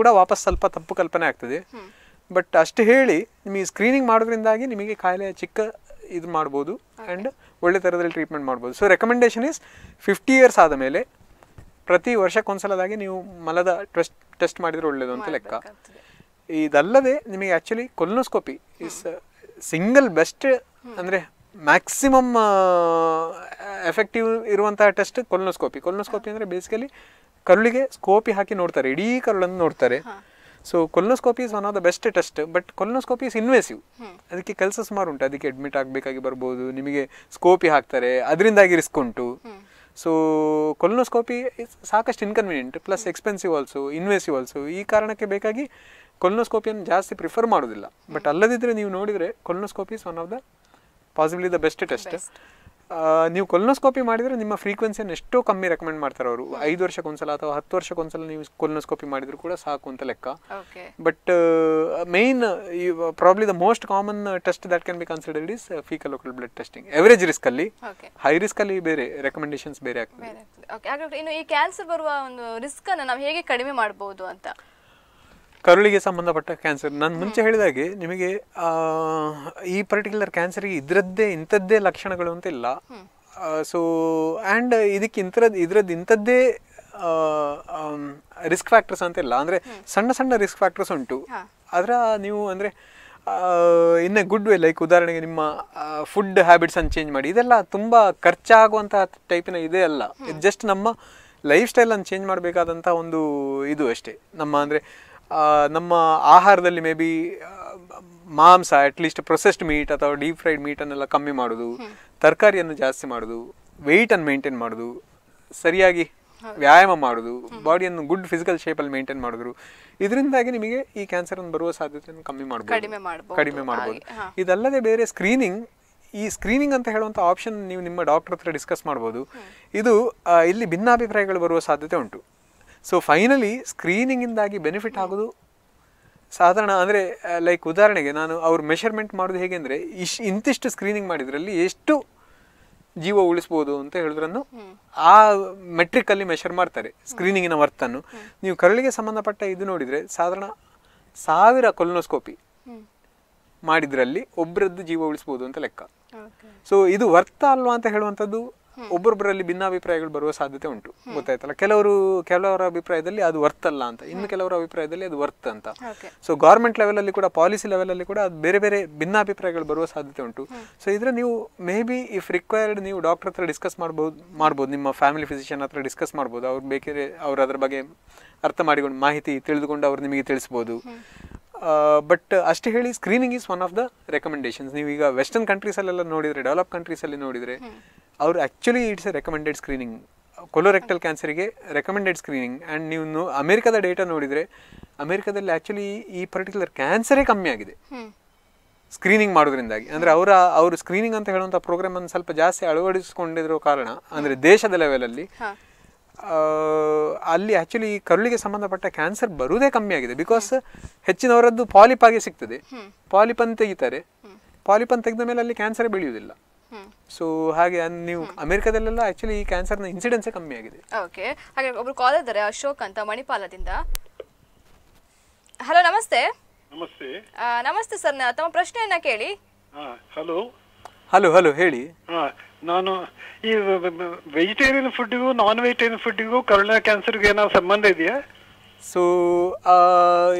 [SPEAKER 3] ಕೂಡ ವಾಪಸ್ ಸ್ವಲ್ಪ ತಪ್ಪು ಕಲ್ಪನೆ ಆಗ್ತದೆ ಬಟ್ ಅಷ್ಟು ಹೇಳಿ ನಿಮಗೆ ಸ್ಕ್ರೀನಿಂಗ್ ಮಾಡೋದ್ರಿಂದಾಗಿ ನಿಮಗೆ ಕಾಯಿಲೆ ಚಿಕ್ಕ ಇದು ಮಾಡ್ಬೋದು ಆ್ಯಂಡ್ ಒಳ್ಳೆ ಥರದಲ್ಲಿ ಟ್ರೀಟ್ಮೆಂಟ್ ಮಾಡ್ಬೋದು so recommendation is fifty years ಆದ ಮೇಲೆ ಪ್ರತಿ ವರ್ಷಕ್ಕೊಂದ್ಸಲದಾಗಿ ನೀವು ಮಲದ ಟ್ವೆಸ್ಟ್ ಟೆಸ್ಟ್ ಮಾಡಿದರೆ ಒಳ್ಳೆಯದು ಅಂತ ಲೆಕ್ಕ ಇದಲ್ಲದೆ ನಿಮಗೆ actually colonoscopy is single best ಅಂದರೆ ಮ್ಯಾಕ್ಸಿಮಮ್ ಎಫೆಕ್ಟಿವ್ ಇರುವಂಥ ಟೆಸ್ಟ್ ಕೊಲ್ನೋಸ್ಕೋಪಿ ಕೊಲ್ನೋಸ್ಕೋಪಿ ಅಂದರೆ ಬೇಸಿಕಲಿ ಕರುಳಿಗೆ ಸ್ಕೋಪಿ ಹಾಕಿ ನೋಡ್ತಾರೆ ಇಡೀ ಕರುಳನ್ನು ನೋಡ್ತಾರೆ so colonoscopy is one of the best test but colonoscopy is invasive ಅದಕ್ಕೆ ಕೆಲಸ ಸುಮಾರು ಉಂಟು ಅದಕ್ಕೆ ಅಡ್ಮಿಟ್ ಆಗಬೇಕಾಗಿ ಬರ್ಬೋದು ನಿಮಗೆ ಸ್ಕೋಪಿ ಹಾಕ್ತಾರೆ ಅದರಿಂದಾಗಿ ರಿಸ್ಕ್ ಉಂಟು ಸೊ ಇಸ್ ಸಾಕಷ್ಟು inconvenient plus expensive also invasive also ಈ ಕಾರಣಕ್ಕೆ ಬೇಕಾಗಿ ಕೊಲೊನೋಸ್ಕೋಪಿಯನ್ನು ಜಾಸ್ತಿ ಪ್ರಿಫರ್ ಮಾಡೋದಿಲ್ಲ ಬಟ್ ಅಲ್ಲದಿದ್ದರೆ ನೀವು ನೋಡಿದರೆ colonoscopy is one of the possibly the best test ನೀವು ಕೊಲ್ನೋಸ್ಕೋಪಿ ಮಾಡಿದರೆ ನಿಮ್ಮ ಫ್ರೀಕ್ವೆನ್ಸಿಯನ್ನು ಎಷ್ಟೋ ಕಮ್ಮಿ ರೆಕಮೆಂಡ್ ಮಾಡ್ತಾರೆ ಅವರು ಐದು ವರ್ಷಕ್ಕೊಂದ್ಸಲ ಅಥವಾ ಹತ್ತು ವರ್ಷಕ್ಕೊಂದ್ಸಲ ನೀವು ಕೊಲ್ನೋಸ್ಕೋಪಿ ಮಾಡಿದ್ರು ಕೂಡ ಸಾಕು ಅಂತ ಲೆಕ್ಕ but main probably the most common test that can be considered is fecal ಲೋಕಲ್ ಬ್ಲಡ್ ಟೆಸ್ಟಿಂಗ್ ಎವರೇಜ್ ರಿಸ್ಕ್ ಅಲ್ಲಿ ಹೈ ರಿಸ್ಕ್ ಅಲ್ಲಿ ಬೇರೆ ರೆಕಮೆಂಡೇಶನ್ಸ್ ಬೇರೆ
[SPEAKER 1] ಆಗ್ತದೆ ಇನ್ನು ಈ ಕ್ಯಾನ್ಸರ್ ಬರುವ ಒಂದು ರಿಸ್ಕ್ ಅನ್ನು ನಾವು ಹೇಗೆ ಕಡಿಮೆ ಮಾಡಬಹುದು ಅಂತ
[SPEAKER 3] ಕರುಳಿಗೆ ಸಂಬಂಧಪಟ್ಟ ಕ್ಯಾನ್ಸರ್ ನಾನು ಮುಂಚೆ ಹೇಳಿದಾಗೆ ನಿಮಗೆ ಈ ಪರ್ಟಿಕ್ಯುಲರ್ ಕ್ಯಾನ್ಸರ್ಗೆ ಇದರದ್ದೇ ಇಂಥದ್ದೇ ಲಕ್ಷಣಗಳು ಅಂತ ಇಲ್ಲ ಸೊ ಆ್ಯಂಡ್ ಇದಕ್ಕೆ ಇಂಥದ್ದು ಇದರದ್ದು ಇಂಥದ್ದೇ ರಿಸ್ಕ್ ಫ್ಯಾಕ್ಟರ್ಸ್ ಅಂತ ಇಲ್ಲ ಅಂದರೆ ಸಣ್ಣ ಸಣ್ಣ ರಿಸ್ಕ್ ಫ್ಯಾಕ್ಟರ್ಸ್ ಉಂಟು ಅದರ ನೀವು ಅಂದರೆ ಇನ್ನ ಗುಡ್ ವೇ ಲೈಕ್ ಉದಾಹರಣೆಗೆ ನಿಮ್ಮ ಫುಡ್ ಹ್ಯಾಬಿಟ್ಸನ್ನು ಚೇಂಜ್ ಮಾಡಿ ಇದೆಲ್ಲ ತುಂಬ ಖರ್ಚಾಗುವಂತಹ ಟೈಪಿನ ಇದೇ ಅಲ್ಲ ಜಸ್ಟ್ ನಮ್ಮ ಲೈಫ್ ಸ್ಟೈಲನ್ನು ಚೇಂಜ್ ಮಾಡಬೇಕಾದಂಥ ಒಂದು ಇದು ಅಷ್ಟೇ ನಮ್ಮ ಅಂದರೆ ನಮ್ಮ ಆಹಾರದಲ್ಲಿ ಮೇ ಬಿ ಮಾಂಸ ಅಟ್ಲೀಸ್ಟ್ ಪ್ರೊಸೆಸ್ಡ್ ಮೀಟ್ ಅಥವಾ ಡೀಪ್ ಫ್ರೈಡ್ ಮೀಟನ್ನೆಲ್ಲ ಕಮ್ಮಿ ಮಾಡೋದು ತರಕಾರಿಯನ್ನು ಜಾಸ್ತಿ ಮಾಡೋದು ವೆಯ್ಟನ್ನು ಮೇಂಟೈನ್ ಮಾಡೋದು ಸರಿಯಾಗಿ ವ್ಯಾಯಾಮ ಮಾಡೋದು ಬಾಡಿಯನ್ನು ಗುಡ್ ಫಿಸಿಕಲ್ ಶೇಪಲ್ಲಿ ಮೇಂಟೈನ್ ಮಾಡಿದ್ರು ಇದರಿಂದಾಗಿ ನಿಮಗೆ ಈ ಕ್ಯಾನ್ಸರ್ ಬರುವ ಸಾಧ್ಯತೆಯನ್ನು ಕಮ್ಮಿ ಮಾಡಬಹುದು ಕಡಿಮೆ ಮಾಡಬಹುದು ಇದಲ್ಲದೆ ಬೇರೆ ಸ್ಕ್ರೀನಿಂಗ್ ಈ ಸ್ಕ್ರೀನಿಂಗ್ ಅಂತ ಹೇಳುವಂಥ ಆಪ್ಷನ್ ನೀವು ನಿಮ್ಮ ಡಾಕ್ಟರ್ ಹತ್ರ ಡಿಸ್ಕಸ್ ಮಾಡ್ಬೋದು ಇದು ಇಲ್ಲಿ ಭಿನ್ನಾಭಿಪ್ರಾಯಗಳು ಬರುವ ಸಾಧ್ಯತೆ ಉಂಟು ಸೊ ಫೈನಲಿ ಸ್ಕ್ರೀನಿಂಗಿಂದಾಗಿ ಬೆನಿಫಿಟ್ ಆಗೋದು ಸಾಧಾರಣ ಅಂದರೆ ಲೈಕ್ ಉದಾಹರಣೆಗೆ ನಾನು ಅವ್ರ ಮೆಷರ್ಮೆಂಟ್ ಮಾಡೋದು ಹೇಗೆ ಅಂದರೆ ಇಶ್ ಇಂತಿಷ್ಟು ಸ್ಕ್ರೀನಿಂಗ್ ಮಾಡಿದ್ರಲ್ಲಿ ಎಷ್ಟು ಜೀವ ಉಳಿಸ್ಬೋದು ಅಂತ ಹೇಳಿದ್ರನ್ನು ಆ ಮೆಟ್ರಿಕಲ್ಲಿ ಮೆಷರ್ ಮಾಡ್ತಾರೆ ಸ್ಕ್ರೀನಿಂಗಿನ ವರ್ತನ್ನು ನೀವು ಕರಳಿಗೆ ಸಂಬಂಧಪಟ್ಟ ಇದು ನೋಡಿದರೆ ಸಾಧಾರಣ ಸಾವಿರ ಕೊಲ್ನೋಸ್ಕೋಪಿ ಮಾಡಿದ್ರಲ್ಲಿ ಒಬ್ಬರದ್ದು ಜೀವ ಉಳಿಸ್ಬೋದು ಅಂತ ಲೆಕ್ಕ ಸೊ ಇದು ವರ್ತ ಅಲ್ವಾ ಅಂತ ಹೇಳುವಂಥದ್ದು ಒಬ್ಬೊಬ್ಬರಲ್ಲಿ ಭಿನ್ನಾಭಿಪ್ರಾಯಗಳು ಬರುವ ಸಾಧ್ಯತೆ ಉಂಟು ಗೊತ್ತಾಯ್ತಲ್ಲ ಕೆಲವರು ಕೆಲವರ ಅಭಿಪ್ರಾಯದಲ್ಲಿ ಅದು ವರ್ತ್ ಅಲ್ಲ ಅಂತ ಇನ್ನು ಕೆಲವರ ಅಭಿಪ್ರಾಯದಲ್ಲಿ ಅದು ವರ್ತ್ ಅಂತ ಸೊ ಗೌರ್ಮೆಂಟ್ ಲೆವೆಲಲ್ಲಿ ಅಲ್ಲಿ ಕೂಡ ಪಾಲಿಸಿ ಲೆವೆಲಲ್ಲಿ ಅಲ್ಲಿ ಕೂಡ ಅದು ಬೇರೆ ಬೇರೆ ಭಿನ್ನಾಭಿಪ್ರಾಯಗಳು ಬರುವ ಸಾಧ್ಯತೆ ಉಂಟು ಸೊ ಇದ್ರೆ ನೀವು ಮೇ ಬಿ ಇಫ್ ರಿಕ್ವೈರ್ಡ್ ನೀವು ಡಾಕ್ಟರ್ ಹತ್ರ ಡಿಸ್ಕಸ್ ಮಾಡ್ಬೋದು ಮಾಡ್ಬೋದು ನಿಮ್ಮ ಫ್ಯಾಮಿಲಿ ಫಿಸಿಷಿಯನ್ ಹತ್ರ ಡಿಸ್ಕಸ್ ಮಾಡ್ಬೋದು ಅವ್ರು ಬೇಕಿದ್ರೆ ಅವ್ರು ಅದ್ರ ಬಗ್ಗೆ ಅರ್ಥ ಮಾಡಿಕೊಂಡು ಮಾಹಿತಿ ತಿಳಿದುಕೊಂಡು ಅವ್ರು ನಿಮಗೆ ತಿಳಿಸ್ಬೋದು ಬಟ್ ಅಷ್ಟು ಹೇಳಿ screening is one of the recommendations ಈಗ ವೆಸ್ಟರ್ನ್ ಕಂಟ್ರೀಸಲ್ಲೆಲ್ಲ ನೋಡಿದರೆ ಡೆವಲಪ್ ಕಂಟ್ರೀಸಲ್ಲಿ ನೋಡಿದರೆ ಅವರು actually it's a recommended screening colorectal ಕ್ಯಾನ್ಸರಿಗೆ ರೆಕಮೆಂಡೆಡ್ ಸ್ಕ್ರೀನಿಂಗ್ ಆ್ಯಂಡ್ ನೀವು ಅಮೆರಿಕದ ಡೇಟಾ ನೋಡಿದರೆ ಅಮೆರಿಕದಲ್ಲಿ ಆ್ಯಕ್ಚುಲಿ ಈ ಪರ್ಟಿಕ್ಯುಲರ್ ಕ್ಯಾನ್ಸರೇ ಕಮ್ಮಿ ಆಗಿದೆ ಸ್ಕ್ರೀನಿಂಗ್ ಮಾಡೋದ್ರಿಂದಾಗಿ ಅಂದರೆ ಅವರ ಅವರು ಸ್ಕ್ರೀನಿಂಗ್ ಅಂತ ಹೇಳುವಂಥ ಪ್ರೋಗ್ರಾಮನ್ನು ಸ್ವಲ್ಪ ಜಾಸ್ತಿ ಅಳವಡಿಸಿಕೊಂಡಿರೋ ಕಾರಣ ಅಂದರೆ ದೇಶದ ಲೆವೆಲಲ್ಲಿ ಅಲ್ಲಿ ಆ್ಯಕ್ಚುಲಿ ಕರುಳಿಗೆ ಸಂಬಂಧಪಟ್ಟ ಕ್ಯಾನ್ಸರ್ ಬರುವುದೇ ಕಮ್ಮಿ ಆಗಿದೆ ಬಿಕಾಸ್ ಹೆಚ್ಚಿನವರದ್ದು ಪಾಲಿಪ್ ಆಗಿ ಸಿಗ್ತದೆ ಪಾಲಿಪನ್ ತೆಗಿತಾರೆ ಪಾಲಿಪನ್ ತೆಗೆದ ಮೇಲೆ ಅಲ್ಲಿ ಕ್ಯಾನ್ಸರ್ ಬೆಳೆಯುವುದಿಲ್ಲ ಸೊ ಹಾಗೆ ನೀವು ಅಮೆರಿಕಾದಲ್ಲೆಲ್ಲ ಆಕ್ಚುಲಿ ಈ ಕ್ಯಾನ್ಸರ್ ನ ಇನ್ಸಿಡೆನ್ಸ್ ಕಮ್ಮಿ ಆಗಿದೆ
[SPEAKER 1] ಓಕೆ ಹಾಗೆ ಒಬ್ರು ಕಾಲ್ ಇದ್ದಾರೆ ಅಶೋಕ್ ಅಂತ ಮಣಿಪಾಲದಿಂದ ಹಲೋ ನಮಸ್ತೆ ನಮಸ್ತೆ ನಮಸ್ತೆ ಸರ್ ತಮ್ಮ ಪ್ರಶ್ನೆಯನ್ನ ಕೇಳಿ
[SPEAKER 3] ಹಲೋ ಹಲೋ ಹಲೋ ಹೇಳಿ ನಾನು ಈ ವೆಜಿಟೇರಿಯನ್ ಫುಡ್ಡಿಗೂ ನಾನ್ ವೆಜಿಟೇರಿಯನ್ ಫುಡ್ಡಿಗೂ ಕರುಣ ಕ್ಯಾನ್ಸರ್ಗೆ ಏನಾದ್ರು ಸಂಬಂಧ ಇದೆಯಾ ಸೊ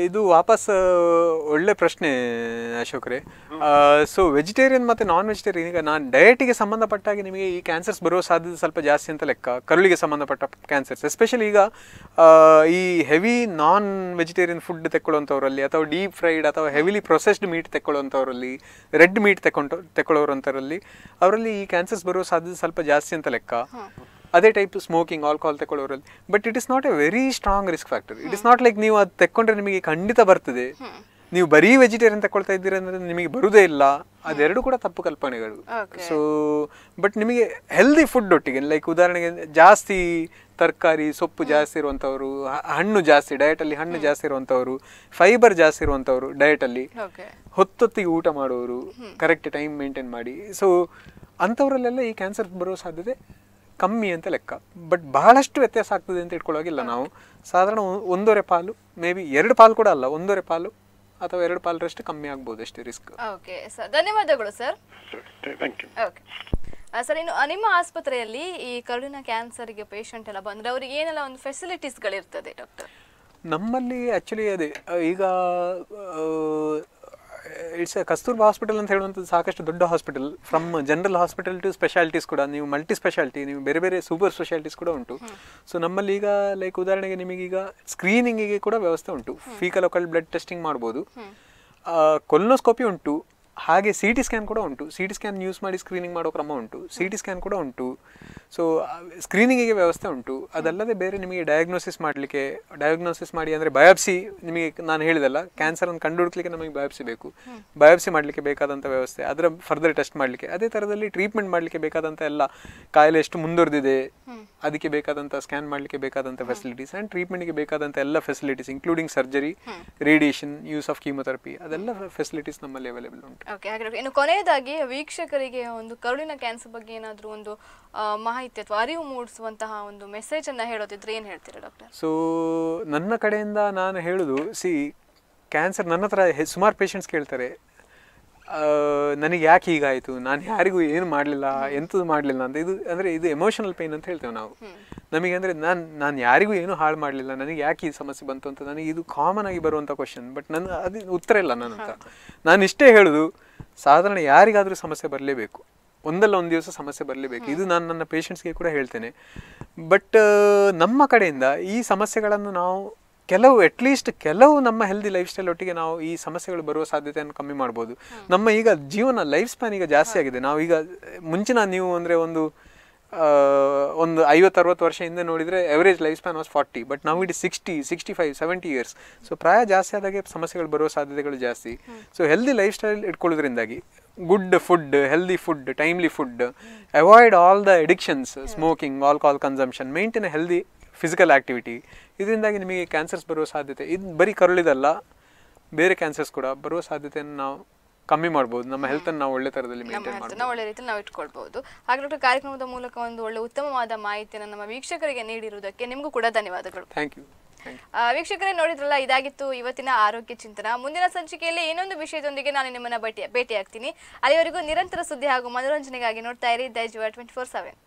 [SPEAKER 3] ಇದು ವಾಪಸ್ ಒಳ್ಳೆ ಪ್ರಶ್ನೆ ಅಶೋಕ್ರೆ ಸೊ ವೆಜಿಟೇರಿಯನ್ ಮತ್ತು ನಾನ್ ವೆಜಿಟೇರಿಯನ್ ಈಗ ನಾನು ಡಯಟಿಗೆ ಸಂಬಂಧಪಟ್ಟಾಗಿ ನಿಮಗೆ ಈ ಕ್ಯಾನ್ಸರ್ಸ್ ಬರೋ ಸಾಧ್ಯತೆ ಸ್ವಲ್ಪ ಜಾಸ್ತಿ ಅಂತ ಲೆಕ್ಕ ಕರುಳಿಗೆ ಸಂಬಂಧಪಟ್ಟ ಕ್ಯಾನ್ಸರ್ಸ್ ಎಸ್ಪೆಷಲಿ ಈಗ ಈ ಹೆವಿ ನಾನ್ ವೆಜಿಟೇರಿಯನ್ ಫುಡ್ ತೆಕ್ಕೊಳ್ಳೋಂಥವ್ರಲ್ಲಿ ಅಥವಾ ಡೀಪ್ ಫ್ರೈಡ್ ಅಥವಾ ಹೆವಿಲಿ ಪ್ರೊಸೆಸ್ಡ್ ಮೀಟ್ ತೆಕ್ಕೊಳ್ಳೋಂಥವ್ರಲ್ಲಿ ರೆಡ್ ಮೀಟ್ ತೆಕ್ಕೊಂಡು ತೆಕ್ಕೊಳ್ಳೋರಂಥವ್ರಲ್ಲಿ ಅವರಲ್ಲಿ ಈ ಕ್ಯಾನ್ಸರ್ಸ್ ಬರೋ ಸಾಧ್ಯತೆ ಸ್ವಲ್ಪ ಜಾಸ್ತಿ ಅಂತ ಲೆಕ್ಕ ಅದೇ ಟೈಪ್ ಸ್ಮೋಕಿಂಗ್ ಆಲ್ಕೋಹಾಲ್ ತಗೊಳ್ಳೋರಲ್ಲಿ but it is not a very strong risk factor it is not like ನೀವು ಅದು ತೆಕ್ಕೊಂಡ್ರೆ ನಿಮಗೆ ಖಂಡಿತ ಬರ್ತದೆ ನೀವು ಬರೀ ವೆಜಿಟೇರಿಯನ್ ತಗೊಳ್ತಾ ಇದ್ದೀರಿ ಅಂದ್ರೆ ನಿಮಗೆ ಬರುದೇ ಇಲ್ಲ ಅದೆರಡು ಕೂಡ ತಪ್ಪು ಕಲ್ಪನೆಗಳು ಸೊ ಬಟ್ ನಿಮಗೆ ಹೆಲ್ದಿ ಫುಡ್ ಒಟ್ಟಿಗೆ ಲೈಕ್ ಉದಾಹರಣೆಗೆ ಜಾಸ್ತಿ ತರಕಾರಿ ಸೊಪ್ಪು ಜಾಸ್ತಿ ಇರುವಂಥವ್ರು ಹಣ್ಣು ಜಾಸ್ತಿ ಡಯಟಲ್ಲಿ ಹಣ್ಣು ಜಾಸ್ತಿ ಇರುವಂಥವ್ರು ಫೈಬರ್ ಜಾಸ್ತಿ ಇರುವಂಥವ್ರು ಡಯಟಲ್ಲಿ ಹೊತ್ತೊತ್ತಿಗೆ ಊಟ ಮಾಡೋರು ಕರೆಕ್ಟ್ ಟೈಮ್ ಮೇಂಟೈನ್ ಮಾಡಿ ಸೊ ಅಂಥವ್ರಲ್ಲೆಲ್ಲ ಈ ಕ್ಯಾನ್ಸರ್ ಬರೋ ಸಾಧ್ಯತೆ ಕಮ್ಮಿ ಅಂತ ಲೆಕ್ಕ ಬಟ್ ಬಹಳಷ್ಟು ವ್ಯತ್ಯಾಸ ಆಗ್ತದೆ ಅಂತ ಇಟ್ಕೊಳ್ಳೋಗಿಲ್ಲ ನಾವು ಸಾಧಾರಣ ಒಂದೂವರೆ ಪಾಲು ಮೇ ಬಿ ಎರಡು ಪಾಲು ಕೂಡ ಅಲ್ಲ ಒಂದೂವರೆ ಪಾಲು ಅಥವಾ ಎರಡು ಪಾಲರಷ್ಟು ಕಮ್ಮಿ ಆಗ್ಬೋದು ಅಷ್ಟೇ ರಿಸ್ಕ್
[SPEAKER 1] ಓಕೆ ಸರ್ ಧನ್ಯವಾದಗಳು ಸರ್ ಓಕೆ ಸರ್ ಇನ್ನು ನಿಮ್ಮ ಆಸ್ಪತ್ರೆಯಲ್ಲಿ ಈ ಕರುಳಿನ ಕ್ಯಾನ್ಸರ್ಗೆ ಪೇಷಂಟ್ ಎಲ್ಲ ಬಂದರೆ ಅವರಿಗೆ ಏನೆಲ್ಲ ಒಂದು ಫೆಸಿಲಿಟೀಸ್ಗಳಿರ್ತದೆ ಡಾಕ್ಟರ್
[SPEAKER 3] ನಮ್ಮಲ್ಲಿ ಆ್ಯಕ್ಚುಲಿ ಅದೇ ಈಗ ಇಟ್ಸ್ ಕಸ್ತೂರ್ ಹಾಸ್ಪಿಟಲ್ ಅಂತ ಹೇಳುವಂಥದ್ದು ಸಾಕಷ್ಟು ದೊಡ್ಡ hospital from general hospital to specialities ಕೂಡ ನೀವು ಮಲ್ಟಿ ಸ್ಪೆಷಾಲಿಟಿ ನೀವು ಬೇರೆ ಬೇರೆ ಸೂಪರ್ ಸ್ಪೆಷಾಲಿಟೀಸ್ ಕೂಡ ಉಂಟು ಸೊ ನಮ್ಮಲ್ಲಿ ಈಗ ಲೈಕ್ ಉದಾಹರಣೆಗೆ ನಿಮಗೀಗ ಸ್ಕ್ರೀನಿಂಗಿಗೆ ಕೂಡ ವ್ಯವಸ್ಥೆ ಉಂಟು ಫೀಕಲ್ ಲೋಕಲ್ ಬ್ಲಡ್ ಟೆಸ್ಟಿಂಗ್ ಮಾಡ್ಬೋದು ಕೊಲ್ನೋಸ್ಕೋಪಿ ಉಂಟು ಹಾಗೆ ಸಿ ಟಿ ಸ್ಕ್ಯಾನ್ ಕೂಡ ಉಂಟು ಸಿ ಟಿ ಸ್ಕ್ಯಾನ್ ಯೂಸ್ ಮಾಡಿ ಸ್ಕ್ರೀನಿಂಗ್ ಮಾಡೋ ಕ್ರಮ ಉಂಟು ಸಿ ಟಿ ಸ್ಕ್ಯಾನ್ ಕೂಡ ಉಂಟು ಸೊ ಸ್ಕ್ರೀನಿಂಗಿಗೆ ವ್ಯವಸ್ಥೆ ಉಂಟು ಅದಲ್ಲದೆ ಬೇರೆ ನಿಮಗೆ ಡಯಾಗ್ನೋಸಿಸ್ ಮಾಡಲಿಕ್ಕೆ ಡಯಾಗ್ನೋಸಿಸ್ ಮಾಡಿ ಅಂದರೆ ಬಯೋಪ್ಸಿ ನಿಮಗೆ ನಾನು ಹೇಳಿದಲ್ಲ ಕ್ಯಾನ್ಸರನ್ನು ಹುಡುಕ್ಲಿಕ್ಕೆ ನಮಗೆ ಬಯೋಪ್ಸಿ ಬೇಕು ಬಯೋಪ್ಸಿ ಮಾಡಲಿಕ್ಕೆ ಬೇಕಾದಂಥ ವ್ಯವಸ್ಥೆ ಅದರ ಫರ್ದರ್ ಟೆಸ್ಟ್ ಮಾಡಲಿಕ್ಕೆ ಅದೇ ಥರದಲ್ಲಿ ಟ್ರೀಟ್ಮೆಂಟ್ ಮಾಡಲಿಕ್ಕೆ ಬೇಕಾದಂಥ ಎಲ್ಲ ಕಾಯಿಲೆ ಎಷ್ಟು ಮುಂದುವರೆದಿದೆ ಅದಕ್ಕೆ ಬೇಕಾದಂಥ ಸ್ಕ್ಯಾನ್ ಮಾಡಲಿಕ್ಕೆ ಬೇಕಾದಂಥ ಫೆಸಿಲಿಟೀಸ್ ಆ್ಯಂಡ್ ಟ್ರೀಟ್ಮೆಂಟ್ಗೆ ಬೇಕಾದಂಥ ಎಲ್ಲ facilities including surgery radiation use of chemotherapy ಅದೆಲ್ಲ ಫೆಸಿಲಿಟೀಸ್ ನಮ್ಮಲ್ಲಿ ಅವೈಲೇಬಲ್ ಉಂಟು
[SPEAKER 1] ಓಕೆ ಹಾಗಾದ್ರೆ ಇನ್ನು ಕೊನೆಯದಾಗಿ ವೀಕ್ಷಕರಿಗೆ ಒಂದು ಕರುಳಿನ ಕ್ಯಾನ್ಸರ್ ಬಗ್ಗೆ ಏನಾದರೂ ಒಂದು ಮಾಹಿತಿ ಅಥವಾ ಅರಿವು ಮೂಡಿಸುವಂತಹ ಒಂದು ಮೆಸೇಜ್ ಅನ್ನ ಹೇಳೋದಿದ್ರೆ ಏನು
[SPEAKER 3] ಹೇಳ್ತೀರಾ ಡಾಕ್ಟರ್ ಸೊ ನನ್ನ ಕಡೆಯಿಂದ ನಾನು ಹೇಳುದು ಸಿ ಕ್ಯಾನ್ಸರ್ ನನ್ನ ಹತ್ರ ಸುಮಾರು ಪೇಷಂಟ್ಸ್ ಕೇಳ್ತಾರೆ ನನಗೆ ಯಾಕೆ ಹೀಗಾಯಿತು ನಾನು ಯಾರಿಗೂ ಏನು ಮಾಡಲಿಲ್ಲ ಎಂಥದ್ದು ಮಾಡಲಿಲ್ಲ ಅಂತ ಇದು ಅಂದರೆ ಇದು ಎಮೋಷನಲ್ ಪೈನ್ ಅಂತ ಹೇಳ್ತೇವೆ ನಾವು ನಮಗೆ ಅಂದರೆ ನಾನು ನಾನು ಯಾರಿಗೂ ಏನು ಹಾಳು ಮಾಡಲಿಲ್ಲ ನನಗೆ ಯಾಕೆ ಈ ಸಮಸ್ಯೆ ಬಂತು ಅಂತ ನನಗೆ ಇದು ಕಾಮನ್ ಆಗಿ ಬರುವಂಥ ಕ್ವಶನ್ ಬಟ್ ನನ್ನ ಅದು ಉತ್ತರ ಇಲ್ಲ ನನ್ನ ನಾನು ಇಷ್ಟೇ ಹೇಳೋದು ಸಾಧಾರಣ ಯಾರಿಗಾದರೂ ಸಮಸ್ಯೆ ಬರಲೇಬೇಕು ಒಂದಲ್ಲ ಒಂದು ದಿವಸ ಸಮಸ್ಯೆ ಬರಲೇಬೇಕು ಇದು ನಾನು ನನ್ನ ಪೇಷಂಟ್ಸ್ಗೆ ಕೂಡ ಹೇಳ್ತೇನೆ ಬಟ್ ನಮ್ಮ ಕಡೆಯಿಂದ ಈ ಸಮಸ್ಯೆಗಳನ್ನು ನಾವು ಕೆಲವು ಅಟ್ಲೀಸ್ಟ್ ಕೆಲವು ನಮ್ಮ ಹೆಲ್ದಿ ಲೈಫ್ ಸ್ಟೈಲ್ ಒಟ್ಟಿಗೆ ನಾವು ಈ ಸಮಸ್ಯೆಗಳು ಬರುವ ಸಾಧ್ಯತೆಯನ್ನು ಕಮ್ಮಿ ಮಾಡ್ಬೋದು ನಮ್ಮ ಈಗ ಜೀವನ ಲೈಫ್ ಸ್ಪ್ಯಾನ್ ಈಗ ಜಾಸ್ತಿ ಆಗಿದೆ ನಾವು ಈಗ ಮುಂಚಿನ ನೀವು ಅಂದರೆ ಒಂದು ಒಂದು ಐವತ್ತು ಅರವತ್ತು ವರ್ಷ ಹಿಂದೆ ನೋಡಿದರೆ average life span was forty but ನಾವು ಇಡೀ sixty sixty five seventy years so ಪ್ರಾಯ ಜಾಸ್ತಿ ಆದಾಗೆ ಸಮಸ್ಯೆಗಳು ಬರುವ ಸಾಧ್ಯತೆಗಳು ಜಾಸ್ತಿ ಸೊ ಹೆಲ್ದಿ ಲೈಫ್ ಸ್ಟೈಲ್ ಇಟ್ಕೊಳ್ಳೋದ್ರಿಂದಾಗಿ good food healthy food timely food avoid all the addictions smoking alcohol consumption maintain healthy physical activity ಇದರಿಂದಾಗಿ ನಿಮಗೆ ಕ್ಯಾನ್ಸರ್ಸ್ ಬರುವ ಸಾಧ್ಯತೆ ಇದು ಬರೀ ಕರುಳಿದಲ್ಲ ಬೇರೆ ಕ್ಯಾನ್ಸರ್ಸ್ ಕೂಡ ಬರುವ ಸಾಧ್ಯತೆಯನ್ನು ನಾವು ಕಮ್ಮಿ ಮಾಡಬಹುದು ನಮ್ಮ ಹೆಲ್ತ್ ಅನ್ನು ನಾವು ಒಳ್ಳೆ ತರದಲ್ಲಿ
[SPEAKER 1] ಒಳ್ಳೆ ರೀತಿಯಲ್ಲಿ ನಾವು ಇಟ್ಕೊಳ್ಬಹುದು ಹಾಗೆ ಡಾಕ್ಟರ್ ಕಾರ್ಯಕ್ರಮದ ಮೂಲಕ ಒಂದು ಒಳ್ಳೆ ಉತ್ತಮವಾದ ಮಾಹಿತಿಯನ್ನು ನಮ್ಮ ವೀಕ್ಷಕರಿಗೆ ನೀಡಿರುವುದಕ್ಕೆ ನಿಮಗೂ ಕೂಡ ಧನ್ಯವಾದಗಳು ಥ್ಯಾಂಕ್ ಯು ವೀಕ್ಷಕರೇ ನೋಡಿದ್ರಲ್ಲ ಇದಾಗಿತ್ತು ಇವತ್ತಿನ ಆರೋಗ್ಯ ಚಿಂತನ ಮುಂದಿನ ಸಂಚಿಕೆಯಲ್ಲಿ ಇನ್ನೊಂದು ವಿಷಯದೊಂದಿಗೆ ನಾನು ನಿಮ್ಮನ್ನ ಭೇಟಿ ಭೇಟಿಯಾಗ್ತೀನಿ ಅಲ್ಲಿವರೆಗೂ ನಿರಂತರ ಸುದ್ದಿ ಹಾಗೂ ಮನೋರಂಜನೆಗಾಗಿ ನೋಡ್ತಾ ಇರಿ ದೈಜ್ವಾ ಟ್ವೆಂಟಿ ಫೋರ್ ಸೆವೆನ್